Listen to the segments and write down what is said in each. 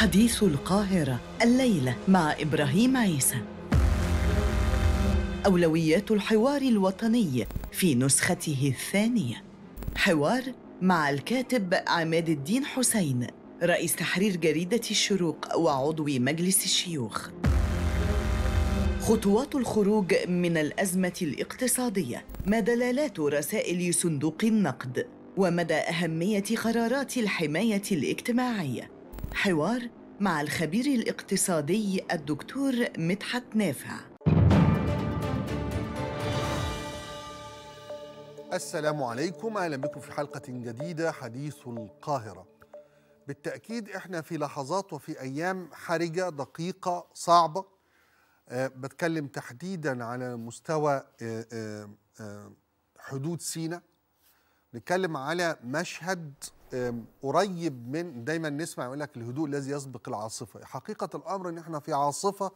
حديث القاهرة الليلة مع إبراهيم عيسى أولويات الحوار الوطني في نسخته الثانية حوار مع الكاتب عماد الدين حسين رئيس تحرير جريدة الشروق وعضو مجلس الشيوخ خطوات الخروج من الأزمة الاقتصادية ما دلالات رسائل صندوق النقد ومدى أهمية قرارات الحماية الاجتماعية حوار مع الخبير الاقتصادي الدكتور مدحت نافع السلام عليكم اهلا بكم في حلقه جديده حديث القاهره بالتاكيد احنا في لحظات وفي ايام حرجه دقيقه صعبه أه بتكلم تحديدا على مستوى أه أه, آه، حدود سينا نتكلم على مشهد قريب من دايما نسمع يقول لك الهدوء الذي يسبق العاصفه حقيقه الامر ان احنا في عاصفه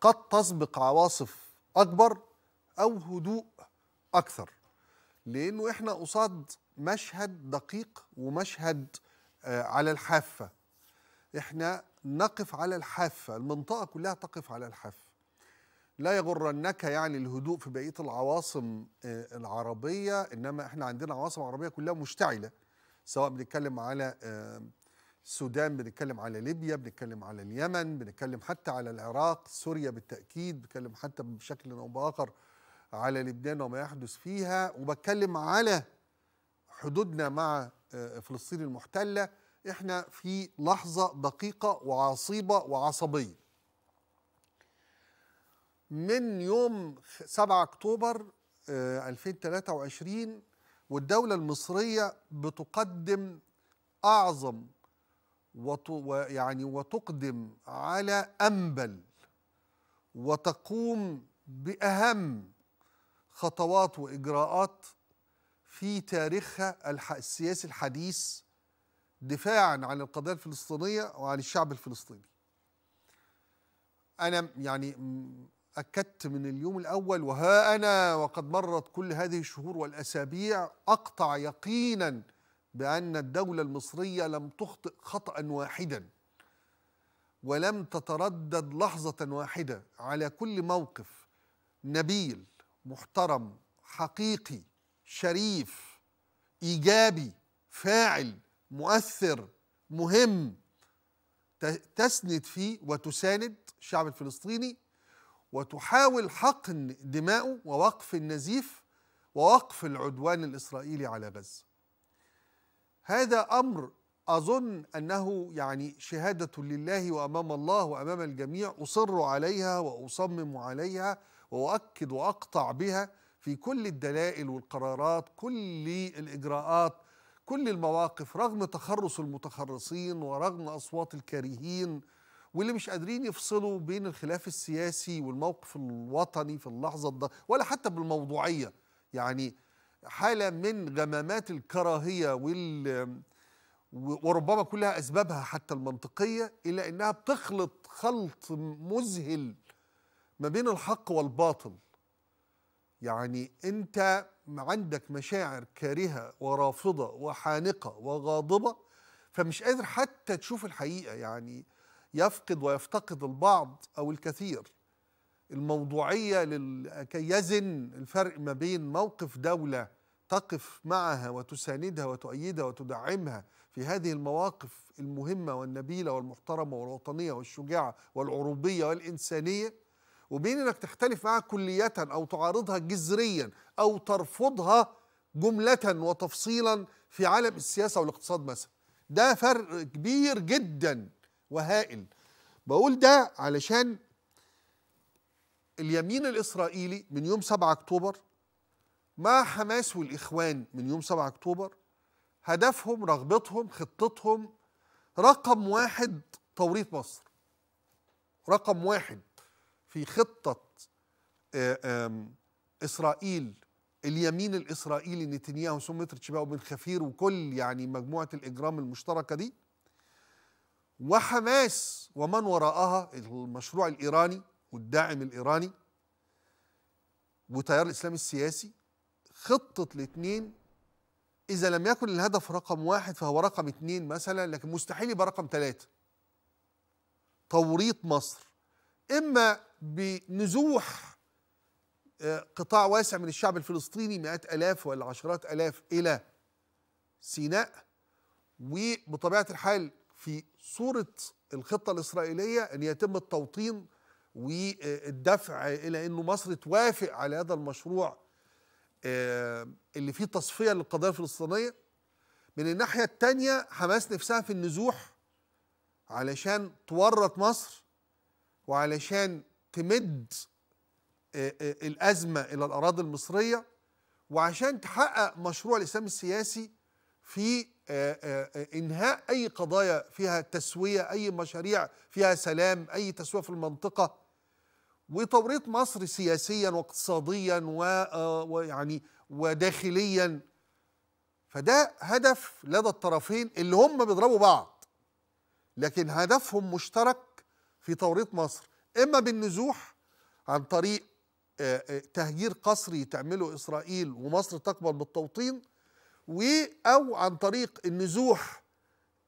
قد تسبق عواصف اكبر او هدوء اكثر لانه احنا قصاد مشهد دقيق ومشهد آه، على الحافه احنا نقف على الحافه المنطقه كلها تقف على الحافه لا يغرنك يعني الهدوء في بقيه العواصم آه، العربيه انما احنا عندنا عواصم عربيه كلها مشتعله سواء بنتكلم على آه، السودان بنتكلم على ليبيا بنتكلم على اليمن بنتكلم حتى على العراق سوريا بالتأكيد بنتكلم حتى بشكل أو بآخر على لبنان وما يحدث فيها وبتكلم على حدودنا مع آه، فلسطين المحتلة احنا في لحظة دقيقة وعصيبة وعصبية من يوم 7 اكتوبر 2023 آه، والدولة المصرية بتقدم أعظم ويعني وتقدم على أنبل وتقوم بأهم خطوات وإجراءات في تاريخها السياسي الحديث دفاعا عن القضية الفلسطينية وعن الشعب الفلسطيني أنا يعني أكدت من اليوم الأول وها أنا وقد مرت كل هذه الشهور والأسابيع أقطع يقينا بأن الدولة المصرية لم تخطئ خطأ واحدا ولم تتردد لحظة واحدة على كل موقف نبيل محترم حقيقي شريف إيجابي فاعل مؤثر مهم تسند فيه وتساند الشعب الفلسطيني وتحاول حقن دماؤه ووقف النزيف ووقف العدوان الإسرائيلي على غزة هذا أمر أظن أنه يعني شهادة لله وأمام الله وأمام الجميع أصر عليها وأصمم عليها وأؤكد وأقطع بها في كل الدلائل والقرارات كل الإجراءات كل المواقف رغم تخرص المتخرصين ورغم أصوات الكارهين واللي مش قادرين يفصلوا بين الخلاف السياسي والموقف الوطني في اللحظه ده ولا حتى بالموضوعيه يعني حاله من غمامات الكراهيه وال وربما كلها اسبابها حتى المنطقيه الا انها بتخلط خلط مذهل ما بين الحق والباطل يعني انت عندك مشاعر كارهه ورافضه وحانقه وغاضبه فمش قادر حتى تشوف الحقيقه يعني يفقد ويفتقد البعض أو الكثير الموضوعية كي يزن الفرق ما بين موقف دولة تقف معها وتساندها وتؤيدها وتدعمها في هذه المواقف المهمة والنبيلة والمحترمة والوطنية والشجاعة والعروبية والإنسانية وبين انك تختلف معها كلية أو تعارضها جذريا أو ترفضها جملة وتفصيلا في عالم السياسة والاقتصاد مثلا ده فرق كبير جدا وهائل بقول ده علشان اليمين الإسرائيلي من يوم 7 أكتوبر مع حماس والإخوان من يوم 7 أكتوبر هدفهم رغبتهم خطتهم رقم واحد توريط مصر رقم واحد في خطة آه، إسرائيل اليمين الإسرائيلي نتنياهو سمتر تشباو بن خفير وكل يعني مجموعة الإجرام المشتركة دي وحماس ومن وراءها المشروع الإيراني والداعم الإيراني وتيار الإسلام السياسي خطة الاثنين إذا لم يكن الهدف رقم واحد فهو رقم اثنين مثلا لكن مستحيل يبقى رقم ثلاثة توريط مصر إما بنزوح آه، قطاع واسع من الشعب الفلسطيني مئات ألاف ولا عشرات ألاف إلى سيناء وبطبيعة الحال في صورة الخطة الإسرائيلية أن يتم التوطين والدفع إلى أنه مصر توافق على هذا المشروع آه، اللي فيه تصفية للقضية الفلسطينية من الناحية التانية حماس نفسها في النزوح علشان تورط مصر وعلشان تمد آه، آه، الأزمة إلى الأراضي المصرية وعشان تحقق مشروع الإسلام السياسي في آه، آه، آه، انهاء اي قضايا فيها تسويه اي مشاريع فيها سلام اي تسويه في المنطقه وتوريط مصر سياسيا واقتصاديا ويعني وداخليا فده هدف لدى الطرفين اللي هم بيضربوا بعض لكن هدفهم مشترك في توريط مصر اما بالنزوح عن طريق تهجير قسري تعمله اسرائيل ومصر تقبل بالتوطين و أو عن طريق النزوح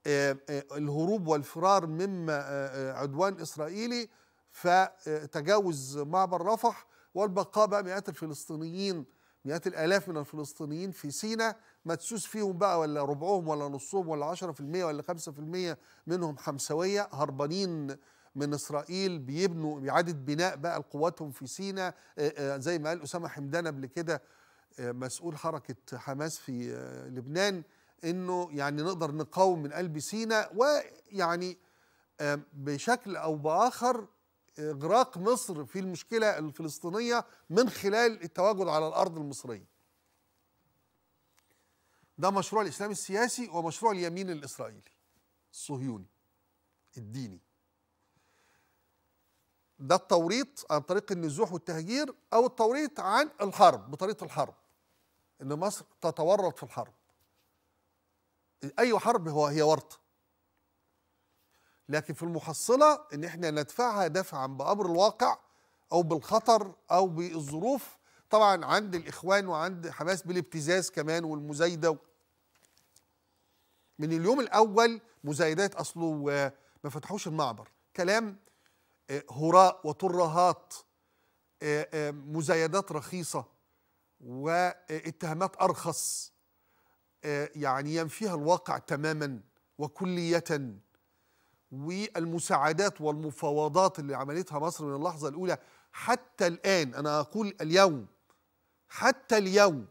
آه، آه، الهروب والفرار مما آه، عدوان إسرائيلي فتجاوز معبر رفح والبقاء بقى مئات الفلسطينيين مئات الآلاف من الفلسطينيين في سيناء مدسوس فيهم بقى ولا ربعهم ولا نصهم ولا 10% ولا 5% منهم حمسوية هربانين من إسرائيل بيبنوا إعادة بناء بقى قواتهم في سيناء زي ما قال أسامة حمدان قبل كده مسؤول حركه حماس في آه، لبنان انه يعني نقدر نقاوم من قلب سينا ويعني آه، بشكل او باخر اغراق آه، مصر في المشكله الفلسطينيه من خلال التواجد على الارض المصريه. ده مشروع الاسلام السياسي ومشروع اليمين الاسرائيلي الصهيوني الديني. ده التوريط عن طريق النزوح والتهجير او التوريط عن الحرب بطريقه الحرب. ان مصر تتورط في الحرب اي حرب هو هي ورطه لكن في المحصله ان احنا ندفعها دفعا بامر الواقع او بالخطر او بالظروف طبعا عند الاخوان وعند حماس بالابتزاز كمان والمزايده من اليوم الاول مزايدات اصله ما فتحوش المعبر كلام آه، هراء وترهات آه، آه، مزايدات رخيصه واتهامات ارخص آه، يعني ينفيها الواقع تماما وكليه والمساعدات والمفاوضات اللي عملتها مصر من اللحظه الاولى حتى الان انا اقول اليوم حتى اليوم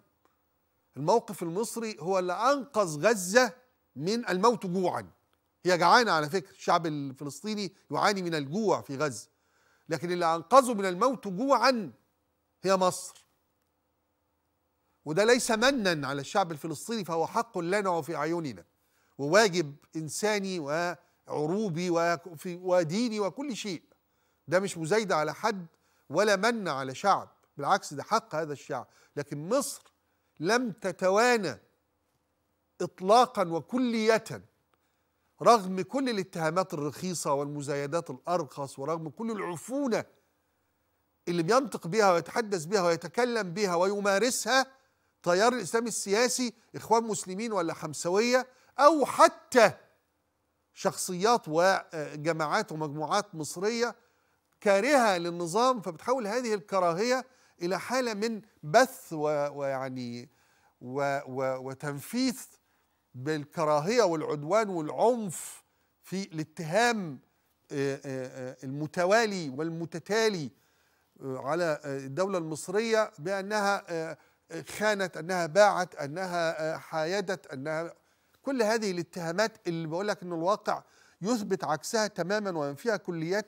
الموقف المصري هو اللي انقذ غزه من الموت جوعا هي جعانه على فكره الشعب الفلسطيني يعاني من الجوع في غزه لكن اللي انقذه من الموت جوعا هي مصر وده ليس منا على الشعب الفلسطيني فهو حق لنا وفي أعيننا وواجب إنساني وعروبي وديني وكل شيء ده مش مزايدة على حد ولا من على شعب بالعكس ده حق هذا الشعب لكن مصر لم تتوانى إطلاقا وكلية رغم كل الاتهامات الرخيصة والمزايدات الأرخص ورغم كل العفونة اللي بينطق بها ويتحدث بها ويتكلم بها ويمارسها تيار الاسلامي السياسي اخوان مسلمين ولا حمسويه او حتى شخصيات وجماعات آه، ومجموعات مصريه كارهه للنظام فبتحول هذه الكراهيه الى حاله من بث ويعني وتنفيذ بالكراهيه والعدوان والعنف في الاتهام آه، آه، المتوالي والمتتالي على الدولة المصرية بأنها خانت انها باعت انها آه، حايدت انها كل هذه الاتهامات اللي بقول لك ان الواقع يثبت عكسها تماما وينفيها كليه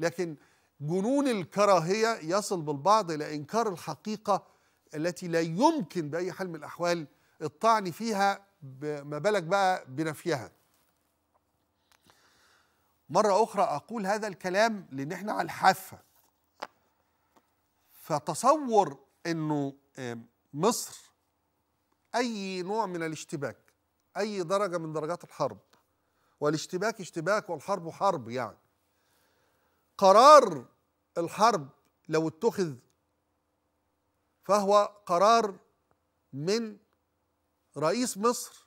لكن جنون الكراهيه يصل بالبعض الى انكار الحقيقه التي لا يمكن باي حال من الاحوال الطعن فيها ما بالك بقى بنفيها مرة أخرى أقول هذا الكلام لأن إحنا على الحافة فتصور إنه مصر أي نوع من الاشتباك أي درجة من درجات الحرب والاشتباك اشتباك والحرب حرب يعني قرار الحرب لو اتخذ فهو قرار من رئيس مصر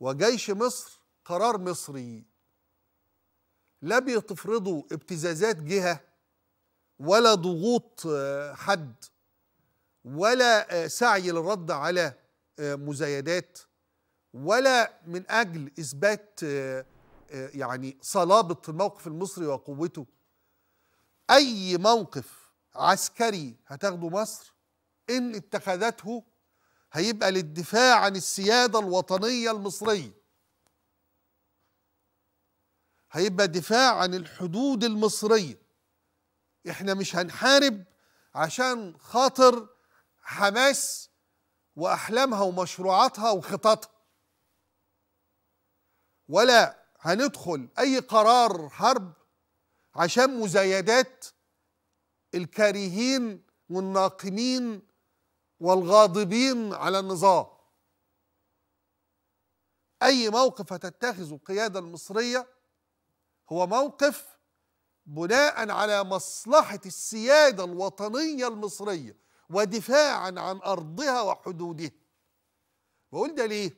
وجيش مصر قرار مصري لا بتفرضوا ابتزازات جهه ولا ضغوط حد ولا آه، سعي للرد على آه، مزايدات ولا من اجل اثبات آه، يعني صلابه الموقف المصري وقوته اي موقف عسكري هتاخده مصر ان اتخذته هيبقى للدفاع عن السياده الوطنيه المصريه هيبقى دفاع عن الحدود المصريه احنا مش هنحارب عشان خاطر حماس واحلامها ومشروعاتها وخططها ولا هندخل اي قرار حرب عشان مزايدات الكارهين والناقمين والغاضبين على النظام اي موقف هتتخذه القياده المصريه هو موقف بناء على مصلحه السياده الوطنيه المصريه ودفاعا عن أرضها وحدودها بقول ده ليه؟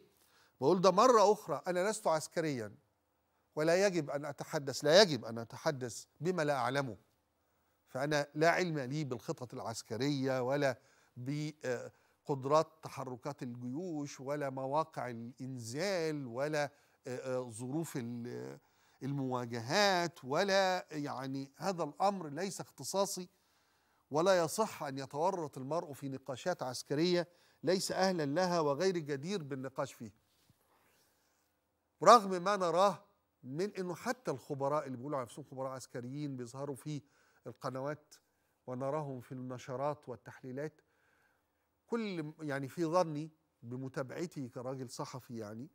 بقول ده مرة أخرى أنا لست عسكريا ولا يجب أن أتحدث لا يجب أن أتحدث بما لا أعلمه فأنا لا علم لي بالخطط العسكرية ولا بقدرات تحركات الجيوش ولا مواقع الإنزال ولا ظروف المواجهات ولا يعني هذا الأمر ليس اختصاصي ولا يصح أن يتورط المرء في نقاشات عسكرية ليس أهلا لها وغير جدير بالنقاش فيها رغم ما نراه من أنه حتى الخبراء اللي بيقولوا نفسهم خبراء عسكريين بيظهروا في القنوات ونراهم في النشرات والتحليلات كل يعني في ظني بمتابعتي كراجل صحفي يعني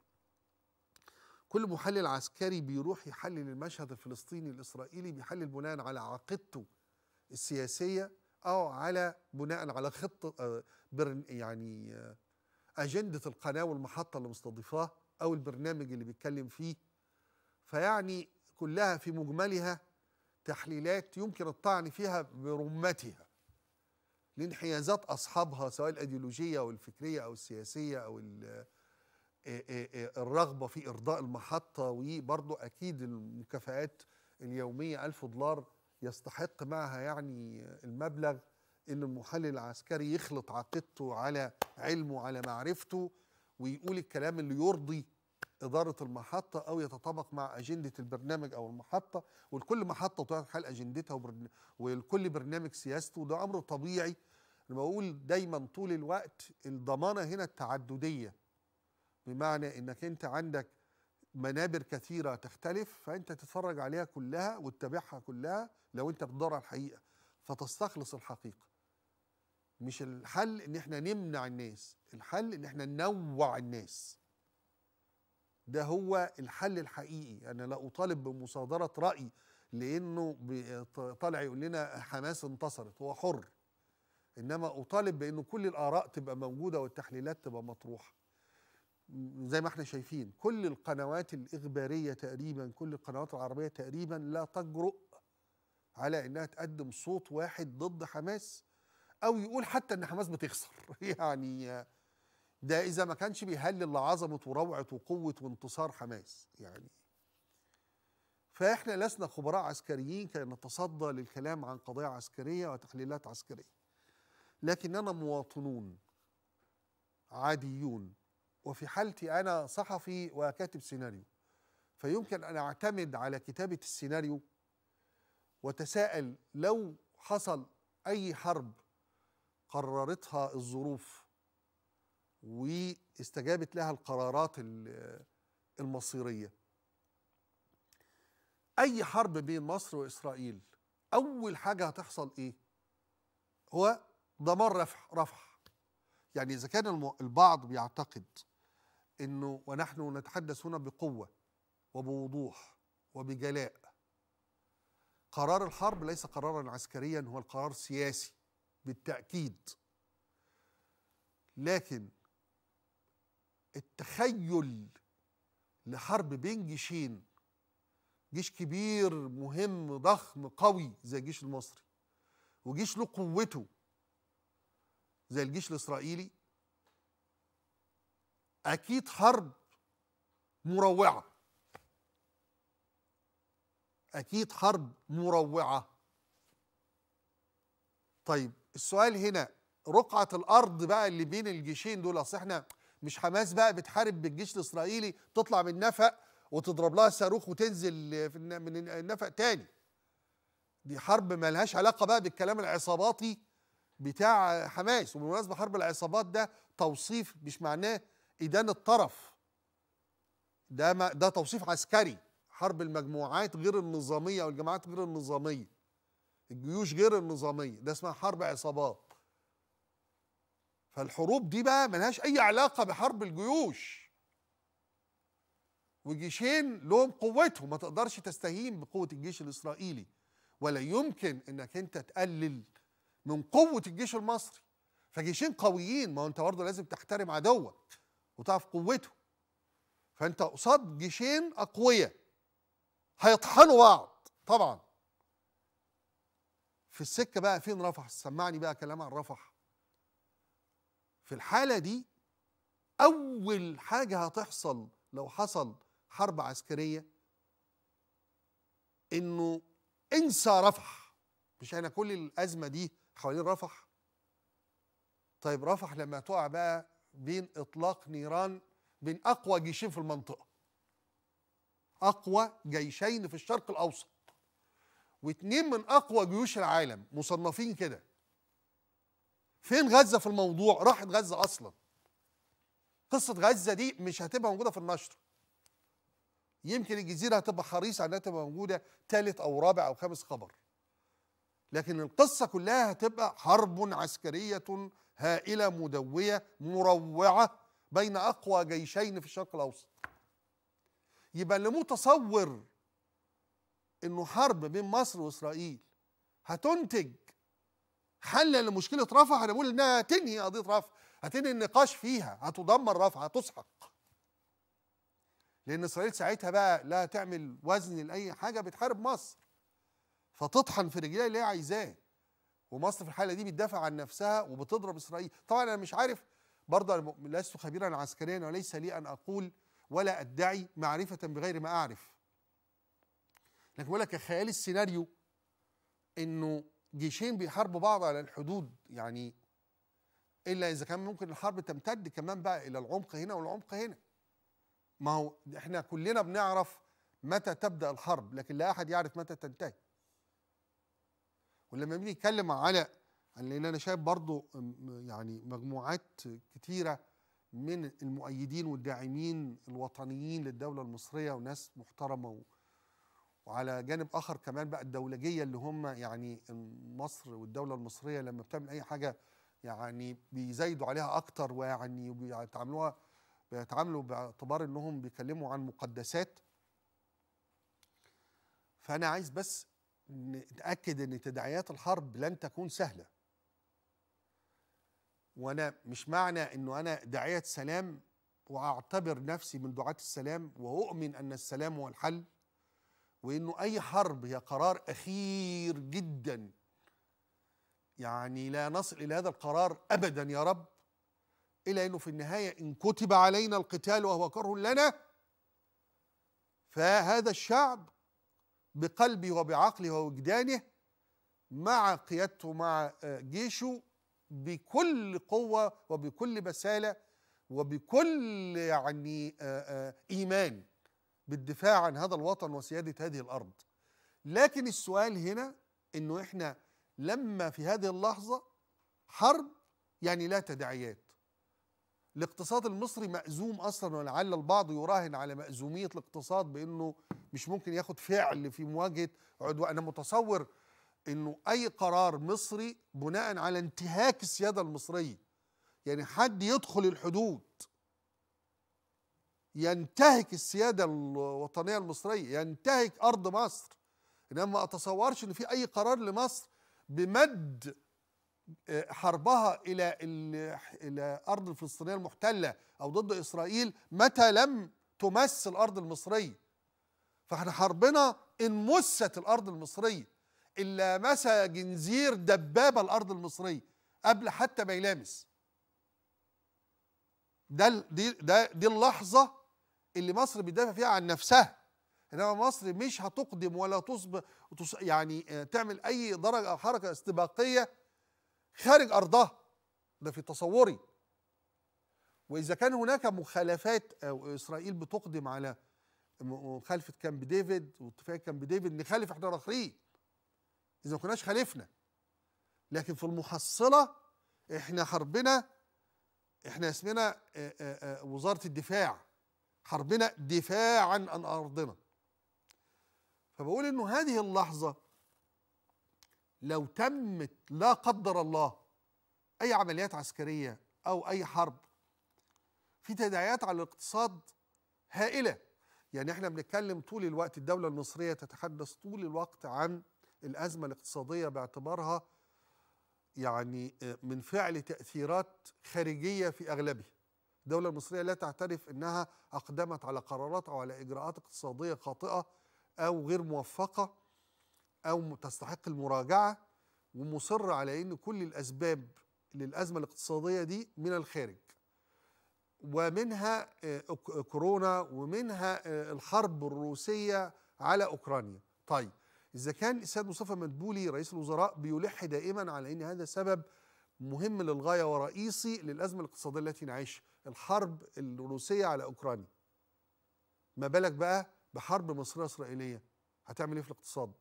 كل محلل عسكري بيروح يحلل المشهد الفلسطيني الاسرائيلي بيحلل بناء على عقيدته السياسيه أو على بناء على خطة آه، يعني آه، أجندة القناة والمحطة اللي مستضيفاه أو البرنامج اللي بيتكلم فيه فيعني كلها في مجملها تحليلات يمكن الطعن فيها برمتها لانحيازات أصحابها سواء الأيديولوجية أو الفكرية أو السياسية أو آه، الرغبة في إرضاء المحطة وبرضه أكيد المكافآت اليومية ألف دولار يستحق معها يعني المبلغ ان المحلل العسكري يخلط عقيدته على علمه على معرفته ويقول الكلام اللي يرضي إدارة المحطة أو يتطابق مع أجندة البرنامج أو المحطة ولكل محطة طبعا حال أجندتها وبرن... ولكل برنامج سياسته ده أمر طبيعي أنا بقول دايما طول الوقت الضمانة هنا التعددية بمعنى إنك أنت عندك منابر كثيرة تختلف فأنت تتفرج عليها كلها وتتابعها كلها لو انت بتدور على الحقيقه فتستخلص الحقيقه مش الحل ان احنا نمنع الناس الحل ان احنا ننوع الناس ده هو الحل الحقيقي انا لا اطالب بمصادره راي لانه طالع يقول لنا حماس انتصرت هو حر انما اطالب بانه كل الاراء تبقى موجوده والتحليلات تبقى مطروحه زي ما احنا شايفين كل القنوات الاخباريه تقريبا كل القنوات العربيه تقريبا لا تجرؤ على انها تقدم صوت واحد ضد حماس او يقول حتى ان حماس بتخسر يعني ده اذا ما كانش بيهلل لعظمه وروعه وقوه وانتصار حماس يعني فاحنا لسنا خبراء عسكريين كي نتصدى للكلام عن قضايا عسكريه وتحليلات عسكريه لكننا مواطنون عاديون وفي حالتي انا صحفي وكاتب سيناريو فيمكن ان اعتمد على كتابه السيناريو وتساءل لو حصل اي حرب قررتها الظروف واستجابت لها القرارات المصيريه اي حرب بين مصر واسرائيل اول حاجه هتحصل ايه هو دمار رفح رفح يعني اذا كان البعض بيعتقد انه ونحن نتحدث هنا بقوه وبوضوح وبجلاء قرار الحرب ليس قرارا عسكريا هو القرار سياسي بالتأكيد لكن التخيل لحرب بين جيشين جيش كبير مهم ضخم قوي زي الجيش المصري وجيش له قوته زي الجيش الإسرائيلي أكيد حرب مروعة اكيد حرب مروعه طيب السؤال هنا رقعه الارض بقى اللي بين الجيشين دول اصل احنا مش حماس بقى بتحارب بالجيش الاسرائيلي تطلع من نفق وتضرب لها صاروخ وتنزل من النفق تاني دي حرب ملهاش علاقه بقى بالكلام العصاباتي بتاع حماس وبالمناسبه حرب العصابات ده توصيف مش معناه إدان الطرف ده ما ده توصيف عسكري حرب المجموعات غير النظاميه او الجماعات غير النظاميه الجيوش غير النظاميه ده اسمها حرب عصابات فالحروب دي بقى ملهاش اي علاقه بحرب الجيوش وجيشين لهم قوتهم ما تقدرش تستهين بقوه الجيش الاسرائيلي ولا يمكن انك انت تقلل من قوه الجيش المصري فجيشين قويين ما هو انت برضه لازم تحترم عدوك وتعرف قوته فانت قصاد جيشين اقوياء هيطحنوا بعض طبعا في السكه بقى فين رفح سمعني بقى كلام عن رفح في الحاله دي اول حاجه هتحصل لو حصل حرب عسكريه انه انسى رفح مش احنا كل الازمه دي حوالين رفح طيب رفح لما تقع بقى بين اطلاق نيران بين اقوى جيشين في المنطقه اقوى جيشين في الشرق الاوسط واتنين من اقوى جيوش العالم مصنفين كده فين غزه في الموضوع راحت غزه اصلا قصه غزه دي مش هتبقى موجوده في النشر يمكن الجزيره هتبقى حريصه انها تبقى موجوده ثالث او رابع او خامس خبر لكن القصه كلها هتبقى حرب عسكريه هائله مدويه مروعه بين اقوى جيشين في الشرق الاوسط يبقى اللي متصور انه حرب بين مصر واسرائيل هتنتج حل لمشكله رفح انا بقول انها هتنهي قضيه رفح هتنهي النقاش فيها هتدمر رفح هتسحق لان اسرائيل ساعتها بقى لا تعمل وزن لاي حاجه بتحارب مصر فتطحن في رجليها اللي هي عايزاه ومصر في الحاله دي بتدافع عن نفسها وبتضرب اسرائيل طبعا انا مش عارف برضه لست خبيرا عسكريا وليس لي ان اقول ولا أدعي معرفة بغير ما أعرف لكن بقول لك خيال السيناريو إنه جيشين بيحاربوا بعض على الحدود يعني إلا إذا كان ممكن الحرب تمتد كمان بقى إلى العمق هنا والعمق هنا ما هو إحنا كلنا بنعرف متى تبدأ الحرب لكن لا أحد يعرف متى تنتهي ولما بنيجي نتكلم على لان انا شايف برضو يعني مجموعات كتيره من المؤيدين والداعمين الوطنيين للدولة المصرية وناس محترمة و... وعلى جانب آخر كمان بقى الدولجية اللي هم يعني مصر والدولة المصرية لما بتعمل أي حاجة يعني بيزايدوا عليها أكتر ويعني بيتعاملوها بيتعاملوا باعتبار إنهم بيكلموا عن مقدسات فأنا عايز بس نتأكد أن تداعيات الحرب لن تكون سهلة وانا مش معنى انه انا داعيه سلام واعتبر نفسي من دعاه السلام واؤمن ان السلام هو الحل وانه اي حرب هي قرار اخير جدا يعني لا نصل الى هذا القرار ابدا يا رب الا انه في النهايه ان كتب علينا القتال وهو كره لنا فهذا الشعب بقلبه وبعقله ووجدانه مع قيادته مع آه، جيشه بكل قوه وبكل بساله وبكل يعني ايمان بالدفاع عن هذا الوطن وسياده هذه الارض لكن السؤال هنا انه احنا لما في هذه اللحظه حرب يعني لا تداعيات الاقتصاد المصري مأزوم اصلا ولعل البعض يراهن على مأزوميه الاقتصاد بانه مش ممكن ياخد فعل في مواجهه عدوان انا متصور انه اي قرار مصري بناء على انتهاك السياده المصريه يعني حد يدخل الحدود ينتهك السياده الوطنيه المصريه ينتهك ارض مصر انما ما اتصورش ان في اي قرار لمصر بمد آه، حربها الى الى ارض الفلسطينيه المحتله او ضد اسرائيل متى لم تمس الارض المصريه فاحنا حربنا ان مست الارض المصريه إلا مسى جنزير دبابة الأرض المصرية قبل حتى ما يلامس ده دي ده دي اللحظة اللي مصر بتدافع فيها عن نفسها إنما مصر مش هتقدم ولا تصب يعني آه، تعمل أي درجة أو حركة استباقية خارج أرضها ده في تصوري وإذا كان هناك مخالفات أو آه، إسرائيل بتقدم على مخالفة كامب ديفيد واتفاق كامب ديفيد نخالف احنا الآخرين إذا ما كناش خالفنا لكن في المحصلة إحنا حربنا إحنا اسمنا آه، آه، آه، وزارة الدفاع حربنا دفاعا عن أرضنا فبقول إنه هذه اللحظة لو تمت لا قدر الله أي عمليات عسكرية أو أي حرب في تداعيات على الاقتصاد هائلة يعني احنا بنتكلم طول الوقت الدولة المصرية تتحدث طول الوقت عن الأزمة الاقتصادية باعتبارها يعني آه، من فعل تأثيرات خارجية في أغلبها الدولة المصرية لا تعترف أنها أقدمت على قرارات أو على إجراءات اقتصادية خاطئة أو غير موفقة أو تستحق المراجعة ومصر على أن كل الأسباب للأزمة الاقتصادية دي من الخارج ومنها آه، كورونا ومنها آه، الحرب الروسية على أوكرانيا طيب إذا كان السيد مصطفى مدبولي رئيس الوزراء بيلح دائما على أن هذا سبب مهم للغاية ورئيسي للأزمة الاقتصادية التي نعيشها الحرب الروسية على أوكرانيا ما بالك بقى بحرب مصرية إسرائيلية هتعمل إيه في الاقتصاد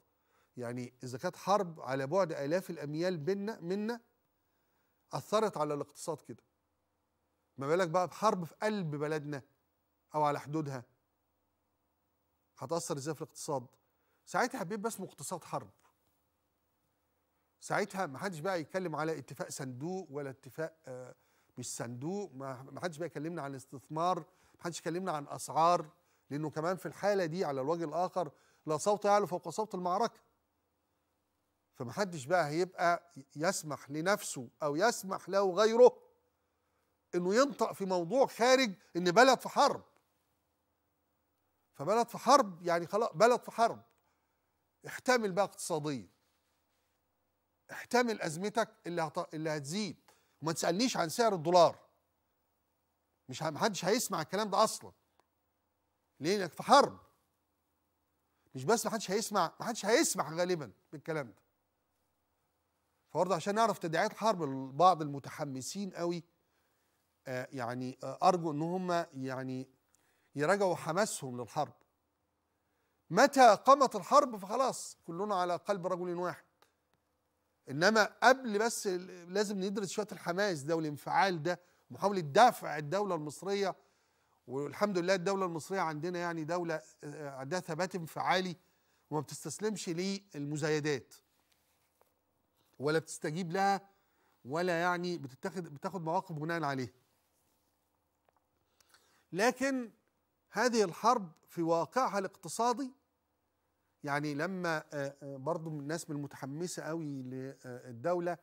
يعني إذا كانت حرب على بعد آلاف الأميال بينا منا أثرت على الاقتصاد كده ما بالك بقى بحرب في قلب بلدنا أو على حدودها هتأثر إزاي في الاقتصاد ساعتها بيبقى اسمه اقتصاد حرب ساعتها ما حدش بقى يتكلم على اتفاق صندوق ولا اتفاق آه، مش صندوق ما حدش بقى يكلمنا عن استثمار ما حدش يكلمنا عن اسعار لانه كمان في الحاله دي على الوجه الاخر لا صوت يعلو فوق صوت المعركه فمحدش بقى هيبقى يسمح لنفسه او يسمح له غيره انه ينطق في موضوع خارج ان بلد في حرب فبلد في حرب يعني خلاص بلد في حرب احتمل بقى اقتصاديا احتمل ازمتك اللي هت... اللي هتزيد وما تسالنيش عن سعر الدولار مش محدش هيسمع الكلام ده اصلا ليه لانك في حرب مش بس محدش هيسمع محدش هيسمح غالبا بالكلام ده فبرضه عشان نعرف تداعيات الحرب لبعض المتحمسين قوي آه يعني آه ارجو ان هم يعني يراجعوا حماسهم للحرب متى قامت الحرب فخلاص كلنا على قلب رجل واحد انما قبل بس لازم ندرس شويه الحماس ده والانفعال ده محاوله دفع الدوله المصريه والحمد لله الدوله المصريه عندنا يعني دوله آه، عندها ثبات انفعالي وما بتستسلمش للمزايدات ولا بتستجيب لها ولا يعني بتتخذ بتاخد مواقف بناء عليها لكن هذه الحرب في واقعها الاقتصادي يعني لما آه، آه، برضو من الناس من المتحمسة قوي للدولة آه،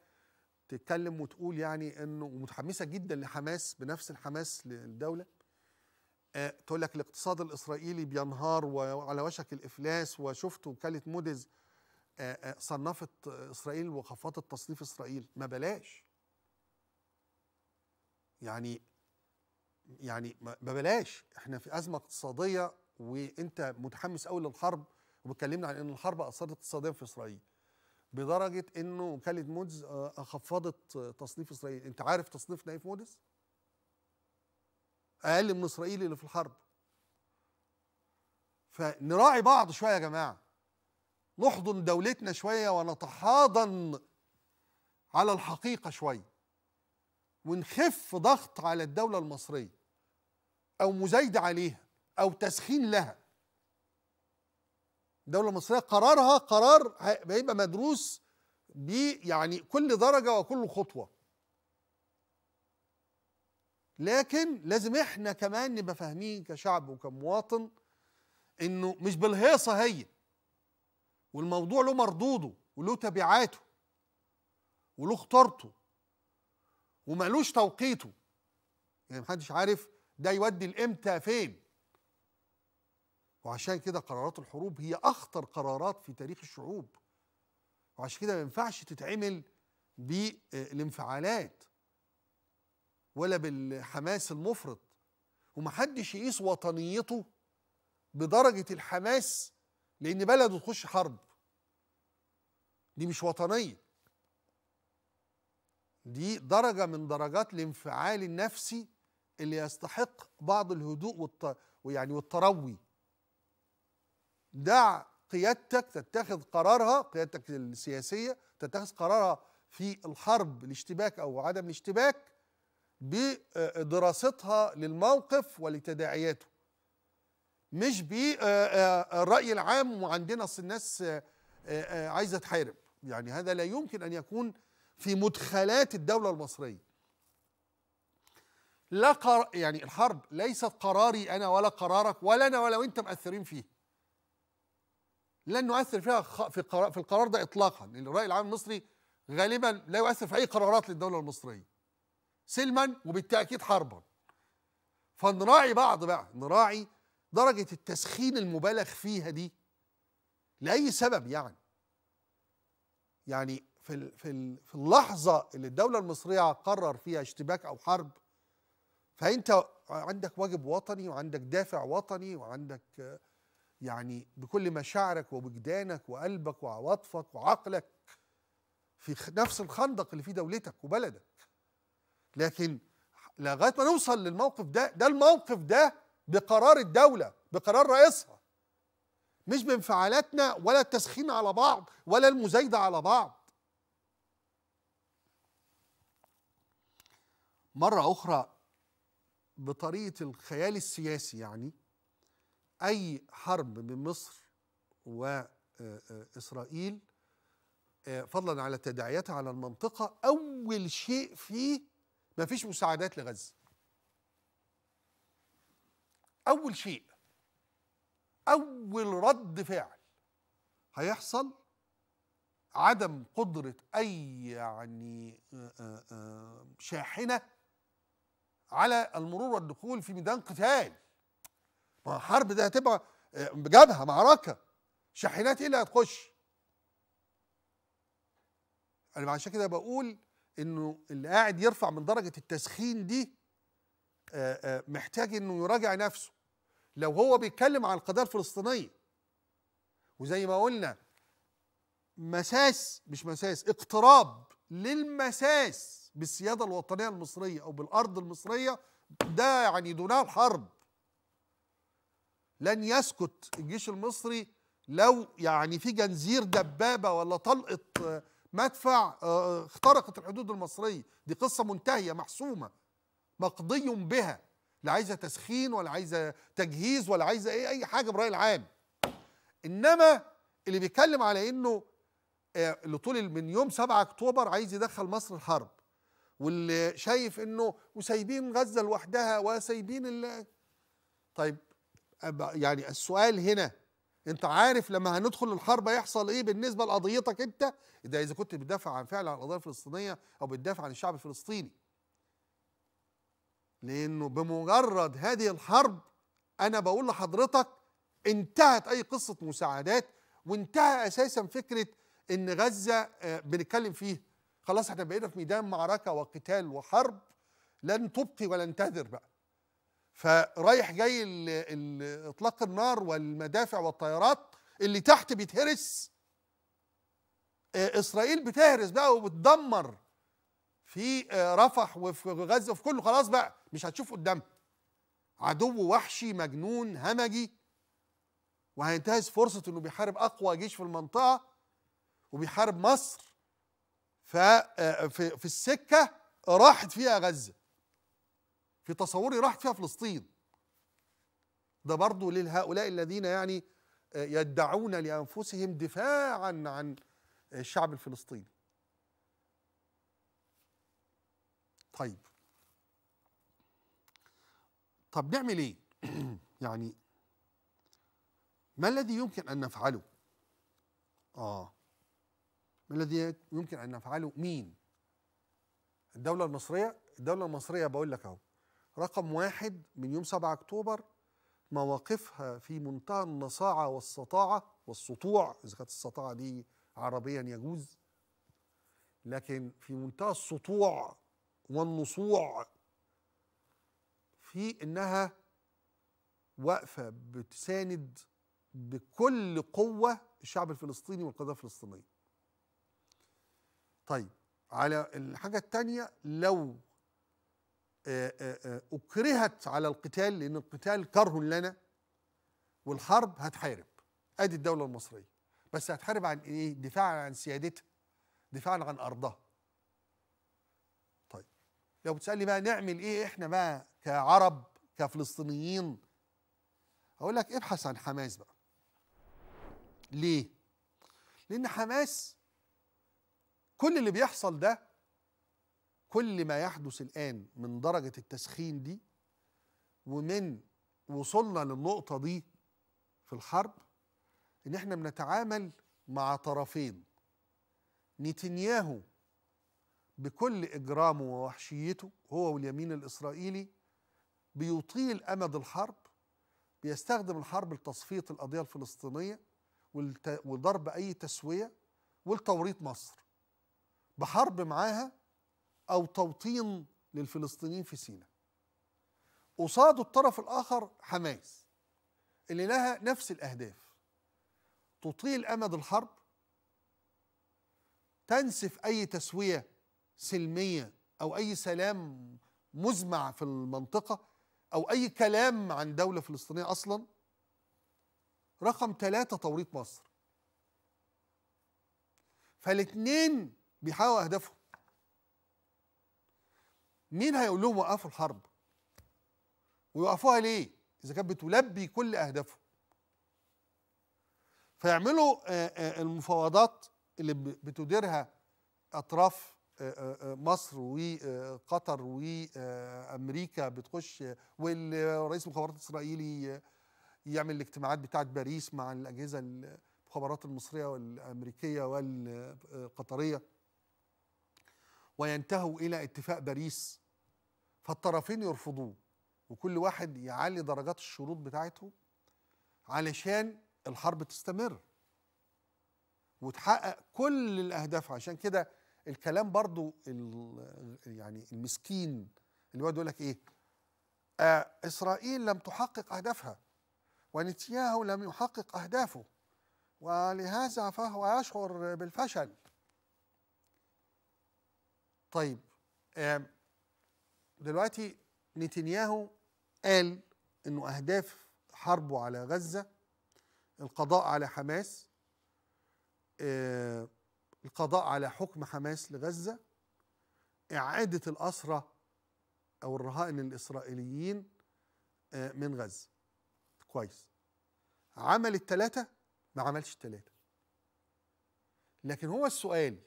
تتكلم وتقول يعني انه ومتحمسة جدا لحماس بنفس الحماس للدولة تقول لك الاقتصاد الاسرائيلي بينهار وعلى وشك الافلاس وشفت وكالة موديز صنفت اسرائيل وخفضت تصنيف اسرائيل ما بلاش يعني يعني ما بلاش احنا في ازمه اقتصاديه وانت متحمس قوي للحرب وبتكلمنا عن ان الحرب اثرت اقتصاديا في اسرائيل بدرجه انه وكاله مودز آه، خفضت تصنيف اسرائيل انت عارف تصنيف نايف مودز اقل من اسرائيل اللي في الحرب فنراعي بعض شويه يا جماعه نحضن دولتنا شويه ونتحاضن على الحقيقه شويه ونخف ضغط على الدولة المصرية أو مزايدة عليها أو تسخين لها الدولة المصرية قرارها قرار هيبقى مدروس يعني كل درجة وكل خطوة لكن لازم احنا كمان نبقى فاهمين كشعب وكمواطن انه مش بالهيصة هي والموضوع له مردوده وله تبعاته وله خطورته ومالوش توقيته يعني محدش عارف ده يودي لامتى فين وعشان كده قرارات الحروب هي اخطر قرارات في تاريخ الشعوب وعشان كده ما ينفعش تتعمل بالانفعالات ولا بالحماس المفرط ومحدش يقيس وطنيته بدرجة الحماس لأن بلده تخش حرب دي مش وطنية دي درجة من درجات الانفعال النفسي اللي يستحق بعض الهدوء والت... ويعني والتروي دع قيادتك تتخذ قرارها قيادتك السياسية تتخذ قرارها في الحرب الاشتباك أو عدم الاشتباك بدراستها للموقف ولتداعياته مش بالرأي العام وعندنا أصل الناس عايزة تحارب يعني هذا لا يمكن أن يكون في مدخلات الدولة المصرية لا قر... يعني الحرب ليست قراري أنا ولا قرارك ولا أنا ولا أنت مأثرين فيه لن نؤثر فيها خ... في, القرار... في القرار ده إطلاقا لأن الرأي العام المصري غالبا لا يؤثر في أي قرارات للدولة المصرية سلما وبالتأكيد حربا فنراعي بعض بقى نراعي درجة التسخين المبالغ فيها دي لأي سبب يعني يعني في في في اللحظه اللي الدوله المصريه قرر فيها اشتباك او حرب فانت عندك واجب وطني وعندك دافع وطني وعندك يعني بكل مشاعرك ووجدانك وقلبك وعواطفك وعقلك في نفس الخندق اللي فيه دولتك وبلدك لكن لغايه ما نوصل للموقف ده ده الموقف ده بقرار الدوله بقرار رئيسها مش بانفعالاتنا ولا التسخين على بعض ولا المزايده على بعض مرة أخرى بطريقة الخيال السياسي يعني أي حرب بين مصر وإسرائيل آه، آه، آه، فضلا على تداعياتها على المنطقة أول شيء فيه ما فيش مساعدات لغزة أول شيء أول رد فعل هيحصل عدم قدرة أي يعني شاحنة على المرور والدخول في ميدان قتال ما الحرب ده هتبقى آه، بجبهة معركه شاحنات ايه اللي هتخش انا عشان كده بقول انه اللي قاعد يرفع من درجه التسخين دي آه، آه، محتاج انه يراجع نفسه لو هو بيتكلم على القضيه الفلسطينيه وزي ما قلنا مساس مش مساس اقتراب للمساس بالسيادة الوطنية المصرية أو بالأرض المصرية ده يعني دونها الحرب لن يسكت الجيش المصري لو يعني في جنزير دبابة ولا طلقة آه، مدفع آه، آه، اخترقت الحدود المصرية دي قصة منتهية محسومة مقضي بها لا عايزة تسخين ولا عايزة تجهيز ولا عايزة ايه اي حاجة برأي العام انما اللي بيتكلم على انه اللي طول من يوم 7 اكتوبر عايز يدخل مصر الحرب واللي شايف انه وسايبين غزه لوحدها وسايبين ال... طيب يعني السؤال هنا انت عارف لما هندخل الحرب هيحصل ايه بالنسبه لقضيتك انت ده اذا كنت بتدافع عن فعلا عن القضيه الفلسطينيه او بتدافع عن الشعب الفلسطيني لانه بمجرد هذه الحرب انا بقول لحضرتك انتهت اي قصه مساعدات وانتهى اساسا فكره ان غزه آه، بنتكلم فيه خلاص احنا بقينا في ميدان معركه وقتال وحرب لن تبقي ولن تهدر بقى فرايح جاي اطلاق النار والمدافع والطيارات اللي تحت بيتهرس آه، اسرائيل بتهرس بقى وبتدمر في آه، رفح وفي غزه وفي كله خلاص بقى مش هتشوف قدام عدو وحشي مجنون همجي وهينتهز فرصه انه بيحارب اقوى جيش في المنطقه وبيحارب مصر ففي آه، السكه راحت فيها غزه في تصوري راحت فيها فلسطين ده برضو لهؤلاء الذين يعني آه، يدعون لانفسهم دفاعا عن آه، الشعب الفلسطيني طيب طب نعمل ايه يعني ما الذي يمكن ان نفعله اه الذي يمكن ان نفعله مين الدوله المصريه الدوله المصريه بقول لك اهو رقم واحد من يوم 7 اكتوبر مواقفها في منتهى النصاعه والسطاعه والسطوع اذا كانت السطاعه دي عربيا يجوز لكن في منتهى السطوع والنصوع في انها واقفه بتساند بكل قوه الشعب الفلسطيني والقضيه الفلسطينيه طيب على الحاجة الثانية لو آه، آه، آه، أكرهت على القتال لأن القتال كره لنا والحرب هتحارب أدي الدولة المصرية بس هتحارب عن إيه؟ دفاعا عن سيادتها دفاعا عن أرضها طيب لو بتسألني بقى نعمل إيه إحنا بقى كعرب كفلسطينيين أقول لك ابحث عن حماس بقى ليه؟ لأن حماس كل اللي بيحصل ده كل ما يحدث الآن من درجة التسخين دي ومن وصلنا للنقطة دي في الحرب إن إحنا بنتعامل مع طرفين نتنياهو بكل إجرامه ووحشيته هو واليمين الإسرائيلي بيطيل أمد الحرب بيستخدم الحرب لتصفية القضية الفلسطينية وضرب أي تسوية ولتوريط مصر بحرب معاها او توطين للفلسطينيين في سيناء قصاده الطرف الاخر حماس اللي لها نفس الاهداف تطيل امد الحرب تنسف اي تسويه سلميه او اي سلام مزمع في المنطقه او اي كلام عن دوله فلسطينيه اصلا رقم ثلاثة توريط مصر فالاثنين بيحققوا اهدافهم مين هيقول لهم وقفوا الحرب ويوقفوها ليه اذا كانت بتلبي كل اهدافهم فيعملوا آه، آه، المفاوضات اللي بتديرها اطراف آه، مصر وقطر وامريكا بتخش والرئيس المخابرات الاسرائيلي يعمل الاجتماعات بتاعه باريس مع الاجهزه المخابرات المصريه والامريكيه والقطريه وينتهوا إلى اتفاق باريس فالطرفين يرفضوه وكل واحد يعلي درجات الشروط بتاعته علشان الحرب تستمر وتحقق كل الأهداف عشان كده الكلام برضو يعني المسكين اللي هو يقول لك إيه آه إسرائيل لم تحقق أهدافها ونتياهو لم يحقق أهدافه ولهذا فهو يشعر بالفشل طيب دلوقتي نتنياهو قال انه اهداف حربه على غزه القضاء على حماس آه، القضاء على حكم حماس لغزه اعاده الاسرى او الرهائن الاسرائيليين آه، من غزه كويس عمل الثلاثه ما عملش الثلاثه لكن هو السؤال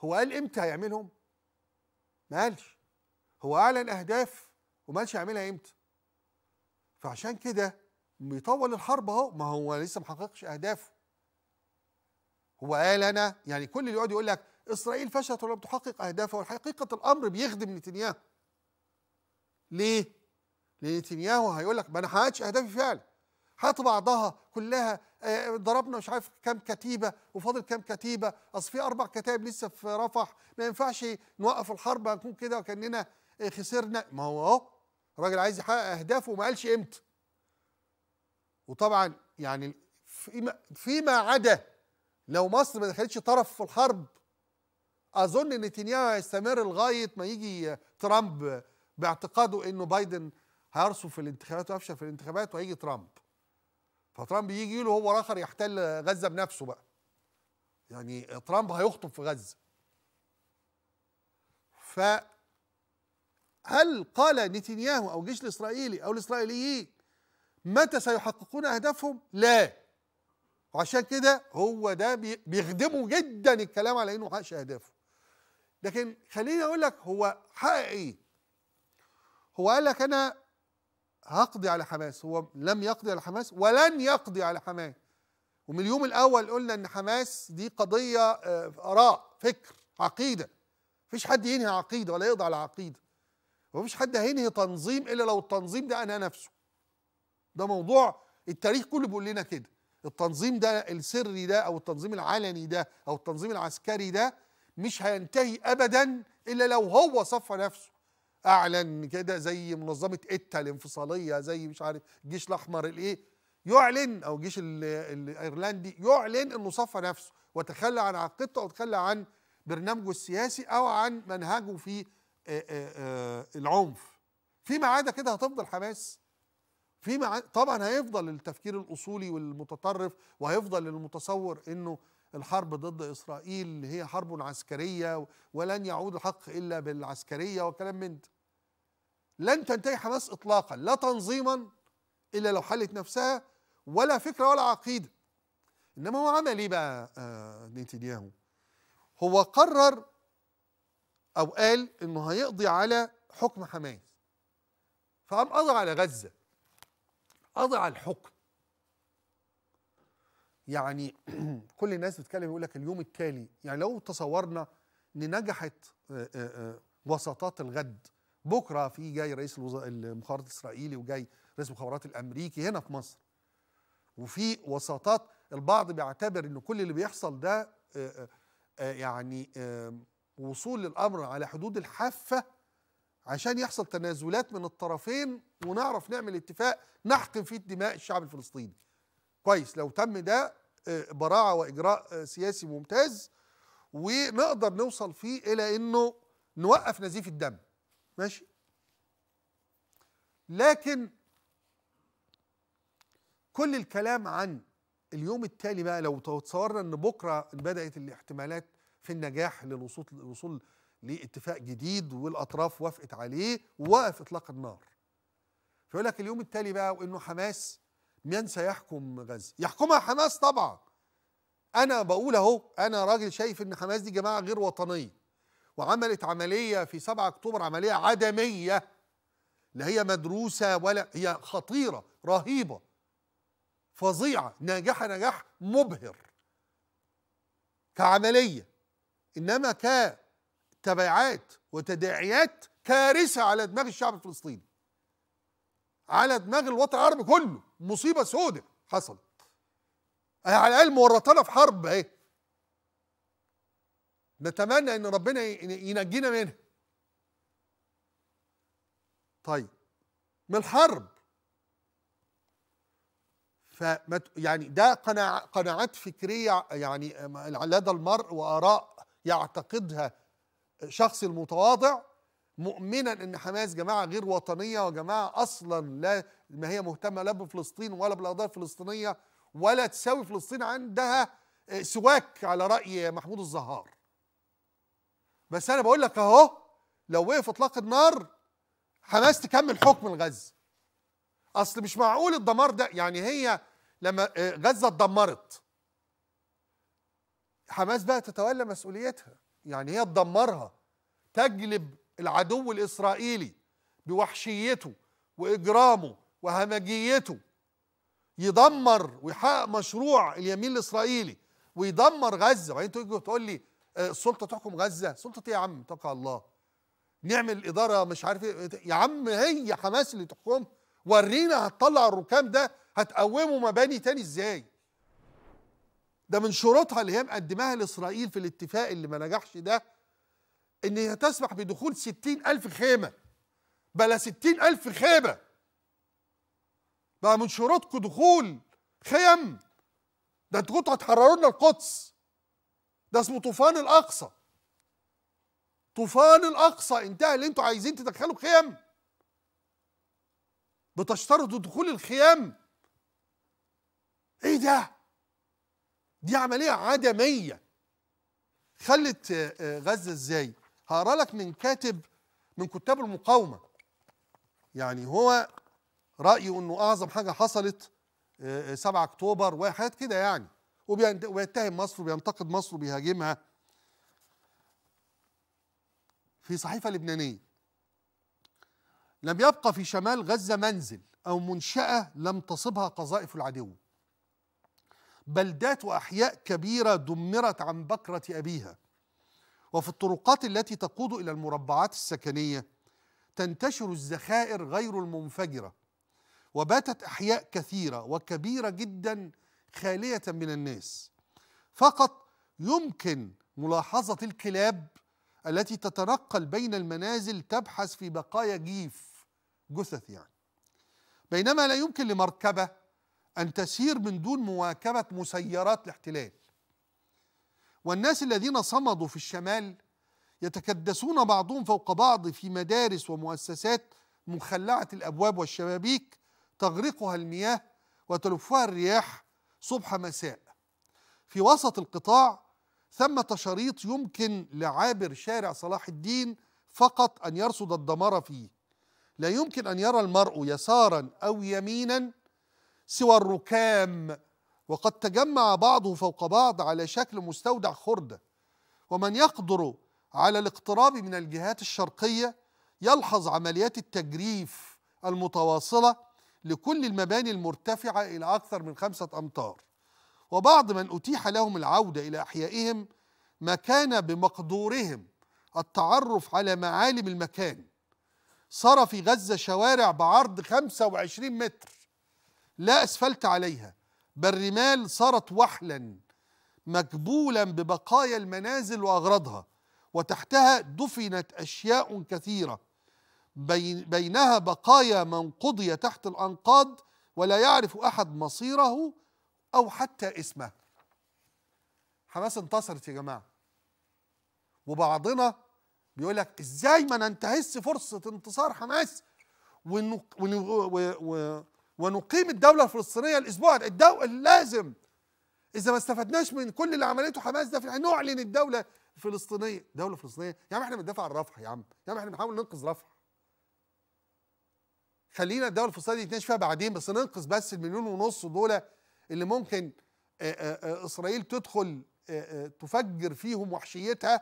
هو قال امتى هيعملهم ما قالش هو اعلن اهداف وما قالش يعملها امتى فعشان كده بيطول الحرب اهو ما هو لسه ما حققش اهدافه هو قال انا يعني كل اللي يقعد يقول لك اسرائيل فشلت ولم تحقق اهدافها وحقيقه الامر بيخدم نتنياهو ليه لنتنياهو هيقول لك ما انا حققتش اهدافي فعلا هات بعضها كلها آه، ضربنا مش عارف كام كتيبه وفاضل كام كتيبه اصل في اربع كتائب لسه في رفح ما ينفعش نوقف الحرب هنكون كده وكاننا آه، خسرنا ما هو اهو الراجل عايز يحقق اهدافه وما قالش امتى وطبعا يعني فيما فيما عدا لو مصر ما دخلتش طرف في الحرب اظن نتنياهو هيستمر لغايه ما يجي ترامب باعتقاده انه بايدن هيرصف في الانتخابات ويفشل في الانتخابات وهيجي ترامب فترامب يجي له هو الاخر يحتل غزه بنفسه بقى يعني ترامب هيخطب في غزه ف هل قال نتنياهو او الجيش الاسرائيلي او الاسرائيليين متى سيحققون اهدافهم؟ لا وعشان كده هو ده بيخدمه جدا الكلام على انه حققش اهدافه لكن خليني اقول لك هو حقق ايه؟ هو قال لك انا هقضي على حماس هو لم يقضي على حماس ولن يقضي على حماس ومن اليوم الاول قلنا ان حماس دي قضيه آه، اراء فكر عقيده مفيش حد ينهي عقيده ولا يقضي على عقيده ومفيش حد هينهي تنظيم الا لو التنظيم ده انا نفسه ده موضوع التاريخ كله بيقول لنا كده التنظيم ده السري ده او التنظيم العلني ده او التنظيم العسكري ده مش هينتهي ابدا الا لو هو صفى نفسه اعلن كده زي منظمه اتا الانفصاليه زي مش عارف الجيش الاحمر الايه يعلن او الجيش الايرلندي يعلن انه صفى نفسه وتخلى عن عقيدته او تخلى عن برنامجه السياسي او عن منهجه في العنف فيما عدا كده هتفضل حماس فيما طبعا هيفضل التفكير الاصولي والمتطرف وهيفضل المتصور انه الحرب ضد إسرائيل هي حرب عسكرية ولن يعود الحق إلا بالعسكرية وكلام من ده لن تنتهي حماس إطلاقا لا تنظيما إلا لو حلت نفسها ولا فكرة ولا عقيدة إنما هو عمل إيه بقى آه نتنياهو هو قرر أو قال إنه هيقضي على حكم حماس فقام قضى على غزة قضى على الحكم يعني كل الناس بتتكلم يقول لك اليوم التالي يعني لو تصورنا ان نجحت آه، آه، وساطات الغد بكره في جاي رئيس المخابرات الاسرائيلي وجاي رئيس المخابرات الامريكي هنا في مصر وفي وساطات البعض بيعتبر ان كل اللي بيحصل ده آه، يعني وصول للامر على حدود الحافه عشان يحصل تنازلات من الطرفين ونعرف نعمل اتفاق نحقن فيه دماء الشعب الفلسطيني كويس لو تم ده آه، براعه واجراء آه، سياسي ممتاز ونقدر نوصل فيه الى انه نوقف نزيف الدم ماشي لكن كل الكلام عن اليوم التالي بقى لو تصورنا ان بكره بدات الاحتمالات في النجاح للوصول الوصول لاتفاق جديد والاطراف وافقت عليه ووقف اطلاق النار فيقول لك اليوم التالي بقى وانه حماس مين سيحكم غزه يحكمها حماس طبعا انا بقول اهو انا راجل شايف ان حماس دي جماعه غير وطنيه وعملت عمليه في 7 اكتوبر عمليه عدميه لا هي مدروسه ولا هي خطيره رهيبه فظيعه ناجحه نجاح مبهر كعمليه انما كتبعات وتداعيات كارثه على دماغ الشعب الفلسطيني على دماغ الوطن العربي كله مصيبه سودة حصلت على الاقل مورطانا في حرب اهي نتمنى ان ربنا ينجينا منها طيب من الحرب فمت يعني ده قناع قناعات فكريه يعني لدى المرء واراء يعتقدها شخص المتواضع مؤمنا ان حماس جماعه غير وطنيه وجماعه اصلا لا ما هي مهتمه لا بفلسطين ولا بالقضيه الفلسطينيه ولا تساوي فلسطين عندها آه، سواك على راي محمود الزهار بس انا بقول لك اهو لو وقف اطلاق النار حماس تكمل حكم الغزه اصل مش معقول الدمار ده يعني هي لما آه، غزه اتدمرت حماس بقى تتولى مسؤوليتها يعني هي تدمرها تجلب العدو الاسرائيلي بوحشيته واجرامه وهمجيته يدمر ويحقق مشروع اليمين الاسرائيلي ويدمر غزه وبعدين تيجي تقول لي آه، السلطه تحكم غزه سلطه ايه يا عم توكل على الله نعمل اداره مش عارف إيه. ايه يا عم هي حماس اللي تحكم ورينا هتطلع الركام ده هتقوموا مباني تاني ازاي ده من شروطها اللي هي مقدماها لاسرائيل في الاتفاق اللي ما نجحش ده ان هي تسمح بدخول ستين الف خيمه بلا ستين الف خيمه بقى من شروطكم دخول خيم ده انتوا كنتوا هتحرروا لنا القدس ده اسمه طوفان الاقصى طوفان الاقصى انتهى اللي انتوا عايزين تدخلوا خيم بتشترطوا دخول الخيام ايه ده دي عمليه عدميه خلت آه، آه، غزه ازاي هقرا لك من كاتب من كتاب المقاومه يعني هو رايه انه اعظم حاجه حصلت 7 آه، آه، اكتوبر وحاجات كده يعني وبيتهم مصر وبينتقد مصر وبيهاجمها في صحيفه لبنانيه لم يبقى في شمال غزه منزل او منشاه لم تصبها قذائف العدو بلدات واحياء كبيره دمرت عن بكره ابيها وفي الطرقات التي تقود الى المربعات السكنيه تنتشر الذخائر غير المنفجره وباتت احياء كثيره وكبيره جدا خاليه من الناس فقط يمكن ملاحظه الكلاب التي تتنقل بين المنازل تبحث في بقايا جيف جثث يعني بينما لا يمكن لمركبه ان تسير من دون مواكبه مسيرات الاحتلال والناس الذين صمدوا في الشمال يتكدسون بعضهم فوق بعض في مدارس ومؤسسات مخلعه الابواب والشبابيك تغرقها المياه وتلفها الرياح صبح مساء في وسط القطاع ثمة شريط يمكن لعابر شارع صلاح الدين فقط أن يرصد الدمار فيه لا يمكن أن يرى المرء يسارا أو يمينا سوى الركام وقد تجمع بعضه فوق بعض على شكل مستودع خردة ومن يقدر على الاقتراب من الجهات الشرقية يلحظ عمليات التجريف المتواصلة لكل المباني المرتفعة إلى أكثر من خمسة أمتار وبعض من أتيح لهم العودة إلى أحيائهم ما كان بمقدورهم التعرف على معالم المكان صار في غزة شوارع بعرض 25 متر لا أسفلت عليها بل رمال صارت وحلا مكبولا ببقايا المنازل وأغراضها وتحتها دفنت أشياء كثيرة بينها بقايا من قضي تحت الأنقاض ولا يعرف أحد مصيره أو حتى اسمه حماس انتصرت يا جماعة وبعضنا بيقول لك ازاي ما ننتهز فرصة انتصار حماس ونقيم الدولة الفلسطينية الأسبوع الدو... اللازم إذا ما استفدناش من كل اللي عملته حماس ده في نعلن الدولة الفلسطينية، الدولة الفلسطينية، يا عم احنا بندافع عن رفح يا عم، يا عم احنا بنحاول ننقذ رفح. خلينا الدوله الفلسطينيه دي نتناقش فيها بعدين بس ننقذ بس المليون ونص دول اللي ممكن آه، آه، آه، اسرائيل تدخل تفجر فيهم وحشيتها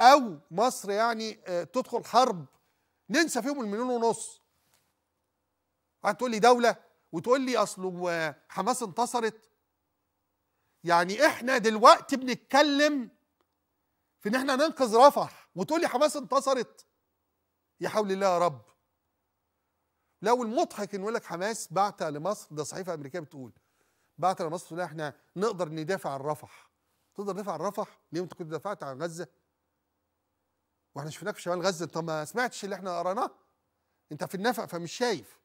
او مصر يعني تدخل حرب ننسى فيهم المليون ونص هتقول لي دوله وتقول لي اصل حماس انتصرت يعني احنا دلوقتي بنتكلم في ان احنا ننقذ رفح وتقول لي حماس انتصرت يا حول الله يا رب لو المضحك ان يقول لك حماس بعت لمصر ده صحيفه امريكيه بتقول بعت لمصر تقول احنا نقدر ندافع عن رفح تقدر تدافع عن رفح ليه انت كنت دافعت عن غزه واحنا شفناك في شمال غزه انت ما سمعتش اللي احنا قراناه انت في النفق فمش شايف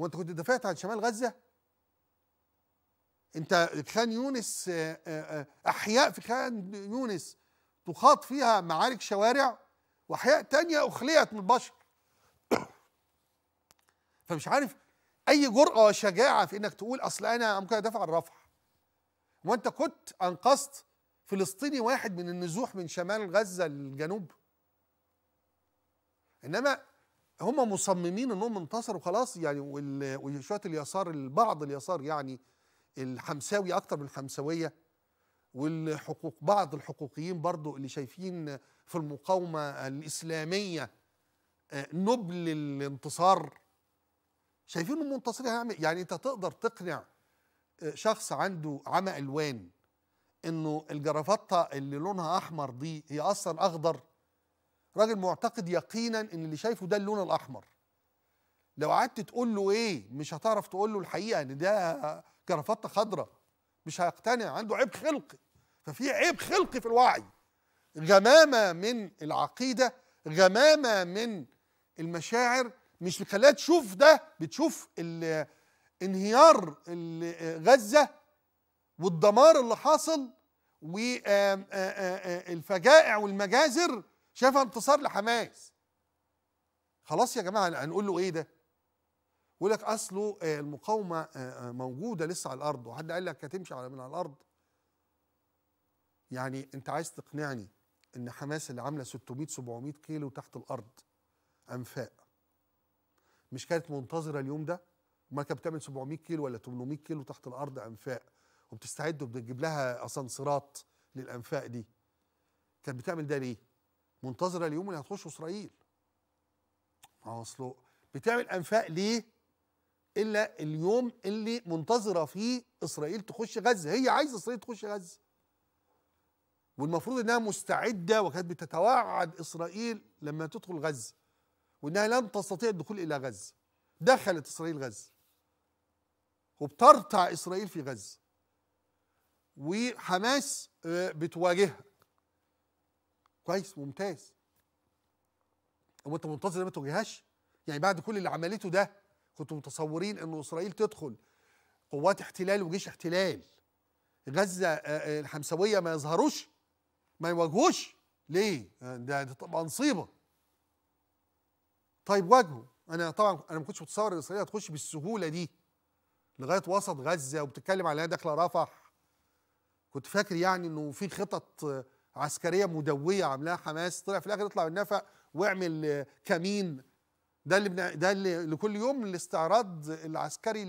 هو انت كنت دافعت عن شمال غزه انت خان يونس آه، آه، آه، احياء في خان يونس تخاض فيها معارك شوارع واحياء تانية اخليت من البشر فمش عارف اي جرأة وشجاعة في انك تقول اصل انا ممكن ادافع عن رفح وانت كنت انقذت فلسطيني واحد من النزوح من شمال غزة للجنوب انما هم مصممين انهم انتصروا خلاص يعني وشويه اليسار البعض اليسار يعني الحمساوي اكتر من الحمساويه والحقوق بعض الحقوقيين برضو اللي شايفين في المقاومة الإسلامية آه، نبل الانتصار شايفين المنتصرين هيعمل يعني, يعني انت تقدر تقنع آه، شخص عنده عمى الوان انه الجرافطه اللي لونها احمر دي هي اصلا اخضر راجل معتقد يقينا ان اللي شايفه ده اللون الاحمر لو قعدت تقول له ايه مش هتعرف تقول له الحقيقه ان ده جرافطه خضراء مش هيقتنع عنده عيب خلقي ففي عيب خلقي في الوعي غمامه من العقيده غمامه من المشاعر مش بتخليها تشوف ده بتشوف انهيار غزه والدمار اللي حاصل والفجائع والمجازر شايفها انتصار لحماس خلاص يا جماعه هنقول له ايه ده؟ يقول لك اصله المقاومه موجوده لسه على الارض وحد قال لك هتمشي على من على الارض يعني انت عايز تقنعني ان حماس اللي عامله 600 700 كيلو تحت الارض انفاق مش كانت منتظره اليوم ده ما كانت بتعمل 700 كيلو ولا 800 كيلو تحت الارض انفاق وبتستعد وبتجيب لها اسانسيرات للانفاق دي كانت بتعمل ده ليه منتظره اليوم اللي هتخش اسرائيل ما هو اصله بتعمل انفاق ليه الا اليوم اللي منتظره فيه اسرائيل تخش غزه هي عايزه اسرائيل تخش غزه والمفروض انها مستعده وكانت بتتوعد اسرائيل لما تدخل غزه وانها لن تستطيع الدخول الى غزه دخلت اسرائيل غزه وبترتع اسرائيل في غزه وحماس آه، بتواجهها كويس ممتاز هو انت منتظر ما تواجههاش يعني بعد كل اللي عملته ده كنتوا متصورين ان اسرائيل تدخل قوات احتلال وجيش احتلال غزه آه، آه، الحمسويه ما يظهروش ما يواجهوش ليه يعني ده, ده تبقى مصيبه. طيب واجهه انا طبعا انا ما كنتش متصور ان اسرائيل هتخش بالسهوله دي لغايه وسط غزه وبتتكلم على داخله رفح كنت فاكر يعني انه في خطط عسكريه مدويه عاملاها حماس طلع في الاخر يطلع بالنفق واعمل كمين ده اللي ده اللي لكل يوم الاستعراض العسكري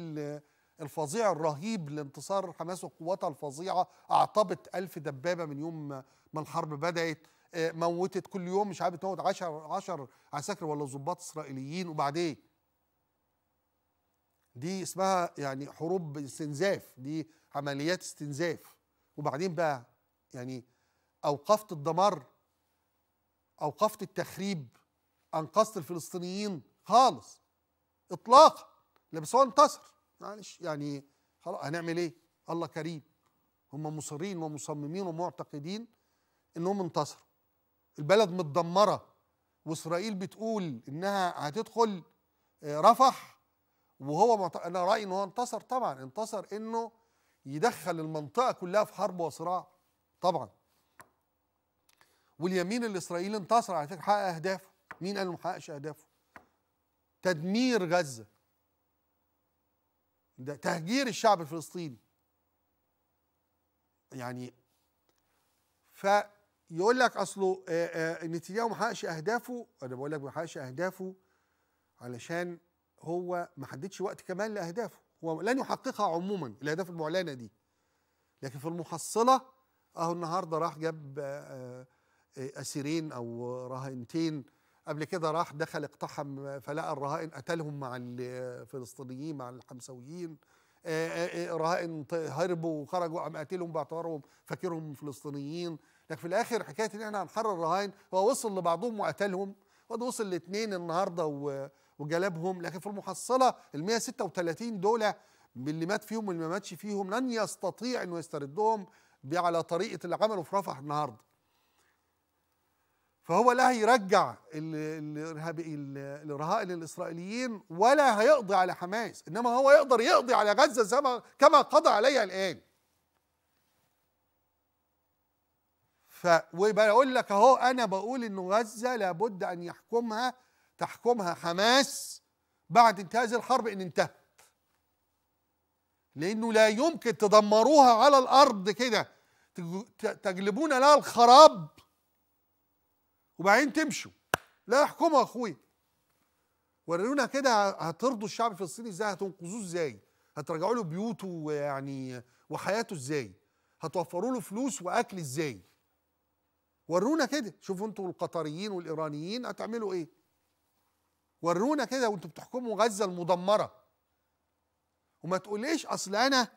الفظيع الرهيب لانتصار حماس وقواتها الفظيعه اعطبت ألف دبابه من يوم ما الحرب بدات آه، موتت كل يوم مش عارف بتموت 10 10 عساكر ولا ظباط اسرائيليين وبعدين إيه؟ دي اسمها يعني حروب استنزاف دي عمليات استنزاف وبعدين بقى يعني اوقفت الدمار اوقفت التخريب انقذت الفلسطينيين خالص اطلاقا لا بس هو انتصر معلش يعني خلاص هنعمل ايه الله كريم هم مصرين ومصممين ومعتقدين انهم انتصروا البلد متدمره واسرائيل بتقول انها هتدخل آه، رفح وهو انا رايي ان هو انتصر طبعا انتصر انه يدخل المنطقه كلها في حرب وصراع طبعا واليمين الاسرائيلي انتصر على فكره حقق اهدافه مين قال انه ما حققش اهدافه تدمير غزه ده تهجير الشعب الفلسطيني يعني فيقول لك اصله نتنياهو ما حققش اهدافه انا بقول لك ما حققش اهدافه علشان هو ما حددش وقت كمان لاهدافه هو لن يحققها عموما الاهداف المعلنه دي لكن في المحصله اهو النهارده راح جاب اسيرين او راهنتين قبل كده راح دخل اقتحم فلقى الرهائن قتلهم مع الفلسطينيين مع الحمساويين آه، آه، آه، رهائن هربوا وخرجوا قام قاتلهم باعتبارهم فاكرهم فلسطينيين لكن في الاخر حكايه ان احنا هنحرر الرهائن هو وصل لبعضهم وقتلهم وده وصل لاثنين النهارده وجلبهم لكن في المحصله ال 136 دول اللي مات فيهم واللي ما ماتش فيهم لن يستطيع انه يستردهم على طريقه اللي عمله في رفح النهارده فهو لا هيرجع الرهائن الاسرائيليين ولا هيقضي على حماس انما هو يقدر يقضي على غزه زي ما كما قضى عليها الان ف وبقول لك اهو انا بقول ان غزه لابد ان يحكمها تحكمها حماس بعد انتهاء هذه الحرب ان انتهت لانه لا يمكن تدمروها على الارض كده تجلبون لها الخراب وبعدين تمشوا لا احكموا يا اخويا ورونا كده هترضوا الشعب الفلسطيني ازاي هتنقذوه ازاي هترجعوا له بيوته يعني وحياته ازاي هتوفروا له فلوس واكل ازاي ورونا كده شوفوا انتوا القطريين والايرانيين هتعملوا ايه ورونا كده وانتوا بتحكموا غزه المدمره وما تقوليش اصل انا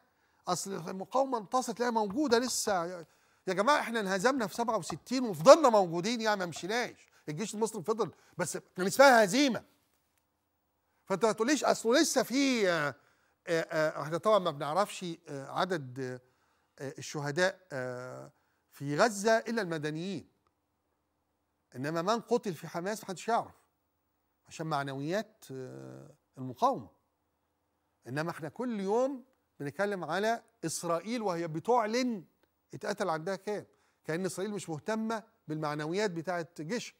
اصل المقاومه انتصرت لا موجوده لسه يا جماعه احنا انهزمنا في 67 وفضلنا موجودين يعني ما مشيناش الجيش المصري فضل بس كان اسمها هزيمه فانت ما تقوليش اصله لسه في آه، آه، آه، احنا طبعا ما بنعرفش عدد الشهداء في غزه الا المدنيين انما من قتل في حماس محدش يعرف عشان معنويات المقاومه انما احنا كل يوم بنتكلم على اسرائيل وهي بتعلن اتقتل عندها كام كأن إسرائيل مش مهتمة بالمعنويات بتاعة جيشها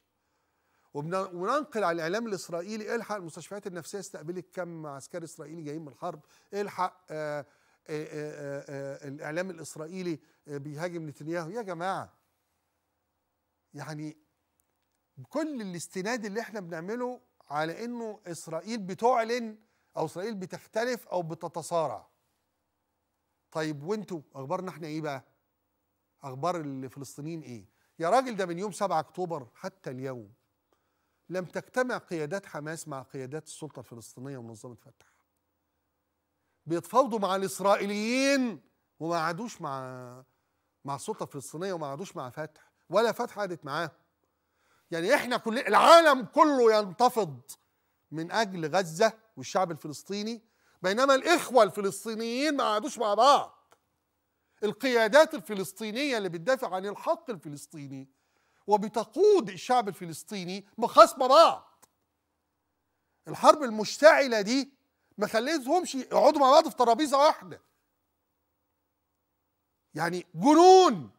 وننقل على الإعلام الإسرائيلي الحق المستشفيات النفسية استقبلت كم عسكري إسرائيلي جايين من الحرب الحق آه، آه، آه، الإعلام الإسرائيلي بيهاجم نتنياهو يا جماعة يعني كل الاستناد اللي احنا بنعمله على انه اسرائيل بتعلن او اسرائيل بتختلف او بتتصارع طيب وانتوا اخبارنا احنا ايه بقى اخبار الفلسطينيين ايه يا راجل ده من يوم 7 اكتوبر حتى اليوم لم تجتمع قيادات حماس مع قيادات السلطه الفلسطينيه ومنظمه فتح بيتفاوضوا مع الاسرائيليين وما عادوش مع مع السلطه الفلسطينيه وما عادوش مع فتح ولا فتح قعدت معاه يعني احنا كل العالم كله ينتفض من اجل غزه والشعب الفلسطيني بينما الاخوه الفلسطينيين ما عادوش مع بعض القيادات الفلسطينية اللي بتدافع عن الحق الفلسطيني وبتقود الشعب الفلسطيني مخاصمه بعض الحرب المشتعلة دي ما خليتهمش يقعدوا مع بعض في ترابيزة واحدة يعني جنون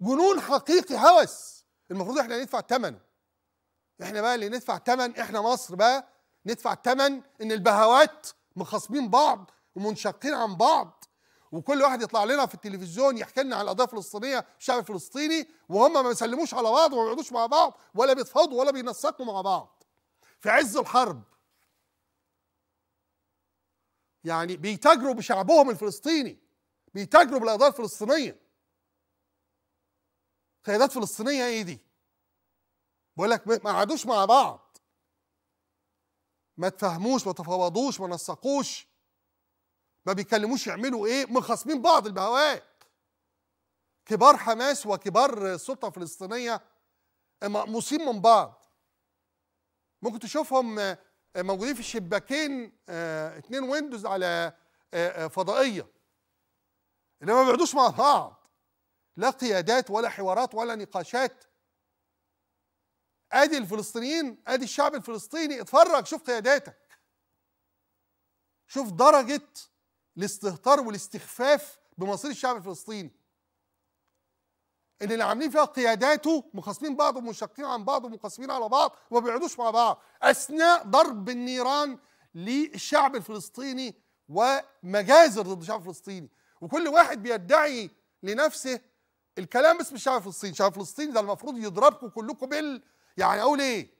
جنون حقيقي هوس المفروض احنا ندفع ثمنه احنا بقى اللي ندفع ثمن احنا مصر بقى ندفع ثمن ان البهوات مخاصمين بعض ومنشقين عن بعض وكل واحد يطلع لنا في التلفزيون يحكي لنا عن القضيه الفلسطينيه والشعب الفلسطيني وهم ما بيسلموش على بعض وما بيقعدوش مع بعض ولا بيتفاوضوا ولا بينسقوا مع بعض في عز الحرب يعني بيتاجروا بشعبهم الفلسطيني بيتاجروا بالقضيه الفلسطينيه قيادات فلسطينيه ايه دي بقول لك ما قعدوش مع بعض ما تفهموش ما تفاوضوش ما نسقوش ما بيتكلموش يعملوا ايه مخاصمين بعض البهوات كبار حماس وكبار السلطه الفلسطينيه آه، مقموصين من بعض ممكن تشوفهم آه، موجودين في الشباكين آه، اتنين ويندوز على فضائيه اللي ما بيقعدوش مع بعض لا قيادات ولا حوارات ولا نقاشات ادي الفلسطينيين ادي الشعب الفلسطيني اتفرج شوف قياداتك شوف درجه الاستهتار والاستخفاف بمصير الشعب الفلسطيني ان اللي عاملين فيها قياداته مخاصمين بعض ومنشقين عن بعض ومنقسمين على بعض وما بيقعدوش مع بعض اثناء ضرب النيران للشعب الفلسطيني ومجازر ضد الشعب الفلسطيني وكل واحد بيدعي لنفسه الكلام باسم الشعب الفلسطيني الشعب الفلسطيني ده المفروض يضربكم كلكم بال يعني اقول ايه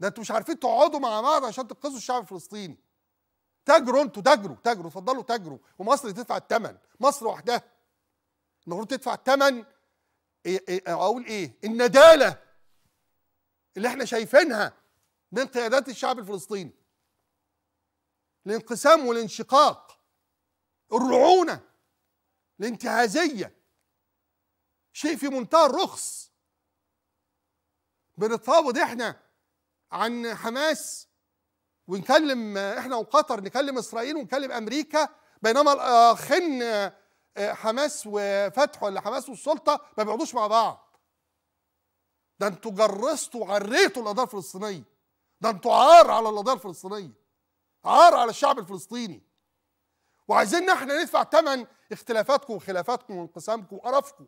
ده انتوا مش عارفين تقعدوا مع بعض عشان تنقذوا الشعب الفلسطيني تجروا انتوا تجروا تجروا اتفضلوا تجروا ومصر تدفع الثمن مصر وحدها المفروض تدفع الثمن إيه،, إيه إيه اقول ايه النداله اللي احنا شايفينها من قيادات الشعب الفلسطيني الانقسام والانشقاق الرعونه الانتهازيه شيء في منتهى الرخص بنتفاوض احنا عن حماس ونكلم احنا وقطر نكلم اسرائيل ونكلم امريكا بينما الاخن آه، حماس وفتح ولا حماس والسلطه ما بيقعدوش مع بعض ده انتوا جرستوا وعريتوا القضيه الفلسطينيه ده انتوا عار على القضيه الفلسطينيه عار على الشعب الفلسطيني وعايزين احنا ندفع ثمن اختلافاتكم وخلافاتكم وانقسامكم وقرفكم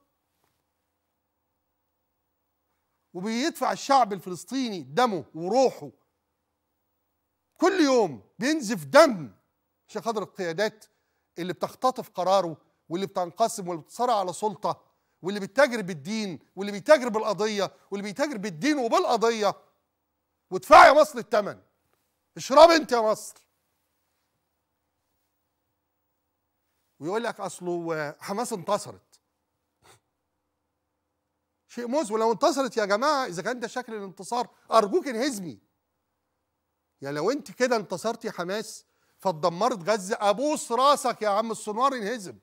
وبيدفع الشعب الفلسطيني دمه وروحه كل يوم بينزف دم عشان خاطر القيادات اللي بتختطف قراره واللي بتنقسم واللي بتصارع على سلطه واللي بيتاجر بالدين واللي بيتاجر بالقضيه واللي بيتاجر بالدين وبالقضيه وادفع يا مصر الثمن اشرب انت يا مصر ويقول لك اصله حماس انتصرت شيء مذهل ولو انتصرت يا جماعه اذا كان ده شكل الانتصار ارجوك انهزمي يعني لو انت كده انتصرتي حماس فاتدمرت غزه ابوس راسك يا عم السنوار ينهزم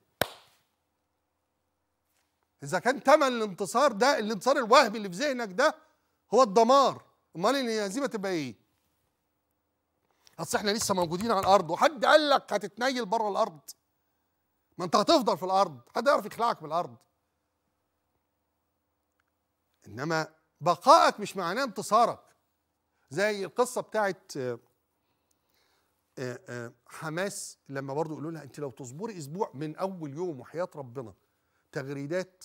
اذا كان ثمن الانتصار ده الانتصار الوهمي اللي في ذهنك ده هو الدمار امال الهزيمه تبقى ايه اصل احنا لسه موجودين على الارض وحد قال لك هتتنيل بره الارض ما انت هتفضل في الارض حد يعرف يخلعك من الارض انما بقائك مش معناه انتصارك زي القصه بتاعت آه، آه، آه، حماس لما برضه يقولوا لها انت لو تصبري اسبوع من اول يوم وحياه ربنا تغريدات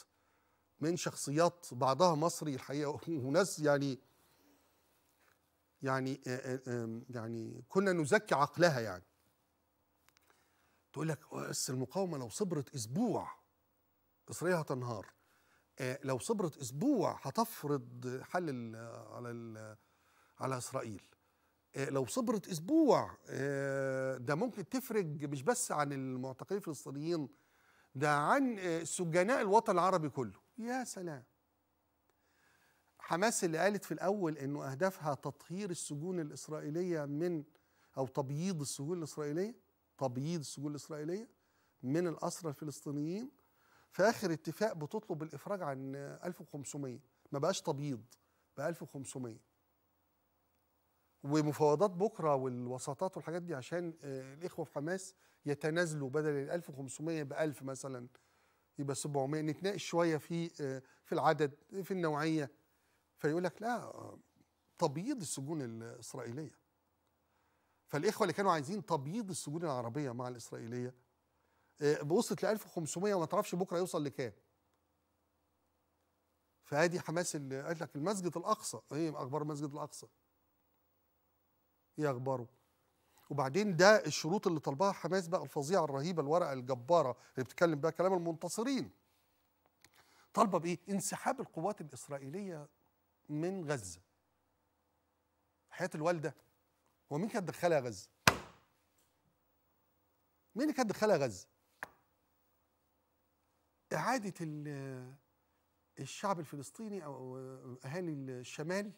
من شخصيات بعضها مصري الحقيقه وناس يعني يعني يعني كنا نزكي عقلها يعني تقول لك بس المقاومه لو صبرت اسبوع مصريه هتنهار لو صبرت اسبوع هتفرض حل على على اسرائيل آه، لو صبرت اسبوع آه، ده ممكن تفرج مش بس عن المعتقلين الفلسطينيين ده عن آه، سجناء الوطن العربي كله يا سلام حماس اللي قالت في الاول انه اهدافها تطهير السجون الاسرائيليه من او تبييض السجون الاسرائيليه تبييض السجون الاسرائيليه من الاسرى الفلسطينيين في اخر اتفاق بتطلب الافراج عن 1500 ما بقاش تبييض بقى 1500 ومفاوضات بكره والوساطات والحاجات دي عشان آه، الاخوه في حماس يتنازلوا بدل ال 1500 ب 1000 مثلا يبقى 700 نتناقش شويه في آه، في العدد في النوعيه فيقول لك لا آه، تبييض السجون الاسرائيليه فالاخوه اللي كانوا عايزين تبييض السجون العربيه مع الاسرائيليه بوصلت ل 1500 وما تعرفش بكره يوصل لكام فادي حماس اللي قالت لك المسجد الاقصى ايه اخبار المسجد الاقصى يغبروا ايه وبعدين ده الشروط اللي طلبها حماس بقى الفظيعه الرهيبه الورقه الجباره اللي بتتكلم بقى كلام المنتصرين طالبه بايه انسحاب القوات الاسرائيليه من غزه حياه الوالده هو مين كانت دخلها غزه مين اللي كانت دخلها غزه اعاده الشعب الفلسطيني او اهالي الشمال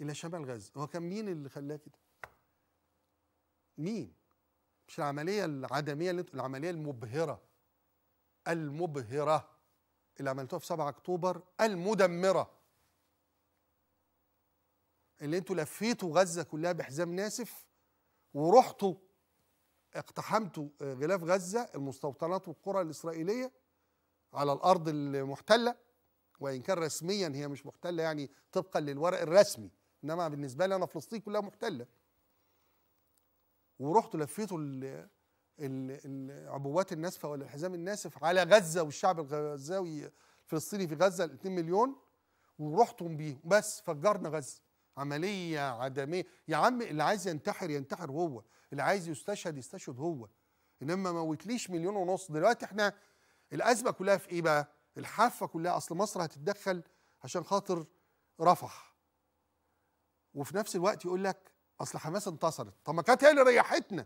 الى شمال غزه هو كان مين اللي خلاه كده مين مش العمليه العدميه اللي العمليه المبهره المبهره اللي عملتوها في 7 اكتوبر المدمره اللي انتوا لفيتوا غزه كلها بحزام ناسف ورحتوا اقتحمتوا غلاف غزه المستوطنات والقرى الاسرائيليه على الارض المحتله وان كان رسميا هي مش محتله يعني طبقا للورق الرسمي انما بالنسبه لي انا فلسطين كلها محتله ورحت لفيتوا العبوات الناسفه ولا الحزام الناسف على غزه والشعب الغزاوي الفلسطيني في غزه 2 مليون ورحتهم بيهم بس فجرنا غزه عمليه عدميه يا عم اللي عايز ينتحر ينتحر هو اللي عايز يستشهد يستشهد هو انما ما موتليش مليون ونص دلوقتي احنا الازمه كلها في ايه بقى الحافه كلها اصل مصر هتتدخل عشان خاطر رفح وفي نفس الوقت يقول لك اصل حماس انتصرت طب ما كانت هي اللي ريحتنا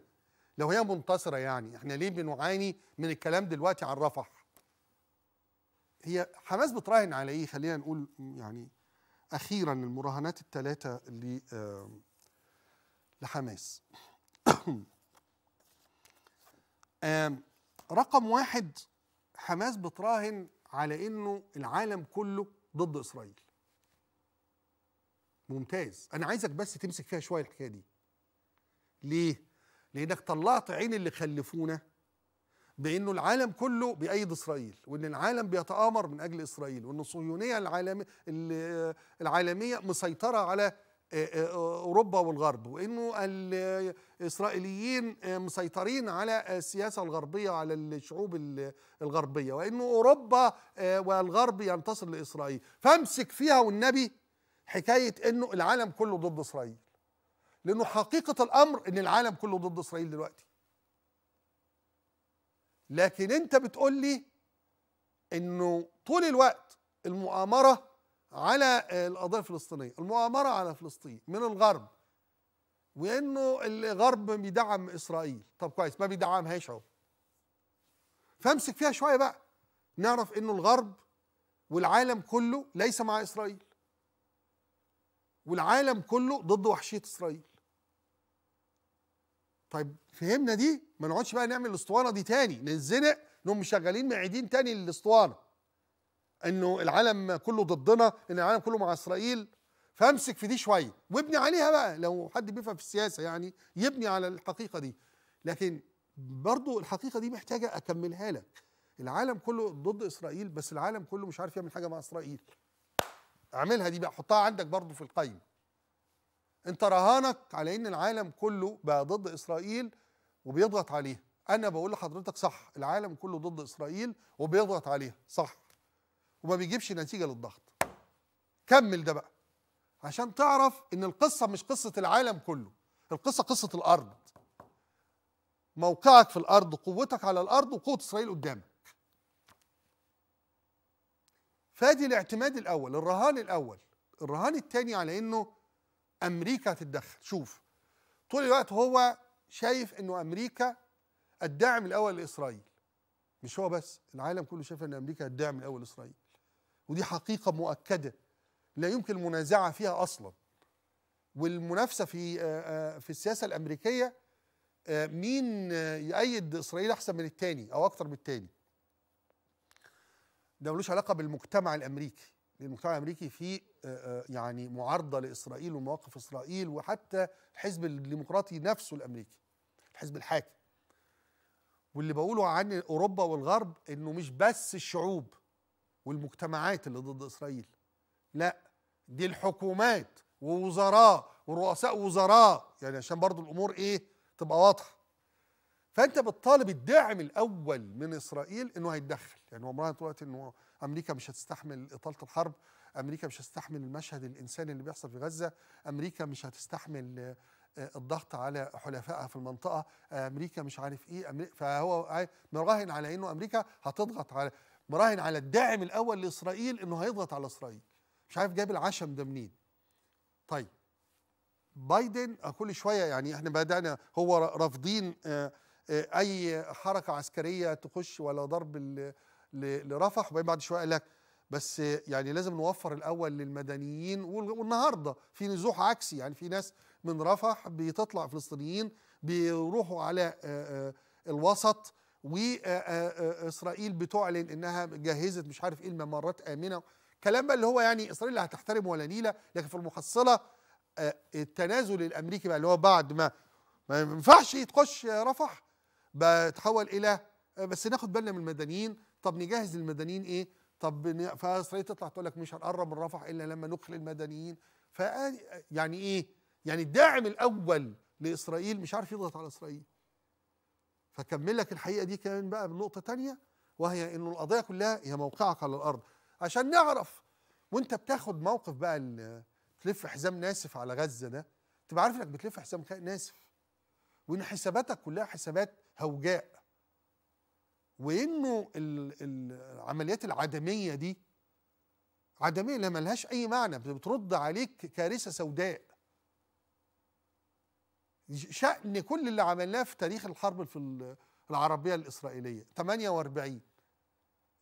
لو هي منتصره يعني احنا ليه بنعاني من الكلام دلوقتي عن رفح هي حماس بتراهن على ايه خلينا نقول يعني اخيرا المراهنات الثلاثه اللي آه، لحماس رقم واحد حماس بتراهن على انه العالم كله ضد اسرائيل ممتاز انا عايزك بس تمسك فيها شويه الحكايه دي ليه لانك طلعت عين اللي خلفونا بانه العالم كله بيأيد اسرائيل وان العالم بيتآمر من اجل اسرائيل وان الصهيونيه العالميه العالميه مسيطره على اوروبا والغرب وانه الاسرائيليين مسيطرين على السياسه الغربيه وعلى الشعوب الغربيه وانه اوروبا والغرب ينتصر لاسرائيل فامسك فيها والنبي حكايه انه العالم كله ضد اسرائيل لانه حقيقه الامر ان العالم كله ضد اسرائيل دلوقتي لكن انت بتقول لي انه طول الوقت المؤامره على القضيه الفلسطينيه المؤامره على فلسطين من الغرب وانه الغرب بيدعم اسرائيل طب كويس ما بيدعمهاش اهو فامسك فيها شويه بقى نعرف انه الغرب والعالم كله ليس مع اسرائيل والعالم كله ضد وحشيه اسرائيل طيب فهمنا دي ما نقعدش بقى نعمل الاسطوانه دي تاني نتزنق نقوم شغالين معيدين تاني للاسطوانه انه العالم كله ضدنا ان العالم كله مع اسرائيل فامسك في دي شويه وابني عليها بقى لو حد بيفهم في السياسه يعني يبني على الحقيقه دي لكن برضو الحقيقه دي محتاجه اكملها لك العالم كله ضد اسرائيل بس العالم كله مش عارف يعمل حاجه مع اسرائيل اعملها دي بقى حطها عندك برضو في القايمه انت رهانك على ان العالم كله بقى ضد اسرائيل وبيضغط عليها انا بقول لحضرتك صح العالم كله ضد اسرائيل وبيضغط عليها صح وما بيجيبش نتيجه للضغط كمل ده بقى عشان تعرف ان القصه مش قصه العالم كله القصه قصه الارض موقعك في الارض قوتك على الارض وقوه اسرائيل قدامك فادي الاعتماد الاول الرهان الاول الرهان الثاني على انه امريكا هتتدخل شوف طول الوقت هو شايف انه امريكا الداعم الاول لاسرائيل مش هو بس العالم كله شايف ان امريكا الداعم الاول لاسرائيل ودي حقيقه مؤكده لا يمكن المنازعه فيها اصلا والمنافسه في في السياسه الامريكيه مين يؤيد اسرائيل احسن من الثاني او اكثر من الثاني ده ملوش علاقه بالمجتمع الامريكي المجتمع الامريكي فيه يعني معارضه لاسرائيل ومواقف اسرائيل وحتى الحزب الديمقراطي نفسه الامريكي الحزب الحاكم واللي بقوله عن اوروبا والغرب انه مش بس الشعوب والمجتمعات اللي ضد اسرائيل لا دي الحكومات ووزراء ورؤساء وزراء يعني عشان برضو الامور ايه تبقى واضحه فانت بتطالب الداعم الاول من اسرائيل انه هيتدخل يعني مرات دلوقتي انه امريكا مش هتستحمل اطاله الحرب امريكا مش هتستحمل المشهد الانساني اللي بيحصل في غزه امريكا مش هتستحمل آه، الضغط على حلفائها في المنطقه امريكا مش عارف ايه فهو مراهن على انه امريكا هتضغط على مراهن على الداعم الاول لاسرائيل انه هيضغط على اسرائيل مش عارف جايب العشم ده منين طيب بايدن كل شويه يعني احنا بدانا هو رافضين آه آه، اي حركه عسكريه تخش ولا ضرب لرفح وبعدين بعد شويه قال لك بس يعني لازم نوفر الاول للمدنيين والنهارده في نزوح عكسي يعني في ناس من رفح بتطلع فلسطينيين بيروحوا على آه، آه، الوسط واسرائيل بتعلن انها جهزت مش عارف ايه الممرات امنه كلام بقى اللي هو يعني اسرائيل لا هتحترم ولا نيله لكن في المحصله التنازل الامريكي بقى اللي هو بعد ما ما ينفعش تخش رفح بتحول الى بس ناخد بالنا من المدنيين طب نجهز المدنيين ايه طب فاسرائيل تطلع تقول لك مش هنقرب من رفح الا لما نخل المدنيين ف يعني ايه يعني الداعم الاول لاسرائيل مش عارف يضغط على اسرائيل فكمل لك الحقيقه دي كمان بقى بنقطه تانية وهي انه القضيه كلها هي موقعك على الارض عشان نعرف وانت بتاخد موقف بقى تلف حزام ناسف على غزه ده تبقى عارف انك بتلف حزام ناسف وان حساباتك كلها حسابات هوجاء وانه العمليات العدميه دي عدميه لما لهاش اي معنى بترد عليك كارثه سوداء شأن كل اللي عملناه في تاريخ الحرب في العربيه الاسرائيليه 48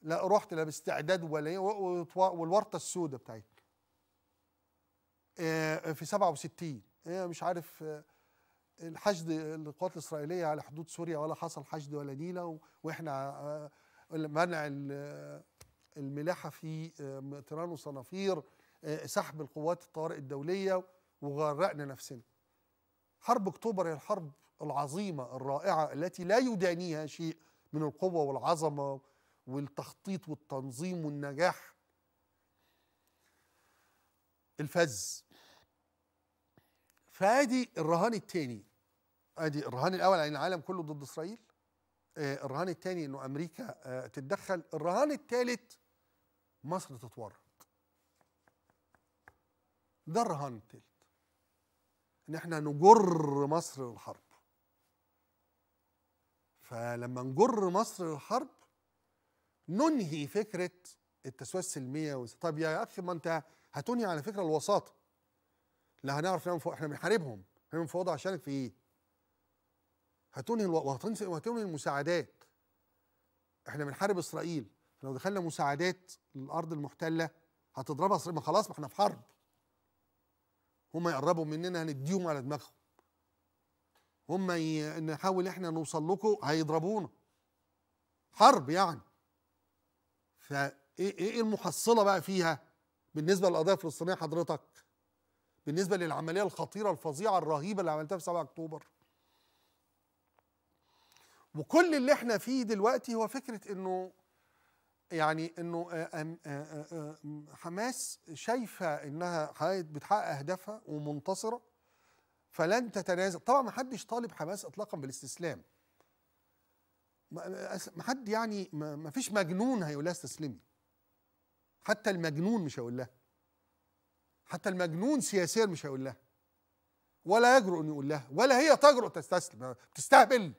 لا رحت لا باستعداد ولا والورطه السوداء بتاعتنا آه، في 67 آه، مش عارف آه، الحشد القوات الاسرائيليه على حدود سوريا ولا حصل حشد ولا نيله واحنا آه، آه، منع الملاحه في آه، طيران وصنافير سحب القوات الطوارئ الدوليه وغرقنا نفسنا. حرب اكتوبر هي الحرب العظيمه الرائعه التي لا يدانيها شيء من القوه والعظمه والتخطيط والتنظيم والنجاح الفز فادي الرهان الثاني ادي الرهان الاول ان يعني العالم كله ضد اسرائيل آه، الرهان الثاني انه امريكا آه، تتدخل الرهان الثالث مصر تتورط ده الرهان الثالث ان احنا نجر مصر للحرب فلما نجر مصر للحرب ننهي فكره التسويه السلميه طب يا اخي ما انت هتنهي على فكره الوساطه لا هنعرف نعمل احنا بنحاربهم احنا بنفوض عشانك في ايه هتنهي الو... وهتنهي وهتنهي المساعدات احنا بنحارب اسرائيل لو دخلنا مساعدات للارض المحتله هتضربها اسرائيل ما خلاص ما احنا في حرب هم يقربوا مننا هنديهم على دماغهم هم ي... نحاول احنا نوصل لكم هيضربونا حرب يعني فايه ايه المحصله بقى فيها بالنسبه للقضيه الفلسطينيه حضرتك بالنسبه للعمليه الخطيره الفظيعه الرهيبه اللي عملتها في 7 اكتوبر وكل اللي احنا فيه دلوقتي هو فكره انه يعني انه آه، آه، آه، حماس شايفه انها بتحقق اهدافها ومنتصره فلن تتنازل طبعا ما حدش طالب حماس اطلاقا بالاستسلام ما حد يعني ما فيش مجنون هيقول لها استسلمي حتى المجنون مش هيقول لها حتى المجنون سياسيا مش هيقول لها ولا يجرؤ انه يقول لها ولا هي تجرؤ تستسلم تستهبل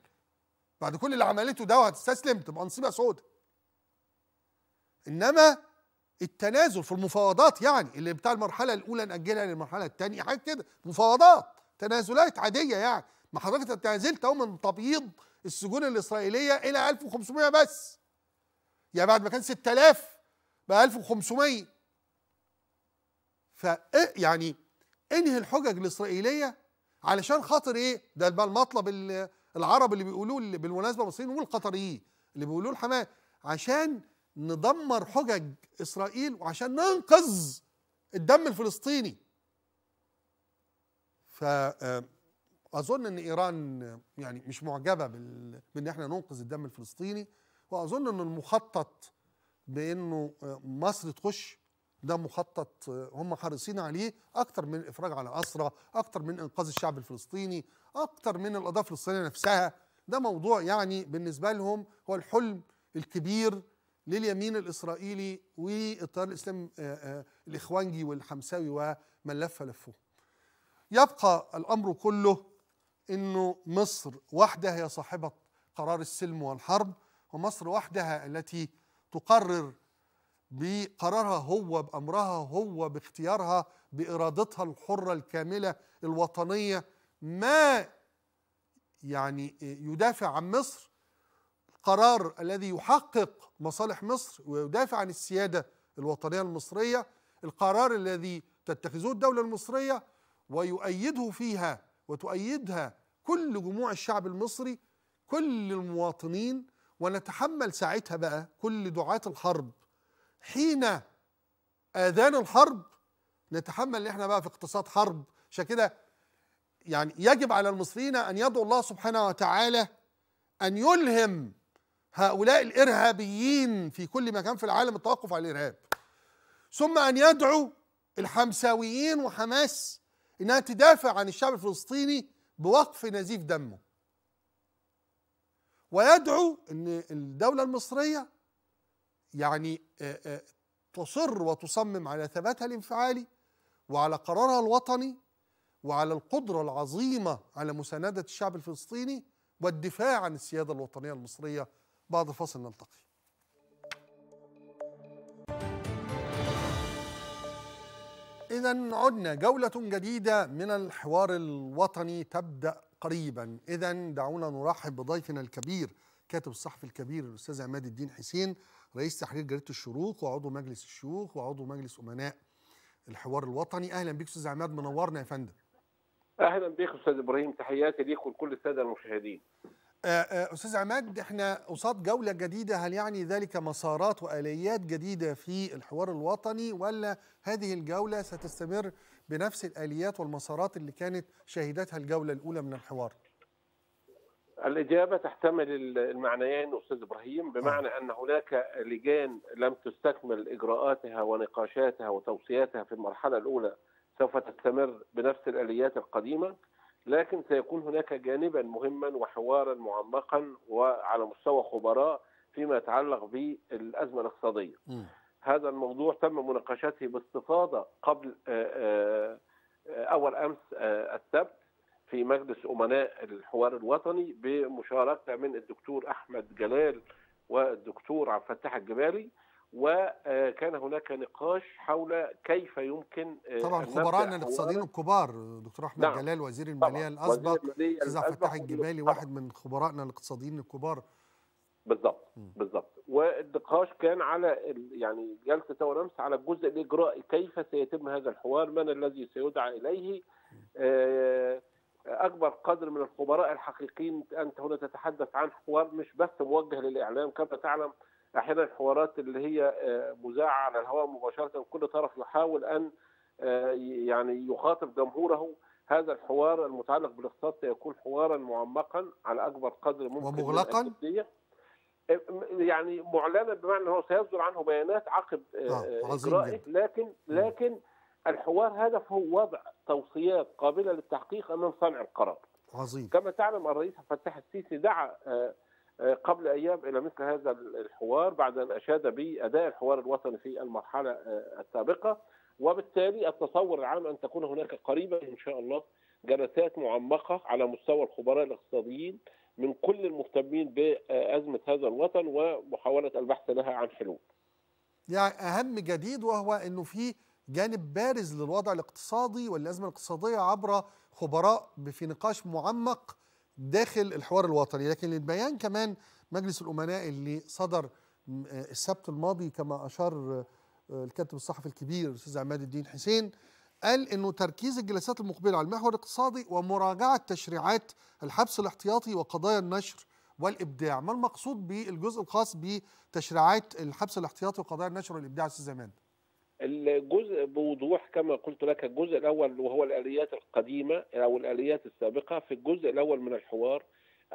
بعد كل اللي عملته ده وهتستسلم تبقى نصيبها سودة انما التنازل في المفاوضات يعني اللي بتاع المرحله الاولى ناجلها للمرحله الثانيه حاجه كده مفاوضات تنازلات عاديه يعني ما حضرتك تنازلت اهو من تبييض السجون الاسرائيليه الى 1500 بس يعني بعد ما كان 6000 بقى 1500 ف يعني انهي الحجج الاسرائيليه علشان خاطر ايه ده بقى المطلب العرب اللي بيقولوه بالمناسبه المصريين والقطريين اللي بيقولوه لحماس عشان ندمر حجج اسرائيل وعشان ننقذ الدم الفلسطيني فاظن آه، ان ايران يعني مش معجبه بال... بان احنا ننقذ الدم الفلسطيني واظن ان المخطط بانه آه، مصر تخش ده مخطط هم حريصين عليه اكتر من الافراج على اسرى اكتر من انقاذ الشعب الفلسطيني اكتر من القضيه الفلسطينيه نفسها ده موضوع يعني بالنسبه لهم هو الحلم الكبير لليمين الاسرائيلي والتيار الاسلام آه، آه، الاخوانجي والحمساوي ومن لف لفه يبقى الامر كله انه مصر وحدها هي صاحبه قرار السلم والحرب ومصر وحدها التي تقرر بقرارها هو بأمرها هو باختيارها بإرادتها الحرة الكاملة الوطنية ما يعني يدافع عن مصر القرار الذي يحقق مصالح مصر ويدافع عن السيادة الوطنية المصرية القرار الذي تتخذه الدولة المصرية ويؤيده فيها وتؤيدها كل جموع الشعب المصري كل المواطنين ونتحمل ساعتها بقى كل دعاة الحرب حين اذان الحرب نتحمل ان احنا بقى في اقتصاد حرب عشان كده يعني يجب على المصريين ان يدعو الله سبحانه وتعالى ان يلهم هؤلاء الارهابيين في كل مكان في العالم التوقف على الارهاب ثم ان يدعو الحمساويين وحماس انها تدافع عن الشعب الفلسطيني بوقف نزيف دمه ويدعو ان الدوله المصريه يعني تصر وتصمم على ثباتها الانفعالي وعلى قرارها الوطني وعلى القدرة العظيمة على مساندة الشعب الفلسطيني والدفاع عن السيادة الوطنية المصرية بعد فصل نلتقي إذا عدنا جولة جديدة من الحوار الوطني تبدأ قريبا إذا دعونا نرحب بضيفنا الكبير كاتب الصحفي الكبير الأستاذ عماد الدين حسين رئيس تحرير جريده الشروق وعضو مجلس الشيوخ وعضو مجلس امناء الحوار الوطني اهلا بيك استاذ عماد منورنا يا فندم اهلا بيك استاذ ابراهيم تحياتي ليك ولكل الساده المشاهدين آه، آه، استاذ عماد احنا قصاد جوله جديده هل يعني ذلك مسارات واليات جديده في الحوار الوطني ولا هذه الجوله ستستمر بنفس الاليات والمسارات اللي كانت شهدتها الجوله الاولى من الحوار الإجابة تحتمل المعنيين أستاذ إبراهيم نعم. بمعنى أن هناك لجان لم تستكمل إجراءاتها ونقاشاتها وتوصياتها في المرحلة الأولى سوف تستمر بنفس الآليات القديمة لكن سيكون هناك جانبا مهما وحوارا معمقا وعلى مستوى خبراء فيما يتعلق بالأزمة الاقتصادية هذا الموضوع تم مناقشته باستفاضة قبل آه، آه، آه، أول أمس السبت في مجلس امناء الحوار الوطني بمشاركه من الدكتور احمد جلال والدكتور عبد الفتاح الجبالي وكان هناك نقاش حول كيف يمكن آه، طبعا خبرائنا الاقتصاديين الكبار دكتور احمد نعم. جلال وزير الماليه الاسبق استاذ عبد الفتاح الجبالي واحد من خبرائنا الاقتصاديين الكبار بالضبط بالضبط والنقاش كان على يعني جلسه ثور امس على الجزء الاجرائي كيف سيتم هذا الحوار من الذي سيدعى اليه آه اكبر قدر من الخبراء الحقيقيين انت هنا تتحدث عن حوار مش بس موجه للاعلام كما تعلم احيانا الحوارات اللي هي آه، مذاعه على الهواء مباشره كل طرف يحاول ان آه، يعني يخاطب جمهوره هذا الحوار المتعلق بالاقتصاد سيكون حوارا معمقا على اكبر قدر ممكن ومغلقا يعني معلنا بمعنى انه سيصدر عنه بيانات عقب آه، اجرائه لكن لكن الحوار هدفه وضع توصيات قابله للتحقيق امام صانع القرار. عظيم. كما تعلم الرئيس الفتاح السيسي دعا آه، آه، قبل ايام الى مثل هذا الحوار بعد ان اشاد باداء الحوار الوطني في المرحله آه، السابقه وبالتالي التصور العام ان تكون هناك قريبا ان شاء الله جلسات معمقه على مستوى الخبراء الاقتصاديين من كل المهتمين بازمه هذا الوطن ومحاوله البحث لها عن حلول. يعني اهم جديد وهو انه في جانب بارز للوضع الاقتصادي والأزمة الاقتصادية عبر خبراء في نقاش معمق داخل الحوار الوطني لكن البيان كمان مجلس الأمناء اللي صدر السبت الماضي كما أشار الكاتب الصحفي الكبير الأستاذ عماد الدين حسين قال انه تركيز الجلسات المقبله على المحور الاقتصادي ومراجعه تشريعات الحبس الاحتياطي وقضايا النشر والابداع، ما المقصود بالجزء الخاص بتشريعات الحبس الاحتياطي وقضايا النشر والابداع استاذ زمان؟ الجزء بوضوح كما قلت لك الجزء الاول وهو الاليات القديمه او الاليات السابقه في الجزء الاول من الحوار